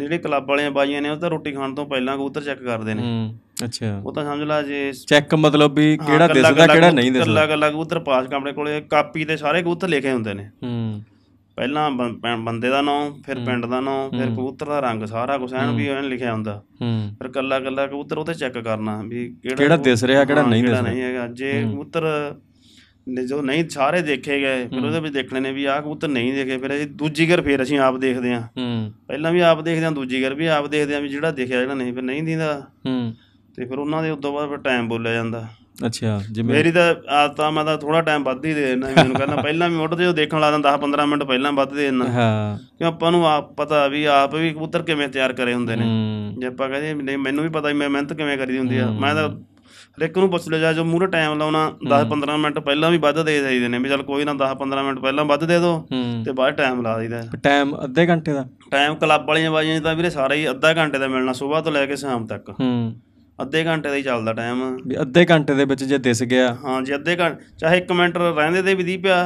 ਜਿਹੜੇ ਕਲੱਬ ਵਾਲੀਆਂ ਬਾਜੀਆਂ ਨੇ ਉਹ ਤਾਂ ਰੋਟੀ ਖਾਣ ਤੋਂ ਪਹਿਲਾਂ ਕਬੂਤਰ ਚੈੱਕ ਕਰਦੇ ਨੇ ਹੂੰ ਅੱਛਾ ਉਹ ਤਾਂ ਸਮਝ ਲਾ ਜੇ ਚੈੱਕ ਮਤਲਬ ਵੀ ਕਿਹੜਾ ਦਿਸਦਾ ਕਿਹੜਾ ਨਹੀਂ ਦਿਸਦਾ ਅਲੱਗ ਅਲੱਗ ਕਬੂਤਰ ਪਾਸ ਆਪਣੇ ਕੋਲੇ ਕਾਪੀ ਤੇ ਸਾਰੇ ਕਬੂਤਰ ਲਿਖੇ ਹੁੰਦੇ ਨੇ ਹੂੰ ਪਹਿਲਾਂ ਬੰਦੇ ਦਾ ਨਾਮ ਫਿਰ ਪਿੰਡ ਦਾ ਨਾਮ ਫਿਰ ਕਬੂਤਰ ਦਾ ਰੰਗ ਸਾਰਾ ਕੁਝ ਐਨ ਵੀ ਐਨ ਲਿਖਿਆ ਹੁੰਦਾ ਫਿਰ ਕੱਲਾ ਕੱਲਾ ਕਬੂਤਰ ਉਹਦੇ ਚੈੱਕ ਕਰਨਾ ਵੀ ਕਿਹੜਾ ਕਿਹੜਾ ਦਿਸ ਰਿਹਾ ਕਿਹੜਾ ਨਹੀਂ ਦਿਸ ਰਿਹਾ ਜੇ ਕਬੂਤਰ ਨੇ ਜੋ ਨਹੀਂ ਸਾਰੇ ਦੇਖੇ ਗਏ ਫਿਰ ਉਹਦੇ ਵੀ ਦੇਖਣੇ ਨੇ ਵੀ ਆਹ ਕਬੂਤਰ ਨਹੀਂ ਦੇਖੇ ਫਿਰ ਅਸੀਂ ਦੂਜੀ ਗਰ ਫਿਰ ਅਸੀਂ ਆਪ ਦੇਖਦੇ ਆ ਪਹਿਲਾਂ ਵੀ ਆਪ ਦੇਖਦੇ ਆ ਦੂਜੀ ਗਰ ਵੀ ਆਪ ਦੇਖਦੇ ਆ ਵੀ ਜਿਹੜਾ ਦੇਖਿਆ ਜਿਹੜਾ ਨਹੀਂ ਫਿਰ ਨਹੀਂ ਦਿੰਦਾ ਤੇ ਫਿਰ ਉਹਨਾਂ ਦੇ ਉਦੋਂ ਬਾਅਦ ਫਿਰ ਟਾਈਮ ਬੋਲਿਆ ਜਾਂਦਾ ਅੱਛਾ ਜਿਵੇਂ ਮੇਰੀ ਤਾਂ ਆਦਤਾਂ ਮੈਂ ਤਾਂ ਥੋੜਾ ਟਾਈਮ ਵੱਧ ਹੀ ਦੇ ਦਿੰਦਾ ਮੈਨੂੰ ਕਹਿੰਦਾ ਪਹਿਲਾਂ ਵੀ ਮੋਟਰ ਤੇ ਦੇਖਣ ਦੇਖਣ ਲੱਗਦਾ 10 15 ਮਿੰਟ ਪਹਿਲਾਂ ਵੱਧ ਦੇ ਦਿੰਦਾ ਹਾਂ ਕਿ ਆਪਾਂ ਨੂੰ ਆਪ ਪਤਾ ਵੀ ਆਪ ਵੀ ਕਬੂਤਰ ਕਿਵੇਂ ਤਿਆਰ ਕਰੇ ਹੁੰਦੇ ਨੇ ਜੇ ਆਪਾਂ ਕਹਿੰਦੇ ਨਹੀਂ ਮੈਨੂੰ ਵੀ ਪਤਾ ਵੀ ਮੈਂ ਮਿਹਨਤ ਕਿਵੇਂ ਕਰੀ ਹੁੰਦੀ ਆ ਮੈਂ ਤਾਂ ਰੇਕ ਨੂੰ ਪੁੱਛ ਲਿਆ ਜੋ ਮੂਰੇ ਟਾਈਮ ਲਾਉਣਾ 10 15 ਮਿੰਟ ਪਹਿਲਾਂ ਵੀ ਵੱਧ ਦੇ ਦਈਦੇ ਨੇ ਵੀ ਚਲ ਕੋਈ ਨਾ 10 15 ਮਿੰਟ ਪਹਿਲਾਂ ਵੱਧ ਦੇ ਦੋ ਤੇ ਬਾਅਦ ਟਾਈਮ ਲਾ ਦਈਦਾ ਟਾਈਮ ਅੱਧੇ ਘੰਟੇ ਦਾ ਟਾਈਮ ਕਲੱਬ ਵਾਲੀਆਂ ਬਾਜੀਆਂ ਤਾਂ ਵੀਰੇ ਸਾਰਾ ਹੀ ਅੱਧਾ ਘੰਟੇ ਦਾ ਮਿਲਣਾ ਸਵੇਰ ਤੋਂ ਲੈ ਕੇ ਸ਼ਾਮ ਤੱਕ ਹੂੰ ਅੱਧੇ ਘੰਟੇ ਦਾ ਹੀ ਚੱਲਦਾ ਟਾਈਮ ਵੀ ਅੱਧੇ ਘੰਟੇ ਦੇ ਵਿੱਚ ਜੇ ਦਿਸ ਗਿਆ ਹਾਂ ਜੇ ਅੱਧੇ ਘੰਟੇ ਚਾਹੇ 1 ਮਿੰਟ ਰਹਿੰਦੇ ਤੇ ਵੀ ਦੀਪ ਆ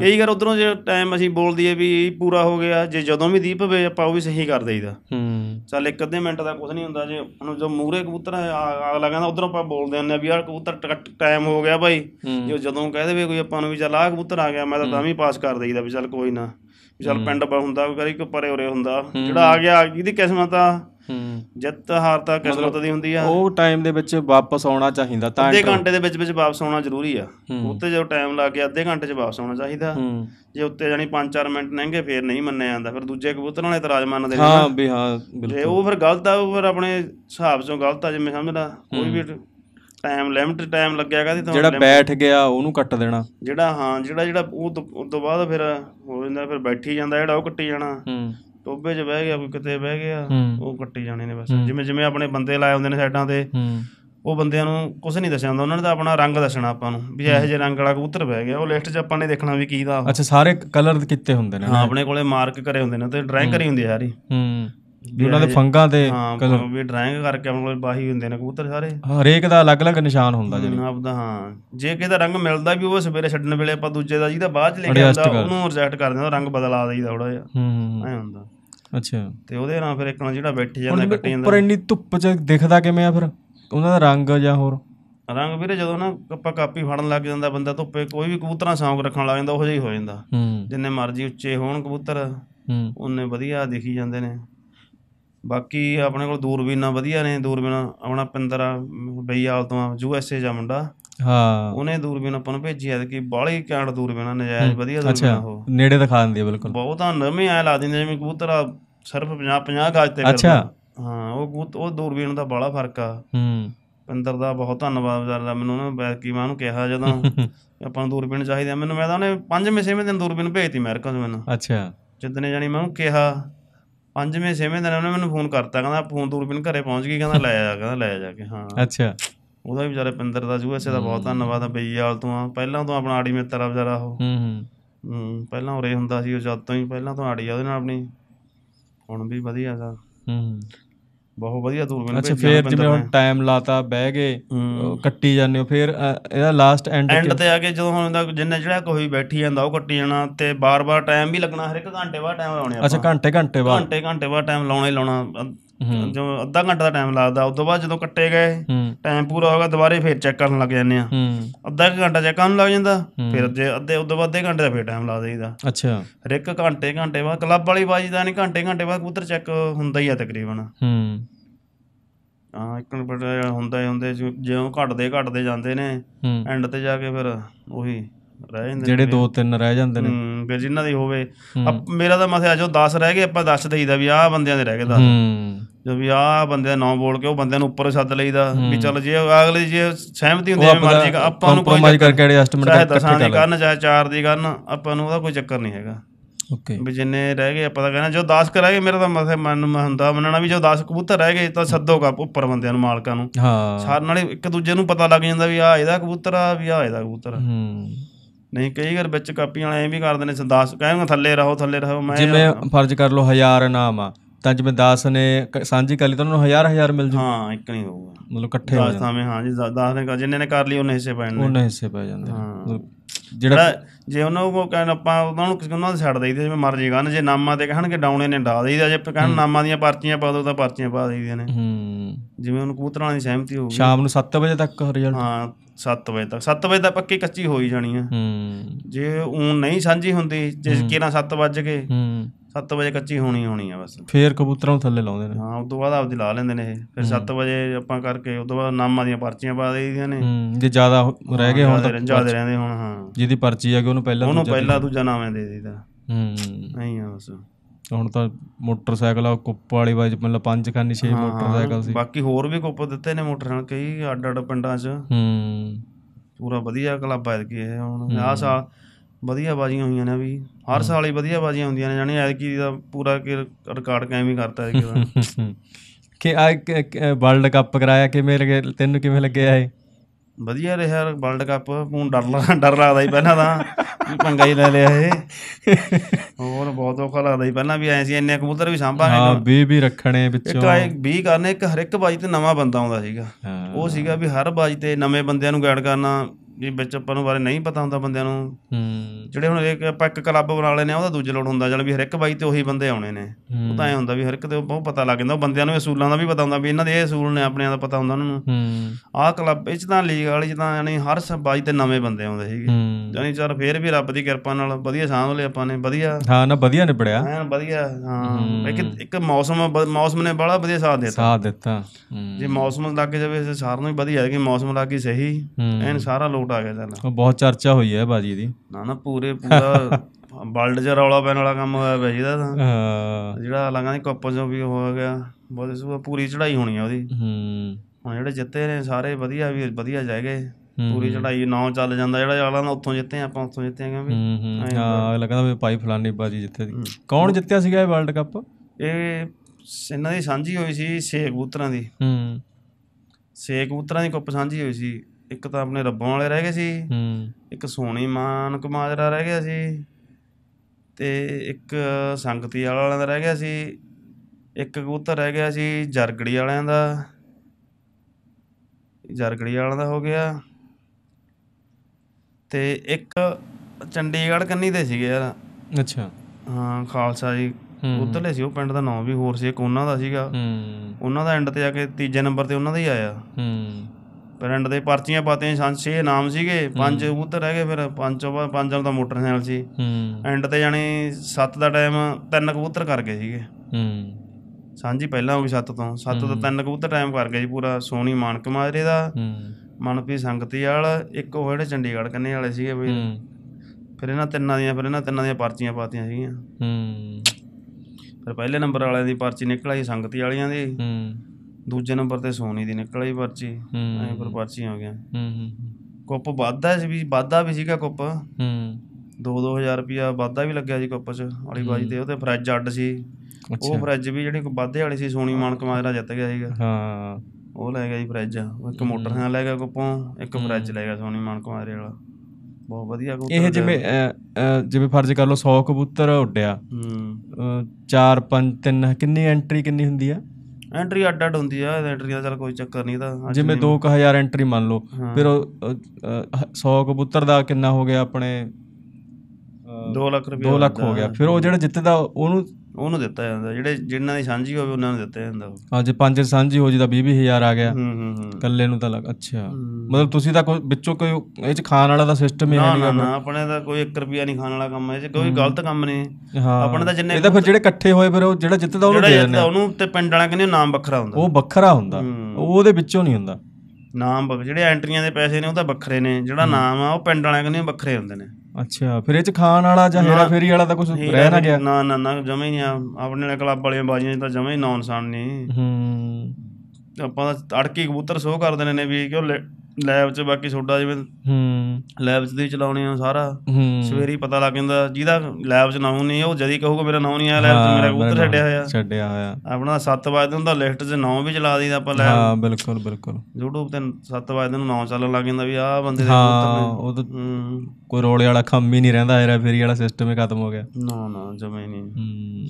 ਕਈ ਵਾਰ ਉਧਰੋਂ ਜੇ ਟਾਈਮ ਅਸੀਂ ਬੋਲ ਦਈਏ ਵੀ ਪੂਰਾ ਹੋ ਗਿਆ ਜੇ ਜਦੋਂ ਵੀ ਦੀਪ ਵੇ ਆਪਾਂ ਉਹ ਵੀ ਸਹੀ ਕਰ ਦਈਦਾ ਹੂੰ ਚੱਲ ਇੱਕ ਅੱਧੇ ਮਿੰਟ ਦਾ ਕੁਝ ਨਹੀਂ ਹੁੰਦਾ ਜੇ ਹੁਣ ਜੋ ਮੂਰੇ ਕਬੂਤਰ ਅਗਲਾ ਕਹਿੰਦਾ ਉਧਰੋਂ ਆਪਾਂ ਬੋਲਦੇ ਹੁੰਨੇ ਆ ਵੀ ਯਾਰ ਕਬੂਤਰ ਟਾਈਮ ਹੋ ਗਿਆ ਭਾਈ ਜੇ ਜਦੋਂ ਕਹਿ ਦੇਵੇ ਕੋਈ ਆਪਾਂ ਨੂੰ ਵੀ ਚੱਲ ਆ ਕਬੂਤਰ ਆ ਗਿਆ ਮੈਂ ਤਾਂ ਤਾਂ ਵੀ ਪਾਸ ਕਰ ਦਈਦਾ ਵੀ ਚੱਲ ਕੋਈ ਨਾ ਵੀ ਚੱਲ ਪਿੰਡ ਹੁੰਦਾ ਕੋਈ ਕਰੀ ਕੋ ਪਰੇ ਉਰੇ ਹੁੰਦਾ ਜਿਹੜਾ ਆ ਗਿਆ ਜਿਹਦੀ ਕਿਸਮਤ ਆ ਜਿੱਤ ਹਾਰ ਤਾਂ ਕਿਸਮਤ ਦੀ ਹੁੰਦੀ ਆ ਉਹ ਟਾਈਮ ਦੇ ਵਿੱਚ ਵਾਪਸ ਆਉਣਾ ਚਾਹੀਦਾ ਤਾਂ ਅੱਧੇ ਘੰਟੇ ਦੇ ਵਿੱਚ ਵਿੱਚ ਵਾਪਸ ਆਉਣਾ ਜ਼ਰੂਰੀ ਆ ਉੱਤੇ ਜੋ ਟਾਈਮ ਲਾ ਕੇ ਅੱਧੇ ਘੰਟੇ 'ਚ ਵਾਪਸ ਆਉਣਾ ਚਾਹੀਦਾ ਜੇ ਉੱਤੇ ਜਾਨੀ 5-4 ਮਿੰਟ ਲੰਘੇ ਫੇਰ ਨਹੀਂ ਮੰਨਿਆ ਜਾਂਦਾ ਫਿਰ ਦੂਜੇ ਕਬੂਤਰ ਨਾਲੇ ਇਤਰਾਜ਼ ਮੰਨ ਦੇ ਹਾਂ ਵੀ ਹਾਂ ਬਿਲਕੁਲ ਉਹ ਫਿਰ ਗਲਤ ਆ ਉਹ ਫਿਰ ਆਪਣੇ ਹਿਸਾਬ 'ਚੋਂ ਗਲਤ ਆ ਜਿਵੇਂ ਸਮਝਦਾ ਕੋਈ ਵੀ ਟਾਈਮ ਲਿਮਟ ਟਾਈਮ ਲੱਗਿਆ ਕਾਦੀ ਤਾਂ ਜਿਹੜਾ ਬੈਠ ਗਿਆ ਉਹਨੂੰ ਕੱਟ ਦੇਣਾ ਜਿਹੜਾ ਹਾਂ ਜਿਹੜਾ ਜਿਹੜਾ ਉਹ ਤੋਂ ਬਾਅਦ ਫਿਰ ਹੋ ਜਾਂਦਾ ਫਿਰ ਬੈਠੀ ਜਾਂਦਾ ਜਿਹੜਾ ਉਹ ਕੱਟੀ ਜਾਣਾ ਟੋਬੇ 'ਚ ਬਹਿ ਗਿਆ ਕੋਈ ਕਿਤੇ ਬਹਿ ਗਿਆ ਉਹ ਕੱਟੀ ਜਾਣੇ ਨੇ ਬਸ ਜਿਵੇਂ ਜਿਵੇਂ ਆਪਣੇ ਬੰਦੇ ਲਾਏ ਹੁੰਦੇ ਨੇ ਸਾਈਡਾਂ ਤੇ ਉਹ ਬੰਦਿਆਂ ਨੂੰ ਕੁਝ ਨਹੀਂ ਦੱਸਿਆ ਹੁੰਦਾ ਉਹਨਾਂ ਨੇ ਤਾਂ ਆਪਣਾ ਰੰਗ ਦੱਸਣਾ ਆਪਾਂ ਨੂੰ ਵੀ ਇਹੋ ਜਿਹੇ ਰੰਗ ਵਾਲਾ ਕਬੂਤਰ ਬਹਿ ਗਿਆ ਉਹ ਲਿਸਟ 'ਚ ਆਪਾਂ ਨੇ ਦੇਖਣਾ ਵੀ ਕੀ ਦਾ ਅੱਛਾ ਸਾਰੇ ਕਲਰ ਕਿੱਤੇ ਹੁੰਦੇ ਨੇ ਹਾਂ ਆਪਣੇ ਕੋਲੇ ਮਾਰਕ ਕਰੇ ਹੁੰਦੇ ਨੇ ਤੇ ਡਰਾਇੰਗ ਕਰੀ ਹੁੰਦੀ ਹੈ ਸਾਰੀ ਹੂੰ ਉਹਨਾਂ ਦੇ ਫੰਗਾਂ ਤੇ ਕਲਰ ਵੀ ਡਰਾਇੰਗ ਕਰਕੇ ਆਪਣੇ ਕੋਲੇ ਬਾਹੀ ਹੁੰਦੇ ਨੇ ਕਬੂਤਰ ਸਾਰੇ ਹਰੇਕ ਦਾ ਅਲੱਗ-ਅਲੱਗ ਨਿਸ਼ਾਨ ਹੁੰਦਾ ਆਪ ਦਾ ਹਾਂ ਜੇ ਕਿਸੇ ਦਾ ਰੰਗ ਮਿਲਦਾ ਵੀ ਉਹ ਸਵੇਰੇ ਛੱਡਣ ਵੇਲੇ ਆਪਾਂ ਦੂਜੇ ਦਾ ਜਿਹਦਾ ਬਾਅਦ ਚ ਲੈ ਕੇ ਆਉਂਦਾ ਉਹਨੂੰ ਰਿਜੈਕਟ ਕਰ ਦਿੰਦਾ ਰੰਗ ਬਦਲਾ ਦੇਈਦਾ ਥੋੜਾ ਜਿਹਾ ਹੂੰ ਐ ਹੁੰਦਾ ਅੱਛਾ ਤੇ ਉਹਦੇ ਨਾਲ ਫਿਰ ਇੱਕ ਨਾਲ ਜਿਹੜਾ ਬੈਠ ਜਾਂਦਾ ਕੱਟੀ ਜਾਂਦਾ ਉੱਪਰ ਇੰਨੀ ਧੁੱਪ 'ਚ ਦਿਖਦਾ ਕਿਵੇਂ ਆ ਫਿਰ ਉਹਨਾਂ ਦਾ ਰੰਗ ਜਾਂ ਹੋਰ ਰੰਗ ਵੀਰੇ ਜਦੋਂ ਨਾ ਆਪਾਂ ਕਾਪੀ ਫੜਨ ਲੱਗ ਜਾਂਦਾ ਬੰਦਾ ਧੁੱਪੇ ਕੋਈ ਵੀ ਕਬੂਤਰਾਂ ਸ਼ੌਂਕ ਰੱਖਣ ਲੱਗ ਜਾਂਦਾ ਉਹ ਜਿਹਾ ਹੀ ਹੋ ਜਾਂਦਾ ਜਿੰਨੇ ਮਰਜ਼ੀ ਉੱਚੇ ਹੋਣ ਕਬੂਤਰ ਉਹਨੇ ਵਧੀਆ ਦਿਖੀ ਜਾਂਦੇ ਨੇ ਬਾਕੀ ਆਪਣੇ ਕੋਲ ਦੂਰਬੀਨਾਂ ਵਧੀਆ ਨੇ ਦੂਰਬੀਨਾਂ ਆਪਣਾ ਪਿੰਦਰਾ ਬਈਆਲ ਤੋਂ ਯੂ ਐਸ ਏ ਜਾ ਮੁੰਡਾ ਹਾਂ ਉਹਨੇ ਦੂਰਬੀਨ ਆਪਾਂ ਨੂੰ ਭੇਜੀ ਐ ਕਿ ਬਾਲੀ ਕਾਂਡ ਦੂਰਬੀਨ ਨਜਾਇਜ਼ ਵਧੀਆ ਦੂਰਬੀਨ ਉਹ ਨੇੜੇ ਦਿਖਾ ਦਿੰਦੀ ਹੈ ਬਿਲਕੁਲ ਬਹੁਤਾਂ ਨਵੇਂ ਐ ਲਾ ਦਿੰਦੇ ਜਿਵੇਂ ਕਬੂਤਰ ਸਿਰਫ 50 50 ਗਾਜ ਤੇ ਅੱਛਾ ਹਾਂ ਉਹ ਉਹ ਦੂਰਬੀਨ ਦਾ ਬਾਲਾ ਫਰਕ ਆ ਹੂੰ ਪਿੰਦਰ ਦਾ ਬਹੁਤ ਧੰਨਵਾਦ ਕਰਦਾ ਮੈਨੂੰ ਨਾ ਬੈਕੀ ਮਾਂ ਨੂੰ ਕਿਹਾ ਜਦੋਂ ਆਪਾਂ ਨੂੰ ਦੂਰਬੀਨ ਚਾਹੀਦੀ ਮੈਨੂੰ ਮੈਂ ਤਾਂ ਉਹਨੇ 5ਵੇਂ 6ਵੇਂ ਦਿਨ ਦੂਰਬੀਨ ਭੇਜਤੀ ਅਮਰੀਕਾ ਤੋਂ ਮੈਨੂੰ ਅੱਛਾ ਜਿੰਦਨੇ ਜਾਣੀ ਮੈਂ ਉਹਨੂੰ ਕਿਹਾ ਪੰਜਵੇਂ 6ਵੇਂ ਦਿਨ ਉਹਨੇ ਮੈਨੂੰ ਫੋਨ ਕਰਤਾ ਕਹਿੰਦਾ ਫੋਨ ਦੂਰਬੀਨ ਘਰੇ ਪਹੁੰਚ ਗਈ ਕਹਿੰਦਾ ਲੈ ਆ ਕਹਿੰਦਾ ਲੈ ਜਾ ਕੇ ਹਾਂ ਅੱਛਾ ਉਹਦਾ ਵੀ ਵਿਚਾਰੇ ਪਿੰਦਰ ਦਾ ਜੂ ਐਸੇ ਦਾ ਬਹੁਤ ਧੰਨਵਾਦ ਆ ਬਈਆਲ ਤੋਂ ਆ ਪਹਿਲਾਂ ਤੋਂ ਆਪਣਾ ਆੜੀ ਮਿੱਤਰ ਆ ਵਿਚਾਰਾ ਉਹ ਹੂੰ ਹੂੰ ਪਹਿਲਾਂ ਉਰੇ ਹੁੰਦਾ ਸੀ ਉਹ ਜਦ ਤੋਂ ਹੀ ਪਹਿਲਾਂ ਤੋਂ ਆੜੀ ਆ ਉਹਦੇ ਨਾਲ ਆਪਣੀ ਹੁਣ ਵੀ ਵਧੀਆ ਸਾ ਹੂੰ ਬਹੁਤ ਵਧੀਆ ਦੂਰ ਮੈਨੂੰ ਅੱਛਾ ਫੇਰ ਜਿਵੇਂ ਹੁਣ ਟਾਈਮ ਲਾਤਾ ਬਹਿ ਗਏ ਕੱਟੀ ਜਾਂਦੇ ਹੋ ਫੇਰ ਇਹਦਾ ਲਾਸਟ ਐਂਡ ਐਂਡ ਤੇ ਆ ਕੇ ਜਦੋਂ ਦਾ ਜਿੰਨੇ ਜਿਹੜਾ ਕੋਈ ਬੈਠੀ ਜਾਂਦਾ ਉਹ ਕੱਟੀ ਜਾਣਾ ਤੇ ਬਾਰ-ਬਾਰ ਟਾਈਮ ਵੀ ਲੱਗਣਾ ਹਰ ਇੱਕ ਘੰਟੇ ਬਾਅਦ ਟਾਈਮ ਲਾਉਣੇ ਆਪਾਂ ਅੱਛਾ ਘੰਟੇ ਘੰਟੇ ਬਾਅਦ ਘੰਟੇ ਘੰਟੇ ਬਾਅਦ ਟਾਈਮ ਲਾਉਣਾ ਹੀ ਲਾਉਣਾ ਜੋ ਅੱਧਾ ਘੰਟਾ ਦਾ ਟਾਈਮ ਲੱਗਦਾ ਉਸ ਤੋਂ ਬਾਅਦ ਜਦੋਂ ਕੱਟੇ ਗਏ ਟਾਈਮ ਪੂਰਾ ਹੋ ਗਿਆ ਦੁਬਾਰੇ ਫੇਰ ਚੈੱਕ ਕਰਨ ਲੱਗ ਜਾਂਦੇ ਆ ਅੱਧਾ ਘੰਟਾ ਚੈੱਕ ਕਰਨ ਲੱਗ ਜਾਂਦਾ ਫਿਰ ਜੇ ਅੱਧੇ ਉਸ ਤੋਂ ਬਾਅਦ ਅੱਧੇ ਘੰਟੇ ਦਾ ਫੇਰ ਟਾਈਮ ਲਾ ਦੇਈਦਾ ਅੱਛਾ ਫਿਰ ਇੱਕ ਘੰਟੇ ਘੰਟੇ ਬਾਅਦ ਕਲੱਬ ਵਾਲੀ ਬਾਜੀ ਦਾ ਨਹੀਂ ਘੰਟੇ ਘੰਟੇ ਬਾਅਦ ਕਬੂਤਰ ਚੈੱਕ ਹੁੰਦਾ ਹੀ ਆ ਤਕਰੀਬਨ ਹੂੰ ਹਾਂ ਇੱਕ ਨੰਬਰ ਹੁੰਦਾ ਹੀ ਹੁੰਦੇ ਜਿਉਂ ਘਟਦੇ ਘਟਦੇ ਜਾਂਦੇ ਨੇ ਐਂਡ ਤੇ ਜਾ ਕੇ ਫਿਰ ਉਹੀ ਰਹਿ ਜਾਂਦੇ ਜਿਹੜੇ ਦੋ ਤਿੰਨ ਰਹਿ ਜਾਂਦੇ ਨੇ ਫਿਰ ਜਿਨ੍ਹਾਂ ਦੀ ਹੋਵੇ ਮੇਰਾ ਤਾਂ ਮਸਾ ਜੋ 10 ਰਹਿ ਗਏ ਆਪਾਂ ਦੱਸ ਦਈਦਾ ਵੀ ਆਹ ਬੰਦਿਆਂ ਦੇ ਰਹਿ ਗਏ 10 ਜੋ ਵੀ ਆਹ ਬੰਦਿਆਂ ਦਾ ਨਾਮ ਬੋਲ ਕੇ ਉਹ ਬੰਦਿਆਂ ਨੂੰ ਉੱਪਰ ਛੱਡ ਲਈਦਾ ਵੀ ਚੱਲ ਜੇ ਅਗਲੇ ਜੇ ਸਹਿਮਤੀ ਹੁੰਦੀ ਹੈ ਮਰਜ਼ੀ ਆਪਾਂ ਨੂੰ ਕੋਈ ਕਰਕੇ ਐਡਜਸਟਮੈਂਟ ਕਰਕੇ ਇਕੱਠੇ ਚੱਲ ਕਰਨ ਚਾਹੇ ਚਾਰ ਦੀ ਕਰਨ ਆਪਾਂ ਨੂੰ ਉਹਦਾ ਕੋਈ ਚੱਕਰ ਨਹੀਂ ਹੈਗਾ ਓਕੇ ਵੀ ਜਿੰਨੇ ਰਹਿ ਗਏ ਆਪਾਂ ਤਾਂ ਕਹਿੰਦਾ ਜੋ 10 ਕਰਾ ਗਏ ਮੇਰਾ ਤਾਂ ਮਸੇ ਮਨ ਹੁੰਦਾ ਮੰਨਣਾ ਵੀ ਜੋ 10 ਕਬੂਤਰ ਰਹਿ ਗਏ ਤਾਂ ਸੱਦੋਗਾ ਉੱਪਰ ਬੰਦਿਆਂ ਨੂੰ ਮਾਲਕਾਂ ਨੂੰ ਹਾਂ ਸਾਰ ਨਾਲੇ ਇੱਕ ਦੂਜੇ ਨੂੰ ਪਤਾ ਲੱਗ ਜਾਂਦਾ ਵੀ ਆ ਇਹਦਾ ਕਬੂਤਰ ਆ ਵੀ ਆ ਇਹਦਾ ਕਬੂਤਰ ਹੂੰ ਨਹੀਂ ਕਈ ਵਾਰ ਵਿੱਚ ਕਾਪੀਆਂ ਵਾਲੇ ਐਂ ਵੀ ਕਰਦੇ ਨੇ ਸੰਦਾਸ ਕਹਿੰਦੇ ਥੱਲੇ ਰਹੋ ਥੱਲੇ ਰਹੋ ਮੈਂ ਜਿਵੇਂ ਫਰਜ਼ ਕਰ ਲਓ ਹਜ਼ਾਰ ਨਾਮ ਆ ਤਾਂ ਜਿਵੇਂ ਦਾਸ ਨੇ ਸਾਂਝੀ ਕਰ ਲਈ ਤਾਂ ਉਹਨਾਂ ਨੂੰ ਹਜ਼ਾਰ ਹਜ਼ਾਰ ਮਿਲ ਜੂ ਹਾਂ ਇੱਕ ਨਹੀਂ ਹੋਊਗਾ ਮਤਲਬ ਇਕੱਠੇ ਦਾਸ ਜਾਂਦੇ ਥਾਵੇਂ ਹਾਂ ਜੀ ਦਾਸ ਨੇ ਜਿੰਨੇ ਨੇ ਕਰ ਲਈ ਉਹਨੇ ਹਿੱਸੇ ਪੈਣਗੇ ਉਹਨੇ ਹਿੱਸੇ ਪੈ ਜਾਂਦੇ ਹਾਂ ਜਿਹੜਾ ਜੇ ਉਹਨਾਂ ਨੂੰ ਕਹਿੰਨ ਆਪਾਂ ਉਹਨਾਂ ਨੂੰ ਕਿਸੇ ਉਹਨਾਂ ਦੇ ਛੱਡ ਦਈਦੇ ਜਿਵੇਂ ਮਰ ਜੇਗਾ ਨਾ ਜੇ ਨਾਮਾਂ ਤੇ ਕਿ ਡਾਉਣੇ ਨੇ ਡਾ ਦਈਦਾ ਜੇ ਕਹਣ ਨਾਮਾਂ ਦੀਆਂ ਪਰਚੀਆਂ ਪਾ ਦੋ ਤਾਂ ਪਰਚੀਆਂ ਪਾ ਦਈਦੀਆਂ ਨੇ ਹੂੰ ਜਿਵੇਂ ਉਹਨੂੰ ਕਬੂਤਰਾਂ ਦੀ ਸਹਿਮਤੀ ਹੋ ਗਈ ਸ਼ਾਮ ਨੂੰ 7 ਵਜੇ ਤੱਕ ਰਿਜ਼ਲਟ ਹਾਂ 7 ਵਜੇ ਤੱਕ 7 ਵਜੇ ਤੱਕ ਪੱਕੀ ਕੱਚੀ ਹੋਈ ਜਾਣੀ ਆ ਹੂੰ ਜੇ ਉਹ ਨਹੀਂ ਸਾਂਝੀ ਹੁੰਦੀ ਜੇ ਕਿਰਾਂ 7 ਵਜੇ ਕੇ ਹੂੰ 7 ਵਜੇ ਕੱਚੀ ਹੋਣੀ ਹੋਣੀ ਆ ਬਸ ਫੇਰ ਕਬੂਤਰਾਂ ਨੂੰ ਥੱਲੇ ਲਾਉਂਦੇ ਨੇ ਹਾਂ ਉਸ ਤੋਂ ਬਾਅਦ ਆਪਦੀ ਲਾ ਲੈਂਦੇ ਨੇ ਇਹ ਫਿਰ 7 ਵਜੇ ਆਪਾਂ ਕਰਕੇ ਉਸ ਤੋਂ ਬਾਅਦ ਨਾਮਾਂ ਦੀਆਂ ਪਰਚੀਆਂ ਪਾ ਦੇਈਆਂ ਨੇ ਜੇ ਜ਼ਿਆਦਾ ਰਹਿ ਗਏ ਹੁਣ ਤਾਂ ਜ਼ਿਆਦਾ ਰਹਿੰਦੇ ਹੁਣ ਹਾਂ ਜਿਹਦੀ ਪਰਚੀ ਆ ਕਿ ਉਹਨੂੰ ਪਹਿਲਾਂ ਉਹਨੂੰ ਪਹਿਲਾਂ ਦੂਜਾ ਨਾਮ ਦੇ ਦੇਈਦਾ ਹੂੰ ਨਹੀਂ ਆ ਬਸ ਹੁਣ ਤਾਂ ਮੋਟਰਸਾਈਕਲ ਆ ਕੁੱਪ ਵਾਲੀ ਵਾਜ ਮਤਲਬ ਪੰਜ ਖਾਨੀ ਛੇ ਮੋਟਰਸਾਈਕਲ ਸੀ ਬਾਕੀ ਹੋਰ ਵੀ ਕੁੱਪ ਦਿੱਤੇ ਨੇ ਮੋਟਰਸਾਈਕਲ ਕਈ ਅੱਡ ਅੱਡ ਪਿੰਡਾਂ 'ਚ ਹੂੰ ਪੂਰਾ ਵਧੀਆ ਕਲੱਬ ਆ ਕਿ ਹੁਣ ਆ ਸਾਲ ਵਧੀਆ ਬਾਜ਼ੀਆਂ ਹੋਈਆਂ ਨੇ ਵੀ ਹਰ ਸਾਲ ਹੀ ਵਧੀਆ ਬਾਜ਼ੀਆਂ ਹੁੰਦੀਆਂ ਨੇ ਜਾਨੀ ਐਤਕੀ ਦਾ ਪੂਰਾ ਕਿ ਰਿਕਾਰਡ ਕਾਇਮ ਹੀ ਕਰਤਾ ਹੈ ਕਿਦਾਂ ਕਿ ਆ ਵਰਲਡ ਕੱਪ ਕਰਾਇਆ ਕਿਵੇਂ ਲੱਗੇ ਤੈਨੂੰ ਕਿਵੇਂ ਲੱਗਿਆ ਇਹ ਵਧੀਆ ਰਿਹਾ ਵਰਲਡ ਕੱਪ ਹੁਣ ਡਰ ਲੱਗਾ ਡਰ ਲੱਗਦਾ ਹੀ ਪਹਿਲਾਂ ਤਾਂ ਪੰਗਾ ਹੀ ਲੈ ਲਿਆ ਇਹ ਹੋਰ ਬਹੁਤ ਔਖਾ ਲੱਗਦਾ ਹੀ ਪਹਿਲਾਂ ਵੀ ਐ ਸੀ ਇੰਨੇ ਕਬੂਤਰ ਵੀ ਸੰਭਾਲਣੇ ਹਾਂ ਵੀ ਵੀ ਰੱਖਣੇ ਵਿੱਚੋਂ ਇੱਕ 20 ਕਰਨੇ ਇੱਕ ਹਰ ਇੱਕ ਬਾਜੀ ਤੇ ਨਵਾਂ ਬੰਦਾ ਆਉਂਦਾ ਸੀਗਾ ਉਹ ਸੀਗਾ ਵੀ ਹਰ ਬਾਜੀ ਤੇ ਨਵੇਂ ਬੰਦਿਆਂ ਨੂੰ ਗਾਈਡ ਕਰਨਾ ਜੀ ਵਿੱਚ ਆਪਾਂ ਨੂੰ ਬਾਰੇ ਨਹੀਂ ਪਤਾ ਹੁੰਦਾ ਬੰਦਿਆਂ ਨੂੰ ਹੂੰ ਜਿਹੜੇ ਹੁਣ ਇੱਕ ਆਪਾਂ ਇੱਕ ਕਲੱਬ ਬਣਾ ਲੈਨੇ ਆ ਉਹਦਾ ਦੂਜੇ ਲੋੜ ਹੁੰਦਾ ਜਲ ਵੀ ਹਰ ਇੱਕ ਬਾਈ ਤੇ ਉਹੀ ਬੰਦੇ ਆਉਣੇ ਨੇ ਉਹ ਤਾਂ ਐ ਹੁੰਦਾ ਵੀ ਹਰ ਇੱਕ ਤੇ ਬਹੁਤ ਪਤਾ ਲੱਗ ਜਾਂਦਾ ਉਹ ਬੰਦਿਆਂ ਨੂੰ ਅਸੂਲਾਂ ਦਾ ਵੀ ਪਤਾ ਹੁੰਦਾ ਵੀ ਇਹਨਾਂ ਦੇ ਇਹ ਅਸੂਲ ਨੇ ਆਪਣਿਆਂ ਦਾ ਪਤਾ ਹੁੰਦਾ ਉਹਨਾਂ ਨੂੰ ਹੂੰ ਆਹ ਕਲੱਬ ਇਹ ਚ ਤਾਂ ਲੀਗ ਵਾਲੀ ਚ ਤਾਂ ਯਾਨੀ ਹਰ ਬਾਈ ਤੇ ਨਵੇਂ ਬੰਦੇ ਆਉਂਦੇ ਸੀਗੇ ਯਾਨੀ ਚਲ ਫੇਰ ਵੀ ਰੱਬ ਦੀ ਕਿਰਪਾ ਨਾਲ ਵਧੀਆ ਸਾਂਭ ਲਏ ਆਪਾਂ ਨੇ ਵਧੀਆ ਹਾਂ ਨਾ ਵਧੀਆ ਨਿਪੜਿਆ ਹਾਂ ਵਧੀਆ ਹਾਂ ਇੱਕ ਇੱਕ ਮੌਸਮ ਮੌਸਮ ਨੇ ਬੜਾ ਵਧੀਆ ਸਾਥ ਦਿੱਤਾ ਸਾਥ ਦਿੱਤਾ ਜੇ ਮੌਸਮ ਲੱਗ ਜਾਵੇ ਸਾਰਿਆਂ ਨੂੰ ਵਧੀਆ ਹੈ ਕਿ ਮੌਸਮ ਲੱਗ ਹੀ ਸਹੀ ਐਨ ਸਾਰਾ ਲੋ ਆਊਟ ਆ ਗਿਆ ਚੱਲ ਬਹੁਤ ਚਰਚਾ ਹੋਈ ਹੈ ਬਾਜੀ ਦੀ ਨਾ ਨਾ ਪੂਰੇ ਪੂਰਾ ਵਰਲਡ ਜਰ ਰੌਲਾ ਪੈਣ ਵਾਲਾ ਕੰਮ ਹੋਇਆ ਪਿਆ ਜਿਹਦਾ ਹਾਂ ਜਿਹੜਾ ਲੰਗਾ ਦੀ ਕੱਪ ਜੋ ਵੀ ਹੋ ਗਿਆ ਬਹੁਤ ਸੂਆ ਪੂਰੀ ਚੜਾਈ ਹੋਣੀ ਆ ਉਹਦੀ ਹੂੰ ਹੁਣ ਜਿਹੜੇ ਜਿੱਤੇ ਨੇ ਸਾਰੇ ਵਧੀਆ ਵੀ ਵਧੀਆ ਜਾਏ ਗਏ ਪੂਰੀ ਚੜਾਈ ਨੌ ਚੱਲ ਜਾਂਦਾ ਜਿਹੜਾ ਅਗਲਾ ਨਾ ਉੱਥੋਂ ਜਿੱਤੇ ਆਪਾਂ ਉੱਥੋਂ ਜਿੱਤੇ ਆਂ ਵੀ ਹਾਂ ਲੱਗਦਾ ਵੀ ਭਾਈ ਫਲਾਨੀ ਬਾਜੀ ਜਿੱਤੇ ਦੀ ਕੌਣ ਜਿੱਤਿਆ ਸੀਗਾ ਇਹ ਵਰਲਡ ਕੱਪ ਇਹ ਇਹਨਾਂ ਦੀ ਸਾਂਝੀ ਹੋਈ ਸੀ ਛੇ ਕਬੂਤਰਾਂ ਦੀ ਹੂੰ ਛੇ ਕਬੂਤਰਾਂ ਦੀ ਕੱਪ ਸਾਂਝੀ ਹੋਈ ਸੀ ਇੱਕ ਤਾਂ ਆਪਣੇ ਰੱਬਾਂ ਵਾਲੇ ਰਹਿ ਗਏ ਸੀ ਹੂੰ ਇੱਕ ਸੋਣੀ ਮਾਨ ਕਮਾਜਰਾ ਰਹਿ ਗਿਆ ਸੀ ਤੇ ਇੱਕ ਸੰਗਤੀ ਵਾਲਿਆਂ ਦਾ ਰਹਿ ਗਿਆ ਸੀ ਇੱਕ ਕਬੂਤਰ ਰਹਿ ਗਿਆ ਸੀ ਜਰਗੜੀ ਵਾਲਿਆਂ ਦਾ ਜਰਗੜੀ ਵਾਲਿਆਂ ਦਾ ਹੋ ਗਿਆ ਤੇ ਇੱਕ ਚੰਡੀਗੜ੍ਹ ਕੰਨੀ ਦੇ ਸੀਗੇ ਯਾਰ ਅੱਛਾ ਹਾਂ ਖਾਲਸਾ ਜੀ ਉਧਰਲੇ ਸੀ ਉਹ ਪਿੰਡ ਦਾ ਨਾਮ ਵੀ ਹੋਰ ਸੀ ਇੱਕ ਉਹਨਾਂ ਦਾ ਸੀਗਾ ਹੂੰ ਉਹਨਾਂ ਦਾ ਐਂਡ ਤੇ ਜਾ ਕੇ ਤੀਜੇ ਨੰਬਰ ਤੇ ਉਹਨਾਂ ਦਾ ਹੀ ਆਇਆ ਹੂੰ ਪਿੰਡ ਦੇ ਪਰਚੀਆਂ ਪਾਤੇ ਸਨ 6 ਨਾਮ ਸੀਗੇ ਪੰਜ ਉਧਰ ਰਹਿ ਗਏ ਫਿਰ ਪੰਜ ਚੋਂ ਪੰਜਾਂ ਦਾ ਮੋਟਰਸਾਈਕਲ ਸੀ ਹੂੰ ਐਂਡ ਤੇ ਜਾਨੀ 7 ਦਾ ਟਾਈਮ ਤਿੰਨ ਕਬੂਤਰ ਕਰ ਗਏ ਸੀਗੇ ਹੂੰ ਸਾਂਝੀ ਪਹਿਲਾਂ ਹੋ ਗਈ 7 ਤੋਂ 7 ਤੋਂ ਤਿੰਨ ਕਬੂਤਰ ਟਾਈਮ ਕਰ ਗਏ ਜੀ ਪੂਰਾ ਸੋਨੀ ਮਾਨਕ ਮਾਜਰੇ ਦਾ ਹੂੰ ਮਨਪੀ ਸੰਗਤੀ ਵਾਲਾ ਇੱਕ ਉਹ ਜਿਹੜੇ ਚੰਡੀਗੜ੍ਹ ਕੰਨੇ ਵਾਲੇ ਸੀਗੇ ਵੀ ਫਿਰ ਇਹਨਾਂ ਤਿੰਨਾਂ ਦੀਆਂ ਫਿਰ ਇਹਨਾਂ ਤਿੰਨਾਂ ਦੀਆਂ ਪਰਚੀਆਂ ਪਾਤੀਆਂ ਸੀਗੀਆਂ ਹੂੰ ਫਿਰ ਪਹਿਲੇ ਨੰਬਰ ਵਾਲਿਆਂ ਦੀ ਪਰਚੀ ਨਿਕਲਾਈ ਸੰਗਤੀ ਵਾਲਿਆਂ ਦੀ ਹੂੰ ਦੂਜੇ ਨੰਬਰ ਤੇ ਸੋਨੀ ਦੀ ਨਿਕਲੀ ਪਰਚੀ ਐ ਪਰ ਪਰਚੀ ਆ ਗਿਆ ਹੂੰ ਹੂੰ ਕੁੱਪ ਵਾਧਾ ਸੀ ਵੀ ਵਾਧਾ ਵੀ ਸੀਗਾ ਕੁੱਪ ਹੂੰ 2-2000 ਰੁਪਿਆ ਵਾਧਾ ਵੀ ਲੱਗਿਆ ਜੀ ਕੁੱਪ 'ਚ ਵਾਲੀ ਬਾਜੀ ਤੇ ਉਹਦੇ ਫਰਿੱਜ ਅੱਡ ਸੀ ਉਹ ਫਰਿੱਜ ਵੀ ਜਿਹੜੀ ਵਾਧੇ ਵਾਲੀ ਸੀ ਸੋਨੀ ਮਾਨਕ ਮਾਜਰਾ ਜਿੱਤ ਗਿਆ ਸੀਗਾ ਹਾਂ ਉਹ ਲੈ ਗਿਆ ਜੀ ਫਰਿੱਜ ਇੱਕ ਮੋਟਰਸਾਈਕਲ ਲੈ ਗਿਆ ਕੁੱਪੋਂ ਇੱਕ ਫਰਿੱਜ ਲੈ ਗਿਆ ਸੋਨੀ ਮਾਨਕ ਮਾਜਰੇ ਵਾਲਾ ਬਹੁਤ ਵਧੀਆ ਕਬੂਤਰ ਇਹ ਜਿਵੇਂ ਜਿਵੇਂ ਫਰਜ਼ ਕਰ ਲਓ 100 ਕਬੂਤਰ ਉੱਡਿਆ ਹੂੰ 4 5 3 ਕਿੰਨੀ ਐਂਟਰੀ ਕਿੰਨੀ ਹੁੰਦੀ ਆ ਐਂਟਰੀ ਅੱਡ ਅੱਡ ਹੁੰਦੀ ਆ ਐਂਟਰੀ ਦਾ ਚਲ ਕੋਈ ਚੱਕਰ ਨਹੀਂ ਤਾਂ ਜਿਵੇਂ 2000 ਐਂਟਰੀ ਮੰਨ ਲਓ ਫਿਰ 100 ਕਬੂਤਰ ਦਾ ਕਿੰਨਾ ਹੋ ਗਿਆ ਆਪਣੇ 2 ਲੱਖ ਰੁਪਏ 2 ਲੱਖ ਹੋ ਗਿਆ ਫਿਰ ਉਹ ਜਿਹੜਾ ਜਿੱਤਦਾ ਉਹਨੂੰ ਉਹਨੂੰ ਦਿੱਤਾ ਜਾਂਦਾ ਜਿਹੜੇ ਜਿਨ੍ਹਾਂ ਦੀ ਸਾਂਝੀ ਹੋਵੇ ਉਹਨਾਂ ਨੂੰ ਦਿੱਤਾ ਜਾਂਦਾ ਹਾਂ ਜੇ ਪੰਜ ਸਾਂਝੀ ਹੋ ਜੀ ਤਾਂ 20000 ਆ ਗਿਆ ਹੂੰ ਹੂੰ ਕੱਲੇ ਨੂੰ ਤਾਂ ਲੱਗ ਅੱਛਾ ਮਤਲਬ ਤੁਸੀਂ ਤਾਂ ਕੋਈ ਵਿੱਚੋਂ ਕੋਈ ਇਹ ਚ ਖਾਣ ਵਾਲਾ ਦਾ ਸਿਸਟਮ ਹੀ ਹੈ ਨਹੀਂ ਨਾ ਆਪਣੇ ਦਾ ਕੋਈ 1 ਰੁਪਿਆ ਨਹੀਂ ਖਾਣ ਵਾਲਾ ਕੰਮ ਹੈ ਜੇ ਕੋਈ ਗਲਤ ਕੰਮ ਨਹੀਂ ਆਪਣੇ ਤਾਂ ਜਿੰਨੇ ਇਹ ਤਾਂ ਫਿਰ ਜਿਹੜੇ ਇਕੱਠੇ ਹੋਏ ਫਿਰ ਉਹ ਜਿਹੜਾ ਜਿੱਤਦਾ ਉਹਨੂੰ ਦੇ ਦਿੰਦੇ ਉਹਨੂੰ ਤੇ ਪਿੰਡ ਵਾਲਾ ਕਹਿੰਦੇ ਨਾਮ ਵੱਖਰਾ ਹੁੰਦਾ ਉਹ ਵੱਖਰਾ ਹੁੰਦਾ ਉਹ ਉਹਦੇ ਵਿੱਚੋਂ ਨਹੀਂ ਹੁੰਦਾ ਨਾਮ ਜਿਹੜੇ ਐਂਟਰੀਆਂ ਦੇ ਪੈਸੇ ਨੇ ਉਹ ਤਾਂ ਵੱਖਰੇ ਨੇ ਜਿਹੜਾ ਨਾਮ ਆ ਉਹ ਪਿੰਡ ਵਾਲਿਆਂ ਨਹੀਂ ਵੱਖਰੇ ਹੁੰਦੇ ਨੇ ਅੱਛਾ ਫਿਰ ਇਹ ਚ ਖਾਣ ਵਾਲਾ ਜਾਂ ਹੇਰਾ ਫੇਰੀ ਵਾਲਾ ਤਾਂ ਕੁਝ ਰਹਿ ਨਾ ਗਿਆ ਨਾ ਨਾ ਨਾ ਜਮੇ ਹੀ ਨਹੀਂ ਆ ਆਪਣੇ ਵਾਲੇ ਕਲੱਬ ਵਾਲੀਆਂ ਬਾਜ਼ੀਆਂ ਤਾਂ ਜਮੇ ਹੀ ਨੌਨ ਸਾਨ ਨਹੀਂ ਹੂੰ ਆਪਾਂ ਤਾਂ ਅੜਕੀ ਕਬੂਤਰ ਸ਼ੋਅ ਕਰ ਦਿੰਦੇ ਨੇ ਵੀ ਕਿਉਂ ਲੈਬ 'ਚ ਬਾਕੀ ਛੋਡਾ ਜਿਵੇਂ ਹੂੰ ਲੈਬ 'ਚ ਦੇ ਚਲਾਉਣੇ ਆ ਸਾਰਾ ਸਵੇਰੇ ਪਤਾ ਲੱਗ ਜਾਂਦਾ ਜਿਹਦਾ ਲੈਬ 'ਚ ਨਹੀਂ ਉਹ ਜਦੀ ਕਹੂਗਾ ਮੇਰਾ ਨਾਮ ਨਹੀਂ ਆ ਲੈਬ 'ਚ ਮੇਰਾ ਕਬੂਤਰ ਛੱਡਿਆ ਹੋਇਆ ਛੱਡਿਆ ਹੋਇਆ ਆਪਣਾ 7 ਵਜੇ ਹੁੰਦਾ ਲਿਫਟ 'ਚ ਨਾਮ ਵੀ ਚਲਾ ਦਈਦਾ ਆਪਾਂ ਲੈਬ ਹਾਂ ਬਿਲਕੁਲ ਬਿਲਕੁਲ YouTube ਤੇ 7 ਵਜੇ ਨੂੰ ਨਾਮ ਚੱਲਣ ਲੱਗ ਜਾਂਦਾ ਵੀ ਆਹ ਬੰਦੇ ਦੇ ਕਬੂਤਰ ਨੇ ਉਹ ਤਾਂ ਕੋਈ ਰੋਲੇ ਵਾਲਾ ਖੰਮ ਹੀ ਨਹੀਂ ਰਹਿੰਦਾ ਹੈਰਾ ਫੇਰੀ ਵਾਲਾ ਸਿਸਟਮ ਹੀ ਖਤਮ ਹੋ ਗਿਆ ਨਾ ਨਾ ਜਮੇ ਨਹੀਂ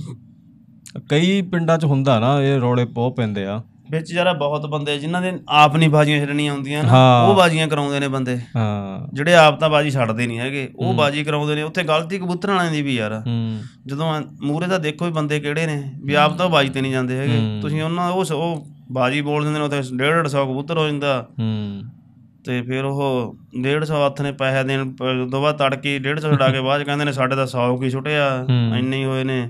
ਕਈ ਪਿੰਡਾਂ 'ਚ ਹੁੰਦਾ ਨਾ ਇਹ ਰੋਲੇ ਬਹੁਤ ਪੈਂਦੇ ਆ ਵਿੱਚ ਜਰਾ ਬਹੁਤ ਬੰਦੇ ਜਿਨ੍ਹਾਂ ਦੇ ਆਪ ਨਹੀਂ ਬਾਜ਼ੀਆਂ ਛੱਡਣੀਆਂ ਹੁੰਦੀਆਂ ਨਾ ਉਹ ਬਾਜ਼ੀਆਂ ਕਰਾਉਂਦੇ ਨੇ ਬੰਦੇ ਹਾਂ ਜਿਹੜੇ ਆਪ ਤਾਂ ਬਾਜ਼ੀ ਛੱਡਦੇ ਨਹੀਂ ਹੈਗੇ ਉਹ ਬਾਜ਼ੀ ਕਰਾਉਂਦੇ ਨੇ ਉੱਥੇ ਗਲਤੀ ਕਬੂਤਰਾਂ ਵਾਲਿਆਂ ਦੀ ਵੀ ਯਾਰ ਜਦੋਂ ਮੂਰੇ ਦਾ ਦੇਖੋ ਵੀ ਬੰਦੇ ਕਿਹੜੇ ਨੇ ਵੀ ਆਪ ਤਾਂ ਬਾਜ਼ੀ ਤੇ ਨਹੀਂ ਜਾਂਦੇ ਹੈਗੇ ਤੁਸੀਂ ਉਹਨਾਂ ਉਹ ਉਹ ਬਾਜ਼ੀ ਬੋਲ ਦਿੰਦੇ ਨੇ ਉੱਥੇ 150 ਕਬੂਤਰ ਹੋ ਜਾਂਦਾ ਤੇ ਫਿਰ ਉਹ 150 ਹੱਥ ਨੇ ਪੈਸੇ ਦੇਣ ਤੋਂ ਬਾਅਦ ਤੜਕੇ 150 ਛਡਾ ਕੇ ਬਾਅਦ ਕਹਿੰਦੇ ਨੇ ਸਾਡੇ ਦਾ 100 ਕੀ ਛੁੱਟਿਆ ਇੰਨੇ ਹੀ ਹੋਏ ਨੇ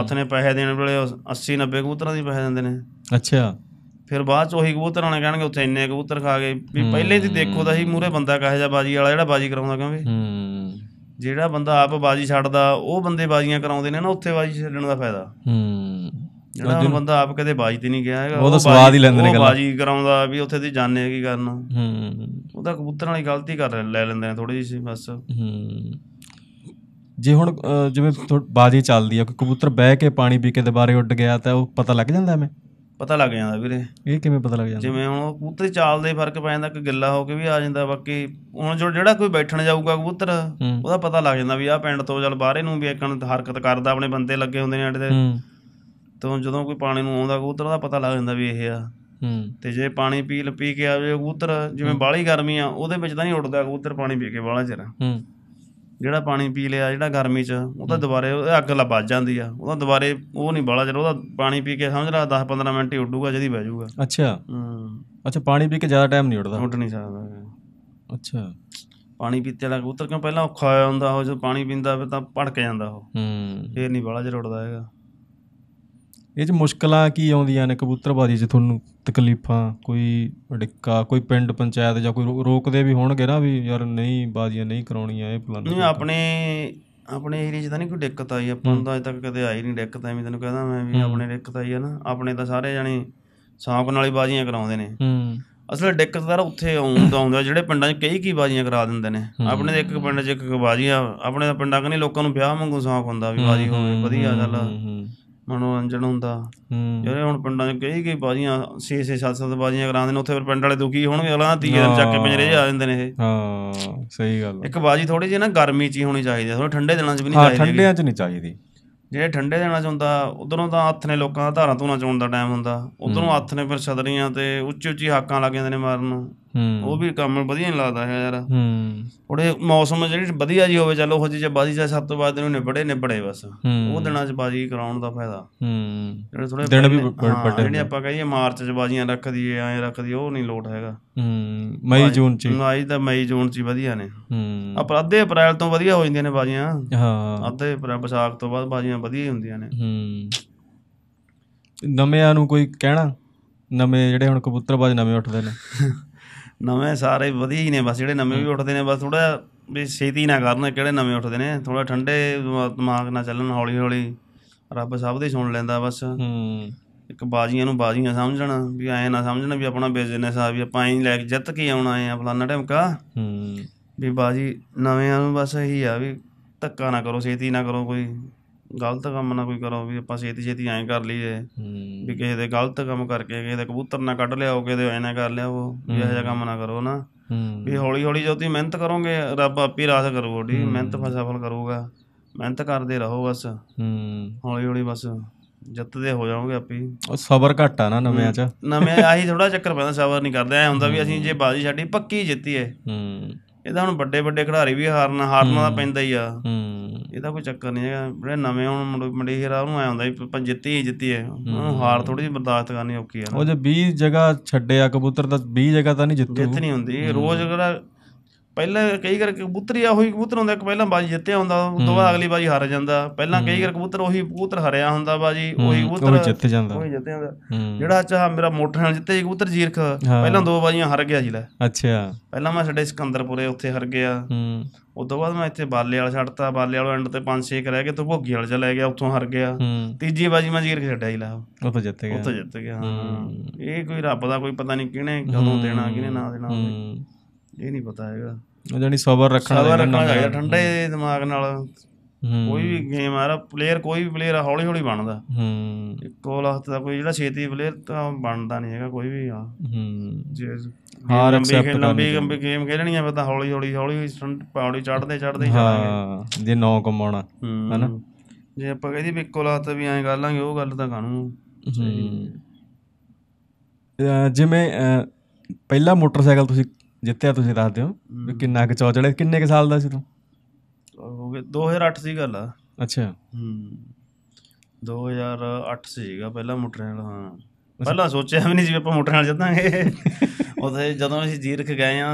ਹੱਥ ਨੇ ਪੈਸੇ ਦੇਣ ਵੇਲੇ 80 90 ਕਬੂਤਰਾਂ ਦੀ ਪੈਸੇ ਦਿੰਦੇ ਨੇ ਅੱਛਾ ਫਿਰ ਬਾਅਦ ਚ ਉਹੀ ਕਬੂਤਰ ਆਣੇ ਕਹਿਣਗੇ ਉੱਥੇ ਇੰਨੇ ਕਬੂਤਰ ਖਾ ਗਏ ਵੀ ਪਹਿਲੇ ਦੀ ਦੇਖੋ ਤਾਂ ਹੀ ਮੂਰੇ ਬੰਦਾ ਕਹੇ ਜਾ ਬਾਜੀ ਵਾਲਾ ਜਿਹੜਾ ਬਾਜੀ ਕਰਾਉਂਦਾ ਹੂੰ ਜਿਹੜਾ ਬੰਦਾ ਆਪ ਬਾਜੀ ਛੱਡਦਾ ਉਹ ਬੰਦੇ ਬਾਜ਼ੀਆਂ ਕਰਾਉਂਦੇ ਨੇ ਨਾ ਉੱਥੇ ਬਾਜੀ ਛੱਡਣ ਦਾ ਫਾਇਦਾ ਹੂੰ ਜਿਹੜਾ ਬੰਦਾ ਆਪ ਕਦੇ ਬਾਜੀ ਤੇ ਨਹੀਂ ਗਿਆ ਹੈਗਾ ਉਹ ਤਾਂ ਸਵਾਦ ਹੀ ਲੈਂਦੇ ਨੇ ਗੱਲ ਬਾਜੀ ਕਰਾਉਂਦਾ ਵੀ ਉੱਥੇ ਦੀ ਜਾਣੇ ਕੀ ਕਰਨ ਹੂੰ ਉਹ ਤਾਂ ਕਬੂਤਰ ਵਾਲੀ ਗਲਤੀ ਕਰ ਲੈ ਲੈਂਦੇ ਨੇ ਥੋੜੀ ਜਿਹੀ ਬਸ ਹੂੰ ਜੇ ਹੁਣ ਜਿਵੇਂ ਬਾਜੀ ਚੱਲਦੀ ਆ ਕਿ ਕਬੂਤਰ ਬਹਿ ਕੇ ਪਾਣੀ ਪੀ ਕੇ ਦੁਬਾਰੇ ਉੱਡ ਗਿਆ ਤਾਂ ਉਹ ਪਤਾ ਲੱਗ ਜਾਂਦਾ ਐਵੇਂ ਪਤਾ ਲੱਗ ਜਾਂਦਾ ਵੀਰੇ ਇਹ ਕਿਵੇਂ ਪਤਾ ਲੱਗ ਜਾਂਦਾ ਜਿਵੇਂ ਹੁਣ ਕਬੂਤਰ ਚਾਲ ਦੇ ਫਰਕ ਪੈ ਜਾਂਦਾ ਕਿ ਗਿੱਲਾ ਹੋ ਕੇ ਵੀ ਆ ਜਾਂਦਾ ਬਾਕੀ ਹੁਣ ਜਿਹੜਾ ਕੋਈ ਬੈਠਣ ਜਾਊਗਾ ਕਬੂਤਰ ਉਹਦਾ ਪਤਾ ਲੱਗ ਜਾਂਦਾ ਵੀ ਆਹ ਪਿੰਡ ਤੋਂ ਚਲ ਬਾਹਰੇ ਨੂੰ ਵੀ ਇੱਕਣ ਹਰਕਤ ਕਰਦਾ ਆਪਣੇ ਬੰਦੇ ਲੱਗੇ ਹੁੰਦੇ ਨੇ ਅੱਡੇ ਤੇ ਤੋਂ ਜਦੋਂ ਕੋਈ ਪਾਣੀ ਨੂੰ ਆਉਂਦਾ ਕਬੂਤਰ ਉਹਦਾ ਪਤਾ ਲੱਗ ਜਾਂਦਾ ਵੀ ਇਹ ਆ ਤੇ ਜੇ ਪਾਣੀ ਪੀ ਲ ਪੀ ਕੇ ਆਵੇ ਕਬੂਤਰ ਜਿਵੇਂ ਬਾਲੀ ਗਰਮੀ ਆ ਉਹਦੇ ਵਿੱਚ ਤਾਂ ਨਹੀਂ ਉੱਡਦਾ ਕਬੂਤਰ ਪਾਣੀ ਪੀ ਕੇ ਬਾਲਾ ਚਿਰ ਹੂੰ ਜਿਹੜਾ ਪਾਣੀ ਪੀ ਲਿਆ ਜਿਹੜਾ ਗਰਮੀ 'ਚ ਉਹ ਤਾਂ ਦੁਬਾਰੇ ਉਹ ਅੱਗ ਲਾ ਬੱਜ ਜਾਂਦੀ ਆ ਉਹਦਾ ਦੁਬਾਰੇ ਉਹ ਨਹੀਂ ਬਾਲਾ ਜਰ ਉਹਦਾ ਪਾਣੀ ਪੀ ਕੇ ਸਮਝ ਲਾ 10 15 ਮਿੰਟ ਹੀ ਉੱਡੂਗਾ ਜਦੀ ਬਹਿ ਜਾਊਗਾ ਅੱਛਾ ਹੂੰ ਅੱਛਾ ਪਾਣੀ ਪੀ ਕੇ ਜ਼ਿਆਦਾ ਟਾਈਮ ਨਹੀਂ ਉੱਡਦਾ ਉੱਡ ਨਹੀਂ ਸਕਦਾ ਅੱਛਾ ਪਾਣੀ ਪੀਤੇ ਵਾਲਾ ਕਬੂਤਰ ਕਿਉਂ ਪਹਿਲਾਂ ਔਖਾ ਹੋਇਆ ਹੁੰਦਾ ਉਹ ਜਦੋਂ ਪਾਣੀ ਪੀਂਦਾ ਫਿਰ ਤਾਂ ਭੜਕ ਜਾਂਦਾ ਉਹ ਹੂੰ ਫੇਰ ਨਹੀਂ ਬਾਲਾ ਜਰ ਉੱਡਦਾ ਹੈਗਾ ਇਹ ਚ ਮੁਸ਼ਕਲਾਂ ਕੀ ਆਉਂਦੀਆਂ ਨੇ ਕਬੂਤਰਬਾਜ਼ੀ ਚ ਤੁਹਾਨੂੰ ਤਕਲੀਫਾਂ ਕੋਈ ਡਿੱਕਾ ਕੋਈ ਪਿੰਡ ਪੰਚਾਇਤ ਜਾਂ ਕੋਈ ਰੋਕਦੇ ਵੀ ਹੋਣਗੇ ਨਾ ਵੀ ਯਾਰ ਨਹੀਂ ਬਾਜ਼ੀਆਂ ਨਹੀਂ ਕਰਾਉਣੀਆਂ ਇਹ ਪਲਾਨ ਨਹੀਂ ਆਪਣੇ ਆਪਣੇ ਏਰੀਆ 'ਚ ਤਾਂ ਨਹੀਂ ਕੋਈ ਦਿੱਕਤ ਆਈ ਆਪਾਂ ਨੂੰ ਤਾਂ ਅਜੇ ਤੱਕ ਕਦੇ ਆਈ ਨਹੀਂ ਦਿੱਕਤ ਐਵੇਂ ਤੈਨੂੰ ਕਹਦਾ ਮੈਂ ਵੀ ਆਪਣੇ ਦਿੱਕਤ ਆਈ ਹੈ ਨਾ ਆਪਣੇ ਤਾਂ ਸਾਰੇ ਜਾਣੇ ਸਾਫ ਨਾਲ ਹੀ ਬਾਜ਼ੀਆਂ ਕਰਾਉਂਦੇ ਨੇ ਅਸਲ ਦਿੱਕਤ ਤਾਂ ਉੱਥੇ ਆਉਂਦਾ ਆਉਂਦਾ ਜਿਹੜੇ ਪਿੰਡਾਂ 'ਚ ਕਈ ਕੀ ਬਾਜ਼ੀਆਂ ਕਰਾ ਦਿੰਦੇ ਨੇ ਆਪਣੇ ਦੇ ਇੱਕ ਪਿੰਡ 'ਚ ਇੱਕ ਬਾਜ਼ੀਆਂ ਆਪਣੇ ਦਾ ਪਿੰਡਾਂ ਕਨੇ ਲੋਕਾਂ ਨੂੰ ਵਿਆਹ ਵਾਂਗੂ ਸਾਫ ਹੁੰਦਾ ਵੀ ਬਾਜ਼ੀ ਹੋਵੇ ਵਧੀਆ ਗੱਲ ਮਨੋਰੰਜਨ ਹੁੰਦਾ ਜਿਹੜੇ ਹੁਣ ਪਿੰਡਾਂ 'ਚ ਕਈ ਕਈ ਬਾਜ਼ੀਆਂ 6 6 7 7 ਬਾਜ਼ੀਆਂ ਕਰਾਉਂਦੇ ਨੇ ਉੱਥੇ ਫਿਰ ਪਿੰਡ ਵਾਲੇ ਦੁਖੀ ਹੋਣਗੇ ਅਗਲਾ ਤੀਏ ਚੱਕ ਕੇ ਪੰਜਰੇ ਜਾ ਜਾਂਦੇ ਨੇ ਇਹ ਹਾਂ ਸਹੀ ਗੱਲ ਇੱਕ ਬਾਜ਼ੀ ਥੋੜੀ ਜਿਹੀ ਨਾ ਗਰਮੀ 'ਚ ਹੀ ਹੋਣੀ ਚਾਹੀਦੀ ਥੋੜਾ ਠੰਡੇ ਦਿਨਾਂ 'ਚ ਵੀ ਨਹੀਂ ਚਾਹੀਦੀ ਹਾਂ ਠੰਡਿਆਂ 'ਚ ਨਹੀਂ ਚਾਹੀਦੀ ਜਿਹੜੇ ਠੰਡੇ ਦਿਨਾਂ 'ਚ ਹੁੰਦਾ ਉਧਰੋਂ ਤਾਂ ਹੱਥ ਨੇ ਲੋਕਾਂ ਦਾ ਧਾਰਾਂ ਧੂਣਾ ਚੋਣ ਦਾ ਟਾਈਮ ਹੁੰਦਾ ਉਧਰੋਂ ਹੱਥ ਨੇ ਫਿਰ ਛਦਰੀਆਂ ਤੇ ਉੱਚੀ ਉੱਚੀ ਹਾਕਾਂ ਲੱਗ ਜਾਂਦੇ ਨੇ ਮਾਰਨ ਨੂੰ ਉਹ ਵੀ ਕੰਮ ਵਧੀਆ ਨਹੀਂ ਲੱਗਦਾ ਹੈ ਯਾਰ ਹੂੰ ਥੋੜੇ ਮੌਸਮ ਜਿਹੜੀ ਵਧੀਆ ਜੀ ਹੋਵੇ ਚਲੋ ਉਹ ਜੇ ਬਾਜੀ ਦਾ ਸਭ ਤੋਂ ਬਾਅਦ ਦਿਨ ਨਿਬੜੇ ਨਿਬੜੇ ਬਸ ਉਹ ਦਿਨਾਂ 'ਚ ਬਾਜੀ ਕਰਾਉਣ ਦਾ ਫਾਇਦਾ ਹੂੰ ਜਿਹੜੇ ਥੋੜੇ ਦਿਨ ਵੀ ਬਟੇ ਜਿਹੜੇ ਆਪਾਂ ਕਹੀਏ ਮਾਰਚ 'ਚ ਬਾਜੀਆਂ ਰੱਖ ਦਈਏ ਐ ਰੱਖ ਦਈਏ ਉਹ ਨਹੀਂ ਲੋਟ ਹੈਗਾ ਹੂੰ ਮਈ ਜੂਨ 'ਚ ਮਈ ਤਾਂ ਮਈ ਜੂਨ 'ਚ ਹੀ ਵਧੀਆ ਨੇ ਹੂੰ ਆਪਾਂ ਅੱਧੇ ਅਪ੍ਰੈਲ ਤੋਂ ਵਧੀਆ ਹੋ ਜਾਂਦੀਆਂ ਨੇ ਬਾਜੀਆਂ ਹਾਂ ਅੱਧੇ ਅਪ੍ਰੈਲ ਵਿਸਾਖ ਤੋਂ ਬਾਅਦ ਬਾਜੀਆਂ ਵਧੀਆ ਹੀ ਹੁੰਦੀਆਂ ਨੇ ਹੂੰ ਨਮਿਆਂ ਨੂੰ ਕੋਈ ਕਹਿਣਾ ਨਵੇਂ ਜਿਹੜੇ ਹੁਣ ਕਬੂਤਰ ਬਾਜ ਨਵੇਂ ਉੱਠਦੇ ਨੇ ਨਵੇਂ ਸਾਰੇ ਵਧੀਆ ਹੀ ਨੇ ਬਸ ਜਿਹੜੇ ਨਵੇਂ ਵੀ ਉੱਠਦੇ ਨੇ ਬਸ ਥੋੜਾ ਵੀ ਛੇਤੀ ਨਾ ਕਰਨ ਕਿਹੜੇ ਨਵੇਂ ਉੱਠਦੇ ਨੇ ਥੋੜਾ ਠੰਡੇ ਦਿਮਾਗ ਨਾਲ ਚੱਲਣ ਹੌਲੀ ਹੌਲੀ ਰੱਬ ਸਭ ਦੇ ਸੁਣ ਲੈਂਦਾ ਬਸ ਹੂੰ ਇੱਕ ਬਾਜ਼ੀਆਂ ਨੂੰ ਬਾਜ਼ੀਆਂ ਸਮਝਣਾ ਵੀ ਐ ਨਾ ਸਮਝਣਾ ਵੀ ਆਪਣਾ ਬਿਜ਼ਨਸ ਆ ਵੀ ਆਪਾਂ ਐਂ ਲੈ ਕੇ ਜਿੱਤ ਕੇ ਆਉਣਾ ਆ ਫਲਾਨਾ ਢਮਕਾ ਹੂੰ ਵੀ ਬਾਜੀ ਆ ਨੂੰ ਬਸ ਇਹੀ ਆ ਵੀ ਧੱਕਾ ਨਾ ਕਰੋ ਛੇਤੀ ਨਾ ਕਰੋ ਕੋਈ ਗਲਤ ਕੰਮ ਨਾ ਕੋਈ ਕਰੋ ਵੀ ਆਪਾਂ ਛੇਤੀ ਛੇਤੀ ਐਂ ਕਰ ਲਈਏ ਵੀ ਕਿਸੇ ਦੇ ਗਲਤ ਕੰਮ ਕਰਕੇ ਕਿਸੇ ਦੇ ਕਬੂਤਰ ਨਾ ਕੱਢ ਲਿਆ ਹੋ ਕਿਸੇ ਐਂ ਨਾ ਕਰ ਲਿਆ ਉਹ ਵੀ ਇਹੋ ਜਿਹਾ ਕੰਮ ਨਾ ਕਰੋ ਨਾ ਵੀ ਹੌਲੀ ਹੌਲੀ ਜਦੋਂ ਤੁਸੀਂ ਮਿਹਨਤ ਕਰੋਗੇ ਰੱਬ ਆਪੇ ਰਾਸ ਕਰੂ ਤੁਹਾਡੀ ਮਿਹਨਤ ਫਸਲ ਕਰੂਗਾ ਮਿਹਨਤ ਕਰਦੇ ਰਹੋ ਬਸ ਹੌਲੀ ਹੌਲੀ ਬਸ ਜਿੱਤਦੇ ਹੋ ਜਾਓਗੇ ਆਪੇ ਉਹ ਸਬਰ ਘਟਾ ਨਾ ਨਵਿਆਂ ਚ ਨਵੇਂ ਆਹੀ ਥੋੜਾ ਚੱਕਰ ਪੈਂਦਾ ਸਬਰ ਨਹੀਂ ਕਰਦੇ ਐ ਹੁੰਦਾ ਵੀ ਅਸੀਂ ਜੇ ਬਾਜ਼ੀ ਸਾਡੀ ਪੱਕੀ ਜਿੱਤੀਏ ਹੂੰ ਇਹਦਾ ਹੁਣ ਵੱਡੇ ਵੱਡੇ ਖਿਡਾਰੀ ਵੀ ਹਾਰਨਾ ਹਾਰਨਾ ਤਾਂ ਪੈਂਦਾ ਹੀ ਆ ਹੂੰ ਇਹਦਾ ਕੋਈ ਚੱਕਰ ਨਹੀਂ ਹੈਗਾ ਜਿਹੜੇ ਨਵੇਂ ਹੁਣ ਮਡੇਰਾ ਉਹਨੂੰ ਐ ਹੁੰਦਾ ਵੀ ਆਪਾਂ ਜਿੱਤੀ ਜਿੱਤੀ ਹੈ ਉਹਨੂੰ ਹਾਰ ਥੋੜੀ ਜਿਹੀ ਬਰਦਾਸ਼ਤ ਕਰਨੀ ਔਖੀ ਹੈ ਉਹ ਜੇ 20 ਜਗ੍ਹਾ ਛੱਡਿਆ ਕਬੂਤਰ ਤਾਂ 20 ਜਗ੍ਹਾ ਤਾਂ ਨਹੀਂ ਜਿੱਤੂ ਜਿੱਤ ਨਹੀਂ ਹੁੰਦੀ ਰੋਜ਼ ਜਿਹੜਾ ਪਹਿਲਾਂ ਕਈ ਵਾਰ ਕਬੂਤਰ ਹੀ ਉਹੀ ਕਬੂਤਰ ਹੁੰਦਾ ਇੱਕ ਪਹਿਲਾਂ ਬਾਜੀ ਜਿੱਤਿਆ ਹੁੰਦਾ ਉਸ ਤੋਂ ਬਾਅਦ ਅਗਲੀ ਬਾਜੀ ਹਾਰ ਜਾਂਦਾ ਪਹਿਲਾਂ ਕਈ ਵਾਰ ਕਬੂਤਰ ਉਹੀ ਕਬੂਤਰ ਹਰਿਆ ਹੁੰਦਾ ਬਾਜੀ ਉਹੀ ਕਬੂਤਰ ਉਹ ਜਿੱਤ ਜਾਂਦਾ ਉਹੀ ਜਿੱਤ ਜਾਂਦਾ ਜਿਹੜਾ ਚਾਹ ਮੇਰਾ ਮੋਟਰ ਨਾਲ ਜਿੱਤੇ ਕਬੂਤਰ ਜੀਰਖ ਪਹਿਲਾਂ ਦੋ ਬਾਜੀਆਂ ਹਾਰ ਗਿਆ ਜੀ ਲੈ ਅੱਛਾ ਪਹਿਲਾਂ ਮੈਂ ਸਾਡੇ ਸਿਕੰਦਰਪੁਰੇ ਉੱਥੇ ਹਾਰ ਗਿਆ ਹੂੰ ਉਸ ਤੋਂ ਬਾਅਦ ਮੈਂ ਇੱਥੇ ਬਾਲੇ ਵਾਲਾ ਛੱਡਤਾ ਬਾਲੇ ਵਾਲਾ ਐਂਡ ਤੇ 5-6 ਰਹਿ ਗਏ ਤੋਂ ਭੋਗੀ ਵਾਲ ਚ ਲੈ ਗਿਆ ਉੱਥੋਂ ਹਾਰ ਗਿਆ ਤੀਜੀ ਬਾਜੀ ਮੈਂ ਜੀਰਖ ਛੱਡਿਆ ਜੀ ਲਾ ਉਹ ਜਿੱਤ ਗਿਆ ਉਹ ਜਿੱਤ ਗਿਆ ਹਾਂ ਇਹ ਕੋਈ ਰੱਬ ਦਾ ਕੋਈ ਪਤਾ ਨਹੀਂ ਕਿਹਨੇ ਕਦੋਂ ਦੇਣਾ ਕਿਹਨੇ ਨਾ ਦੇਣਾ ਇਹ ਨਹੀਂ ਪਤਾ ਹੈਗਾ ਜਾਨੀ ਸਬਰ ਰੱਖਣਾ ਸਬਰ ਰੱਖਣਾ ਚਾਹੀਦਾ ਠੰਡੇ ਦਿਮਾਗ ਨਾਲ ਕੋਈ ਵੀ ਗੇਮ ਆ ਰਿਹਾ ਪਲੇਅਰ ਕੋਈ ਵੀ ਪਲੇਅਰ ਹੌਲੀ ਹੌਲੀ ਬਣਦਾ ਹੂੰ ਇੱਕੋ ਲਖਤ ਦਾ ਕੋਈ ਜਿਹੜਾ ਛੇਤੀ ਪਲੇਅਰ ਤਾਂ ਬਣਦਾ ਨਹੀਂ ਹੈਗਾ ਕੋਈ ਵੀ ਆ ਹੂੰ ਜੇ ਹਾਰ ਐਕਸੈਪਟ ਕਰਨੀ ਲੰਬੀ ਲੰਬੀ ਗੇਮ ਖੇਡਣੀ ਆ ਫਿਰ ਤਾਂ ਹੌਲੀ ਹੌਲੀ ਹੌਲੀ ਪੌੜੀ ਚੜਦੇ ਚੜਦੇ ਹੀ ਹਾਂ ਜੇ ਨੌ ਕਮਾਉਣਾ ਹੈਨਾ ਜੇ ਆਪਾਂ ਕਹਿੰਦੀ ਵੀ ਇੱਕੋ ਲਖਤ ਵੀ ਐਂ ਕਰ ਲਾਂਗੇ ਉਹ ਗੱਲ ਤਾਂ ਕਾਨੂੰ ਜਿਵੇਂ ਪਹਿਲਾ ਮੋਟਰਸਾਈਕਲ ਤੁਸੀਂ ਜਿੱਤਿਆ ਤੁਸੀਂ ਦੱਸਦੇ ਹੋ ਵੀ ਕਿੰਨਾ ਕੁ ਚੌਚੜੇ ਕਿੰਨੇ ਕ ਸਾਲ ਦਾ ਸੀ ਤੂੰ ਹੋ ਗਏ 2008 ਸੀ ਗੱਲ ਆ ਅੱਛਾ ਹੂੰ 2008 ਸੀਗਾ ਪਹਿਲਾ ਮੋਟਰਸਾਈਕਲ ਹਾਂ ਪਹਿਲਾਂ ਸੋਚਿਆ ਵੀ ਨਹੀਂ ਸੀ ਆਪਾਂ ਮੋਟਰਸਾਈਕਲ ਜਾਂਦਾਂਗੇ ਉਦੋਂ ਜਦੋਂ ਅਸੀਂ ਜੀਰਖ ਗਏ ਆ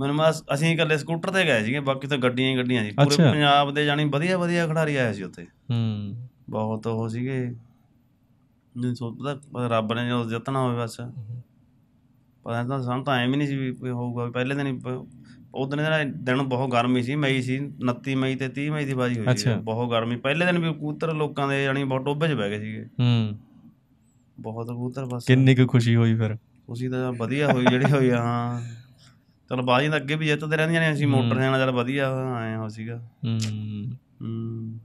ਮੈਨੂੰ ਮਾਸ ਅਸੀਂ ਇਕੱਲੇ ਸਕੂਟਰ ਤੇ ਗਏ ਸੀਗੇ ਬਾਕੀ ਤਾਂ ਗੱਡੀਆਂ ਹੀ ਗੱਡੀਆਂ ਸੀ ਪੂਰੇ ਪੰਜਾਬ ਦੇ ਜਾਨੀ ਵਧੀਆ ਵਧੀਆ ਖਿਡਾਰੀ ਆਏ ਸੀ ਉੱਥੇ ਹੂੰ ਬਹੁਤ ਉਹ ਸੀਗੇ ਨਹੀਂ ਸੋਚਦਾ ਰੱਬ ਨੇ ਜਦੋਂ ਜਿੱਤਣਾ ਹੋਵੇ ਬਸ ਪਤਾ ਤਾਂ ਸਾਨੂੰ ਤਾਂ ਐਵੇਂ ਨਹੀਂ ਸੀ ਵੀ ਹੋਊਗਾ ਪਹਿਲੇ ਦਿਨ ਦਿਨ ਦਾ ਦਿਨ ਬਹੁਤ ਗਰਮੀ ਸੀ ਮਈ ਸੀ 29 ਮਈ ਤੇ 30 ਮਈ ਦੀ ਬਾਜੀ ਹੋਈ ਸੀ ਬਹੁਤ ਗਰਮੀ ਪਹਿਲੇ ਦਿਨ ਵੀ ਕਬੂਤਰ ਲੋਕਾਂ ਦੇ ਯਾਨੀ ਬਹੁਤ ਟੋਬੇ 'ਚ ਬਹਿ ਗਏ ਸੀਗੇ ਹੂੰ ਬਹੁਤ ਕਬੂਤਰ ਬਸ ਕਿੰਨੀ ਕੁ ਖੁਸ਼ੀ ਹੋਈ ਫਿਰ ਖੁਸ਼ੀ ਤਾਂ ਵਧੀਆ ਹੋਈ ਜਿਹੜੀ ਹੋਈ ਹਾਂ ਚਲ ਬਾਜੀ ਦੇ ਅੱਗੇ ਵੀ ਜਿੱਤਦੇ ਰਹਿੰਦੀਆਂ ਨੇ ਅਸੀਂ ਮੋਟਰ ਜਾਣਾ ਚਲ ਵਧੀਆ ਆਏ ਹੋ ਸੀਗਾ ਹੂੰ ਹੂੰ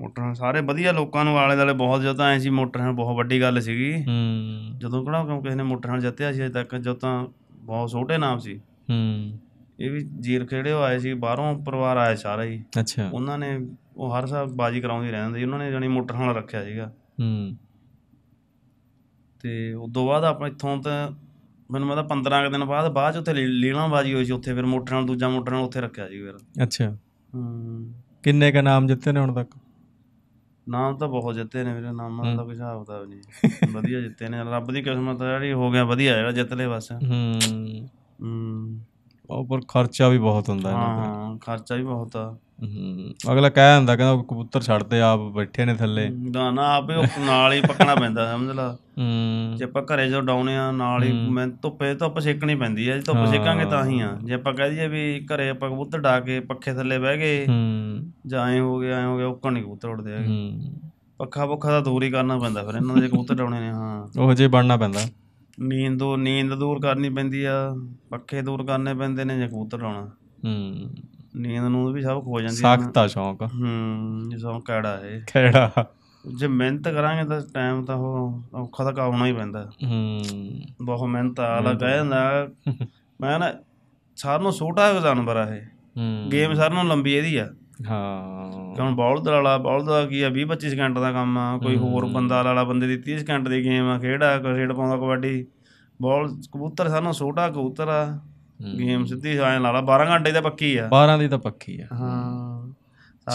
ਮੋਟਰ ਸਾਰੇ ਵਧੀਆ ਲੋਕਾਂ ਨੂੰ ਆਲੇ ਦਾਲੇ ਬਹੁਤ ਜਿਆਦਾ ਐ ਸੀ ਮੋਟਰ ਹਨ ਬਹੁਤ ਵੱਡੀ ਗੱਲ ਸੀਗੀ ਹੂੰ ਜਦੋਂ ਕਿਹੜਾ ਕਿਉਂ ਕਿਸੇ ਨੇ ਮੋਟਰ ਨਾਲ ਜਿੱਤਿਆ ਸੀ ਅਜੇ ਤੱਕ ਜੋ ਤਾਂ ਬਹੁਤ ਛੋਟੇ ਨਾਮ ਸੀ ਹੂੰ ਇਹ ਵੀ ਜੀਰ ਖੇੜੇ ਆਏ ਸੀ ਬਾਹਰੋਂ ਪਰਿਵਾਰ ਆਏ ਸਾਰਾ ਹੀ ਅੱਛਾ ਉਹਨਾਂ ਨੇ ਉਹ ਹਰ ਸਾਲ ਬਾਜੀ ਕਰਾਉਂਦੇ ਰਹਿੰਦੇ ਸੀ ਉਹਨਾਂ ਨੇ ਜਾਨੀ ਮੋਟਰ ਨਾਲ ਰੱਖਿਆ ਸੀਗਾ ਹੂੰ ਤੇ ਉਸ ਤੋਂ ਬਾਅਦ ਆਪਾਂ ਇੱਥੋਂ ਤਾਂ ਮੈਨੂੰ ਮਤਲਬ 15 ਕ ਦਿਨ ਬਾਅਦ ਬਾਅਦ ਚ ਉੱਥੇ ਲੀਲਾ ਬਾਜੀ ਹੋਈ ਸੀ ਉੱਥੇ ਫਿਰ ਮੋਟਰ ਨਾਲ ਦੂਜਾ ਮੋਟਰ ਨਾਲ ਉੱਥੇ ਰੱਖਿਆ ਸੀ ਫਿਰ ਅੱਛਾ ਹੂੰ ਕਿੰਨੇ ਕ ਨਾਮ ਜਿੱਤੇ ਨੇ ਹੁਣ ਤੱਕ ਨਾਮ ਤਾਂ ਬਹੁਤ ਜਿੱਤੇ ਨੇ ਮੇਰੇ ਨਾਮ ਦਾ ਕੋਈ ਹਿਸਾਬ ਤਾਂ ਨਹੀਂ ਵਧੀਆ ਜਿੱਤੇ ਨੇ ਰੱਬ ਦੀ ਕਿਸਮਤ ਜਿਹੜੀ ਹੋ ਗਿਆ ਵਧੀਆ ਜਿਹੜਾ ਜਿੱਤ ਲੈ ਬਸ ਹੂੰ ਹੂੰ ਉਹ ਪਰ ਖਰਚਾ ਵੀ ਬਹੁਤ ਹੁੰਦਾ ਇਹਨਾਂ ਦਾ ਹਾਂ ਖਰਚਾ ਵੀ ਬਹੁਤ ਆ ਅਗਲਾ ਕਹਿ ਜਾਂਦਾ ਕਹਿੰਦਾ ਕਬੂਤਰ ਛੱਡਦੇ ਆਪ ਬੈਠੇ ਨੇ ਥੱਲੇ ਦਾਣਾ ਆਪੇ ਉਹ ਨਾਲ ਹੀ ਪੱਕਣਾ ਪੈਂਦਾ ਸਮਝ ਲਾ ਜੇ ਆਪਾਂ ਘਰੇ ਜੋ ਡਾਉਨੇ ਆ ਨਾਲ ਹੀ ਮੈਂ ਧੁੱਪੇ ਧੁੱਪ ਸੇਕਣੀ ਪੈਂਦੀ ਆ ਜੇ ਧੁੱਪ ਸੇਕਾਂਗੇ ਤਾਂ ਹੀ ਆ ਜੇ ਆਪਾਂ ਕਹਿ ਦਈਏ ਵੀ ਘਰੇ ਆਪਾਂ ਕਬੂਤਰ ਡਾ ਕੇ ਪੱਖੇ ਥੱਲੇ ਬਹਿ ਗਏ ਜਾਂ ਐ ਹੋ ਗਿਆ ਐ ਹੋ ਗਿਆ ਉੱਕਣ ਨਹੀਂ ਕਬੂਤਰ ਉੱਡਦੇ ਆ ਪੱਖਾ ਪੱਖਾ ਤਾਂ ਦੂਰ ਹੀ ਕਰਨਾ ਪੈਂਦਾ ਫਿਰ ਇਹਨਾਂ ਦੇ ਕਬੂਤਰ ਡਾਉਣੇ ਨੇ ਹਾਂ ਉਹ ਜੇ ਬਣਨਾ ਪੈਂਦਾ ਨੀਂਦ ਉਹ ਨੀਂਦ ਦੂਰ ਕਰਨੀ ਪੈਂਦੀ ਆ ਪੱਖੇ ਦੂਰ ਕਰਨੇ ਪੈਂਦੇ ਨੇ ਜੇ ਕਬੂਤਰ ਡਾਉਣਾ ਹੂੰ ਨੀਂਦ ਨੂੰ ਵੀ ਸਭ ਖੋ ਜਾਂਦੀ ਹੈ ਸਖਤਾ ਸ਼ੌਂਕ ਹੂੰ ਜਿਸੋਂ ਸ਼ੌਂਕ ਕਿਹੜਾ ਹੈ ਕਿਹੜਾ ਜੇ ਮਿਹਨਤ ਕਰਾਂਗੇ ਤਾਂ ਟਾਈਮ ਤਾਂ ਉਹ ਔਖਾ ਤਾਂ ਕਾਉਣਾ ਹੀ ਪੈਂਦਾ ਹੂੰ ਬਹੁਤ ਮਿਹਨਤ ਆ ਕਹਿੰਦਾ ਮੈਂ ਨਾ ਸਾਰ ਨੂੰ ਛੋਟਾ ਜਾਨਵਰ ਆ ਇਹ ਗੇਮ ਸਾਰ ਨੂੰ ਲੰਬੀ ਇਹਦੀ ਆ ਹਾਂ ਕਿਉਂ ਬੌਲਦ ਵਾਲਾ ਬੌਲਦ ਦਾ ਕੀ ਆ 20 25 ਸਕਿੰਟ ਦਾ ਕੰਮ ਆ ਕੋਈ ਹੋਰ ਬੰਦਾ ਵਾਲਾ ਬੰਦੇ ਦੀ 30 ਸਕਿੰਟ ਦੀ ਗੇਮ ਆ ਖੇਡਾ ਖੇਡ ਪਾਉਂਦਾ ਕਬੱਡੀ ਬੌਲ ਕਬੂਤਰ ਸਾਨੂੰ ਛੋਟਾ ਕਬੂਤਰ ਆ ਗੇਮ ਸਿੱਧੀ ਐ ਲਾ ਲਾ 12 ਘੰਟੇ ਤਾਂ ਪੱਕੀ ਆ 12 ਦੀ ਤਾਂ ਪੱਕੀ ਆ ਹਾਂ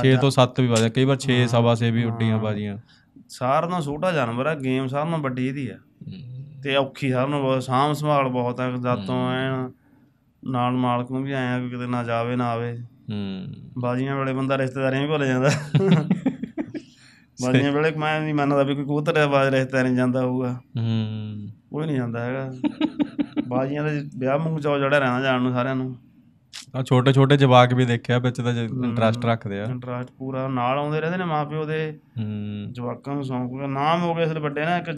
6 ਤੋਂ 7 ਵੀ ਵਾਜਿਆ ਕਈ ਵਾਰ 6 ਸਵਾ 6 ਵੀ ਉੱਡੀਆਂ ਬਾਜੀਆਂ ਸਾਰਾ ਨਾ ਛੋਟਾ ਜਾਨਵਰ ਆ ਗੇਮ ਸਾਰ ਨਾਲ ਵੱਡੀ ਇਹਦੀ ਆ ਤੇ ਔਖੀ ਸਾਰ ਨਾਲ ਬਹੁਤ ਸਾਮ ਸੰਭਾਲ ਬਹੁਤ ਆ ਜਾਤੋਂ ਐਨ ਨਾਲ ਮਾਲਕ ਨੂੰ ਵੀ ਆਇਆ ਕਿ ਕਿਤੇ ਨਾ ਜਾਵੇ ਨਾ ਆਵੇ ਹੂੰ ਬਾਜੀਆਂ ਵੇਲੇ ਬੰਦਾ ਰਿਸ਼ਤੇਦਾਰੀਆਂ ਵੀ ਭੁੱਲ ਜਾਂਦਾ ਬਾਜੀਆਂ ਵੇਲੇ ਮੈਂ ਨਹੀਂ ਮੰਨਦਾ ਵੀ ਕੋਈ ਕਬੂਤਰ ਬਾਜ ਰਿਸ਼ਤੇਦਾਰੀਆਂ ਜਾਂਦਾ ਹੋਊਗਾ ਹੂੰ ਕੋਈ ਨਹੀਂ ਜਾਂਦਾ ਹੈਗਾ ਬਾਜੀਆਂ ਦੇ ਵਿਆਹ ਮੰਗ ਚਾਉ ਜਿਹੜਾ ਰਹਿਣਾ ਜਾਣ ਨੂੰ ਸਾਰਿਆਂ ਨੂੰ ਆ ਛੋਟੇ ਛੋਟੇ ਜਵਾਕ ਵੀ ਦੇਖਿਆ ਵਿੱਚ ਤਾਂ ਇੰਟਰਸਟ ਰੱਖਦੇ ਆ ਇੰਟਰਸਟ ਪੂਰਾ ਨਾਲ ਆਉਂਦੇ ਰਹਿੰਦੇ ਨੇ ਮਾਪਿਓ ਦੇ ਹੂੰ ਜਵਾਕਾਂ ਨੂੰ ਸ਼ੌਂਕ ਨਾਮ ਹੋ ਗਿਆ ਇਸ ਵੱਡੇ ਨਾ ਇੱਕ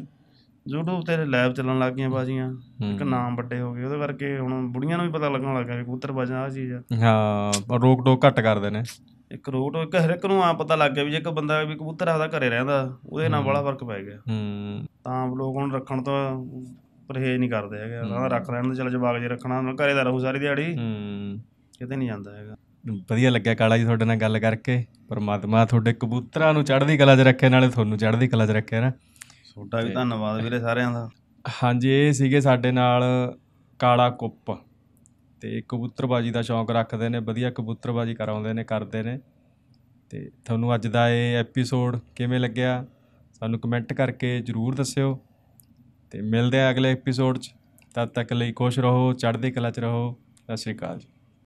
YouTube ਤੇ ਲਾਈਵ ਚੱਲਣ ਲੱਗ ਗਈਆਂ ਬਾਜੀਆਂ ਇੱਕ ਨਾਮ ਵੱਡੇ ਹੋ ਗਏ ਉਹਦੇ ਕਰਕੇ ਹੁਣ ਬੁੜੀਆਂ ਨੂੰ ਵੀ ਪਤਾ ਲੱਗਣ ਲੱਗਾ ਕਿ ਕਬੂਤਰ ਬਾਜਾਂ ਆ ਚੀਜ਼ ਆ ਹਾਂ ਰੋਕ ਟੋਕ ਘੱਟ ਕਰਦੇ ਨੇ ਇੱਕ ਰੋਟ ਇੱਕ ਹਰ ਇੱਕ ਨੂੰ ਆ ਪਤਾ ਲੱਗ ਗਿਆ ਵੀ ਜੇ ਇੱਕ ਬੰਦਾ ਵੀ ਕਬੂਤਰ ਆਦਾ ਘਰੇ ਰਹਿੰਦਾ ਉਹਦੇ ਨਾਲ ਬੜਾ ਫਰਕ ਪੈ ਗਿਆ ਹੂੰ ਤਾਂ ਲੋਕ ਹੁਣ ਰੱਖਣ ਤੋਂ ਪਰਹੇਜ ਨਹੀਂ ਕਰਦੇ ਹੈਗੇ ਉਹਨਾਂ ਰੱਖ ਲੈਣ ਦੇ ਚਲ ਜਵਾਗ ਜੇ ਰੱਖਣਾ ਉਹਨਾਂ ਘਰੇ ਦਾ ਰਹੂ ਸਾਰੀ ਦਿਹਾੜੀ ਹੂੰ ਕਿਤੇ ਨਹੀਂ ਜਾਂਦਾ ਹੈਗਾ ਵਧੀਆ ਲੱਗਿਆ ਕਾਲਾ ਜੀ ਤੁਹਾਡੇ ਨਾਲ ਗੱਲ ਕਰਕੇ ਪਰਮਾਤਮਾ ਤੁਹਾਡੇ ਕਬੂਤਰਾਂ ਨੂੰ ਚੜ੍ਹਦੀ ਕਲਾ 'ਚ ਰੱਖੇ ਨਾਲੇ ਤੁਹਾਨੂੰ ਚੜ੍ਹਦੀ ਕਲਾ 'ਚ ਰੱਖਿਆ ਨਾ ਤੁਹਾਡਾ ਵੀ ਧੰਨਵਾਦ ਵੀਰੇ ਸਾਰਿਆਂ ਦਾ ਹਾਂਜੀ ਇਹ ਸੀਗੇ ਸਾਡੇ ਨਾਲ ਕਾਲਾ ਕੁੱਪ ਤੇ ਕਬੂਤਰਬਾਜੀ ਦਾ ਸ਼ੌਂਕ ਰੱਖਦੇ ਨੇ ਵਧੀਆ ਕਬੂਤਰਬਾਜੀ ਕਰਾਉਂਦੇ ਨੇ ਕਰਦੇ ਨੇ ਤੇ ਤੁਹਾਨੂੰ ਅੱਜ ਦਾ ਇਹ ਐਪੀਸੋਡ ਕਿਵੇਂ ਲੱਗਿਆ ਸਾਨੂੰ ਕਮੈਂਟ ਕਰਕੇ ਜਰੂਰ ਦੱਸਿਓ ਤੇ ਮਿਲਦੇ ਆ ਅਗਲੇ ਐਪੀਸੋਡ 'ਚ ਤਦ ਤੱਕ ਲਈ ਖੁਸ਼ ਰਹੋ ਚੜ੍ਹਦੀ ਕਲਾ 'ਚ ਰਹੋ ਸਤਿ ਸ਼੍ਰੀ ਅਕਾਲ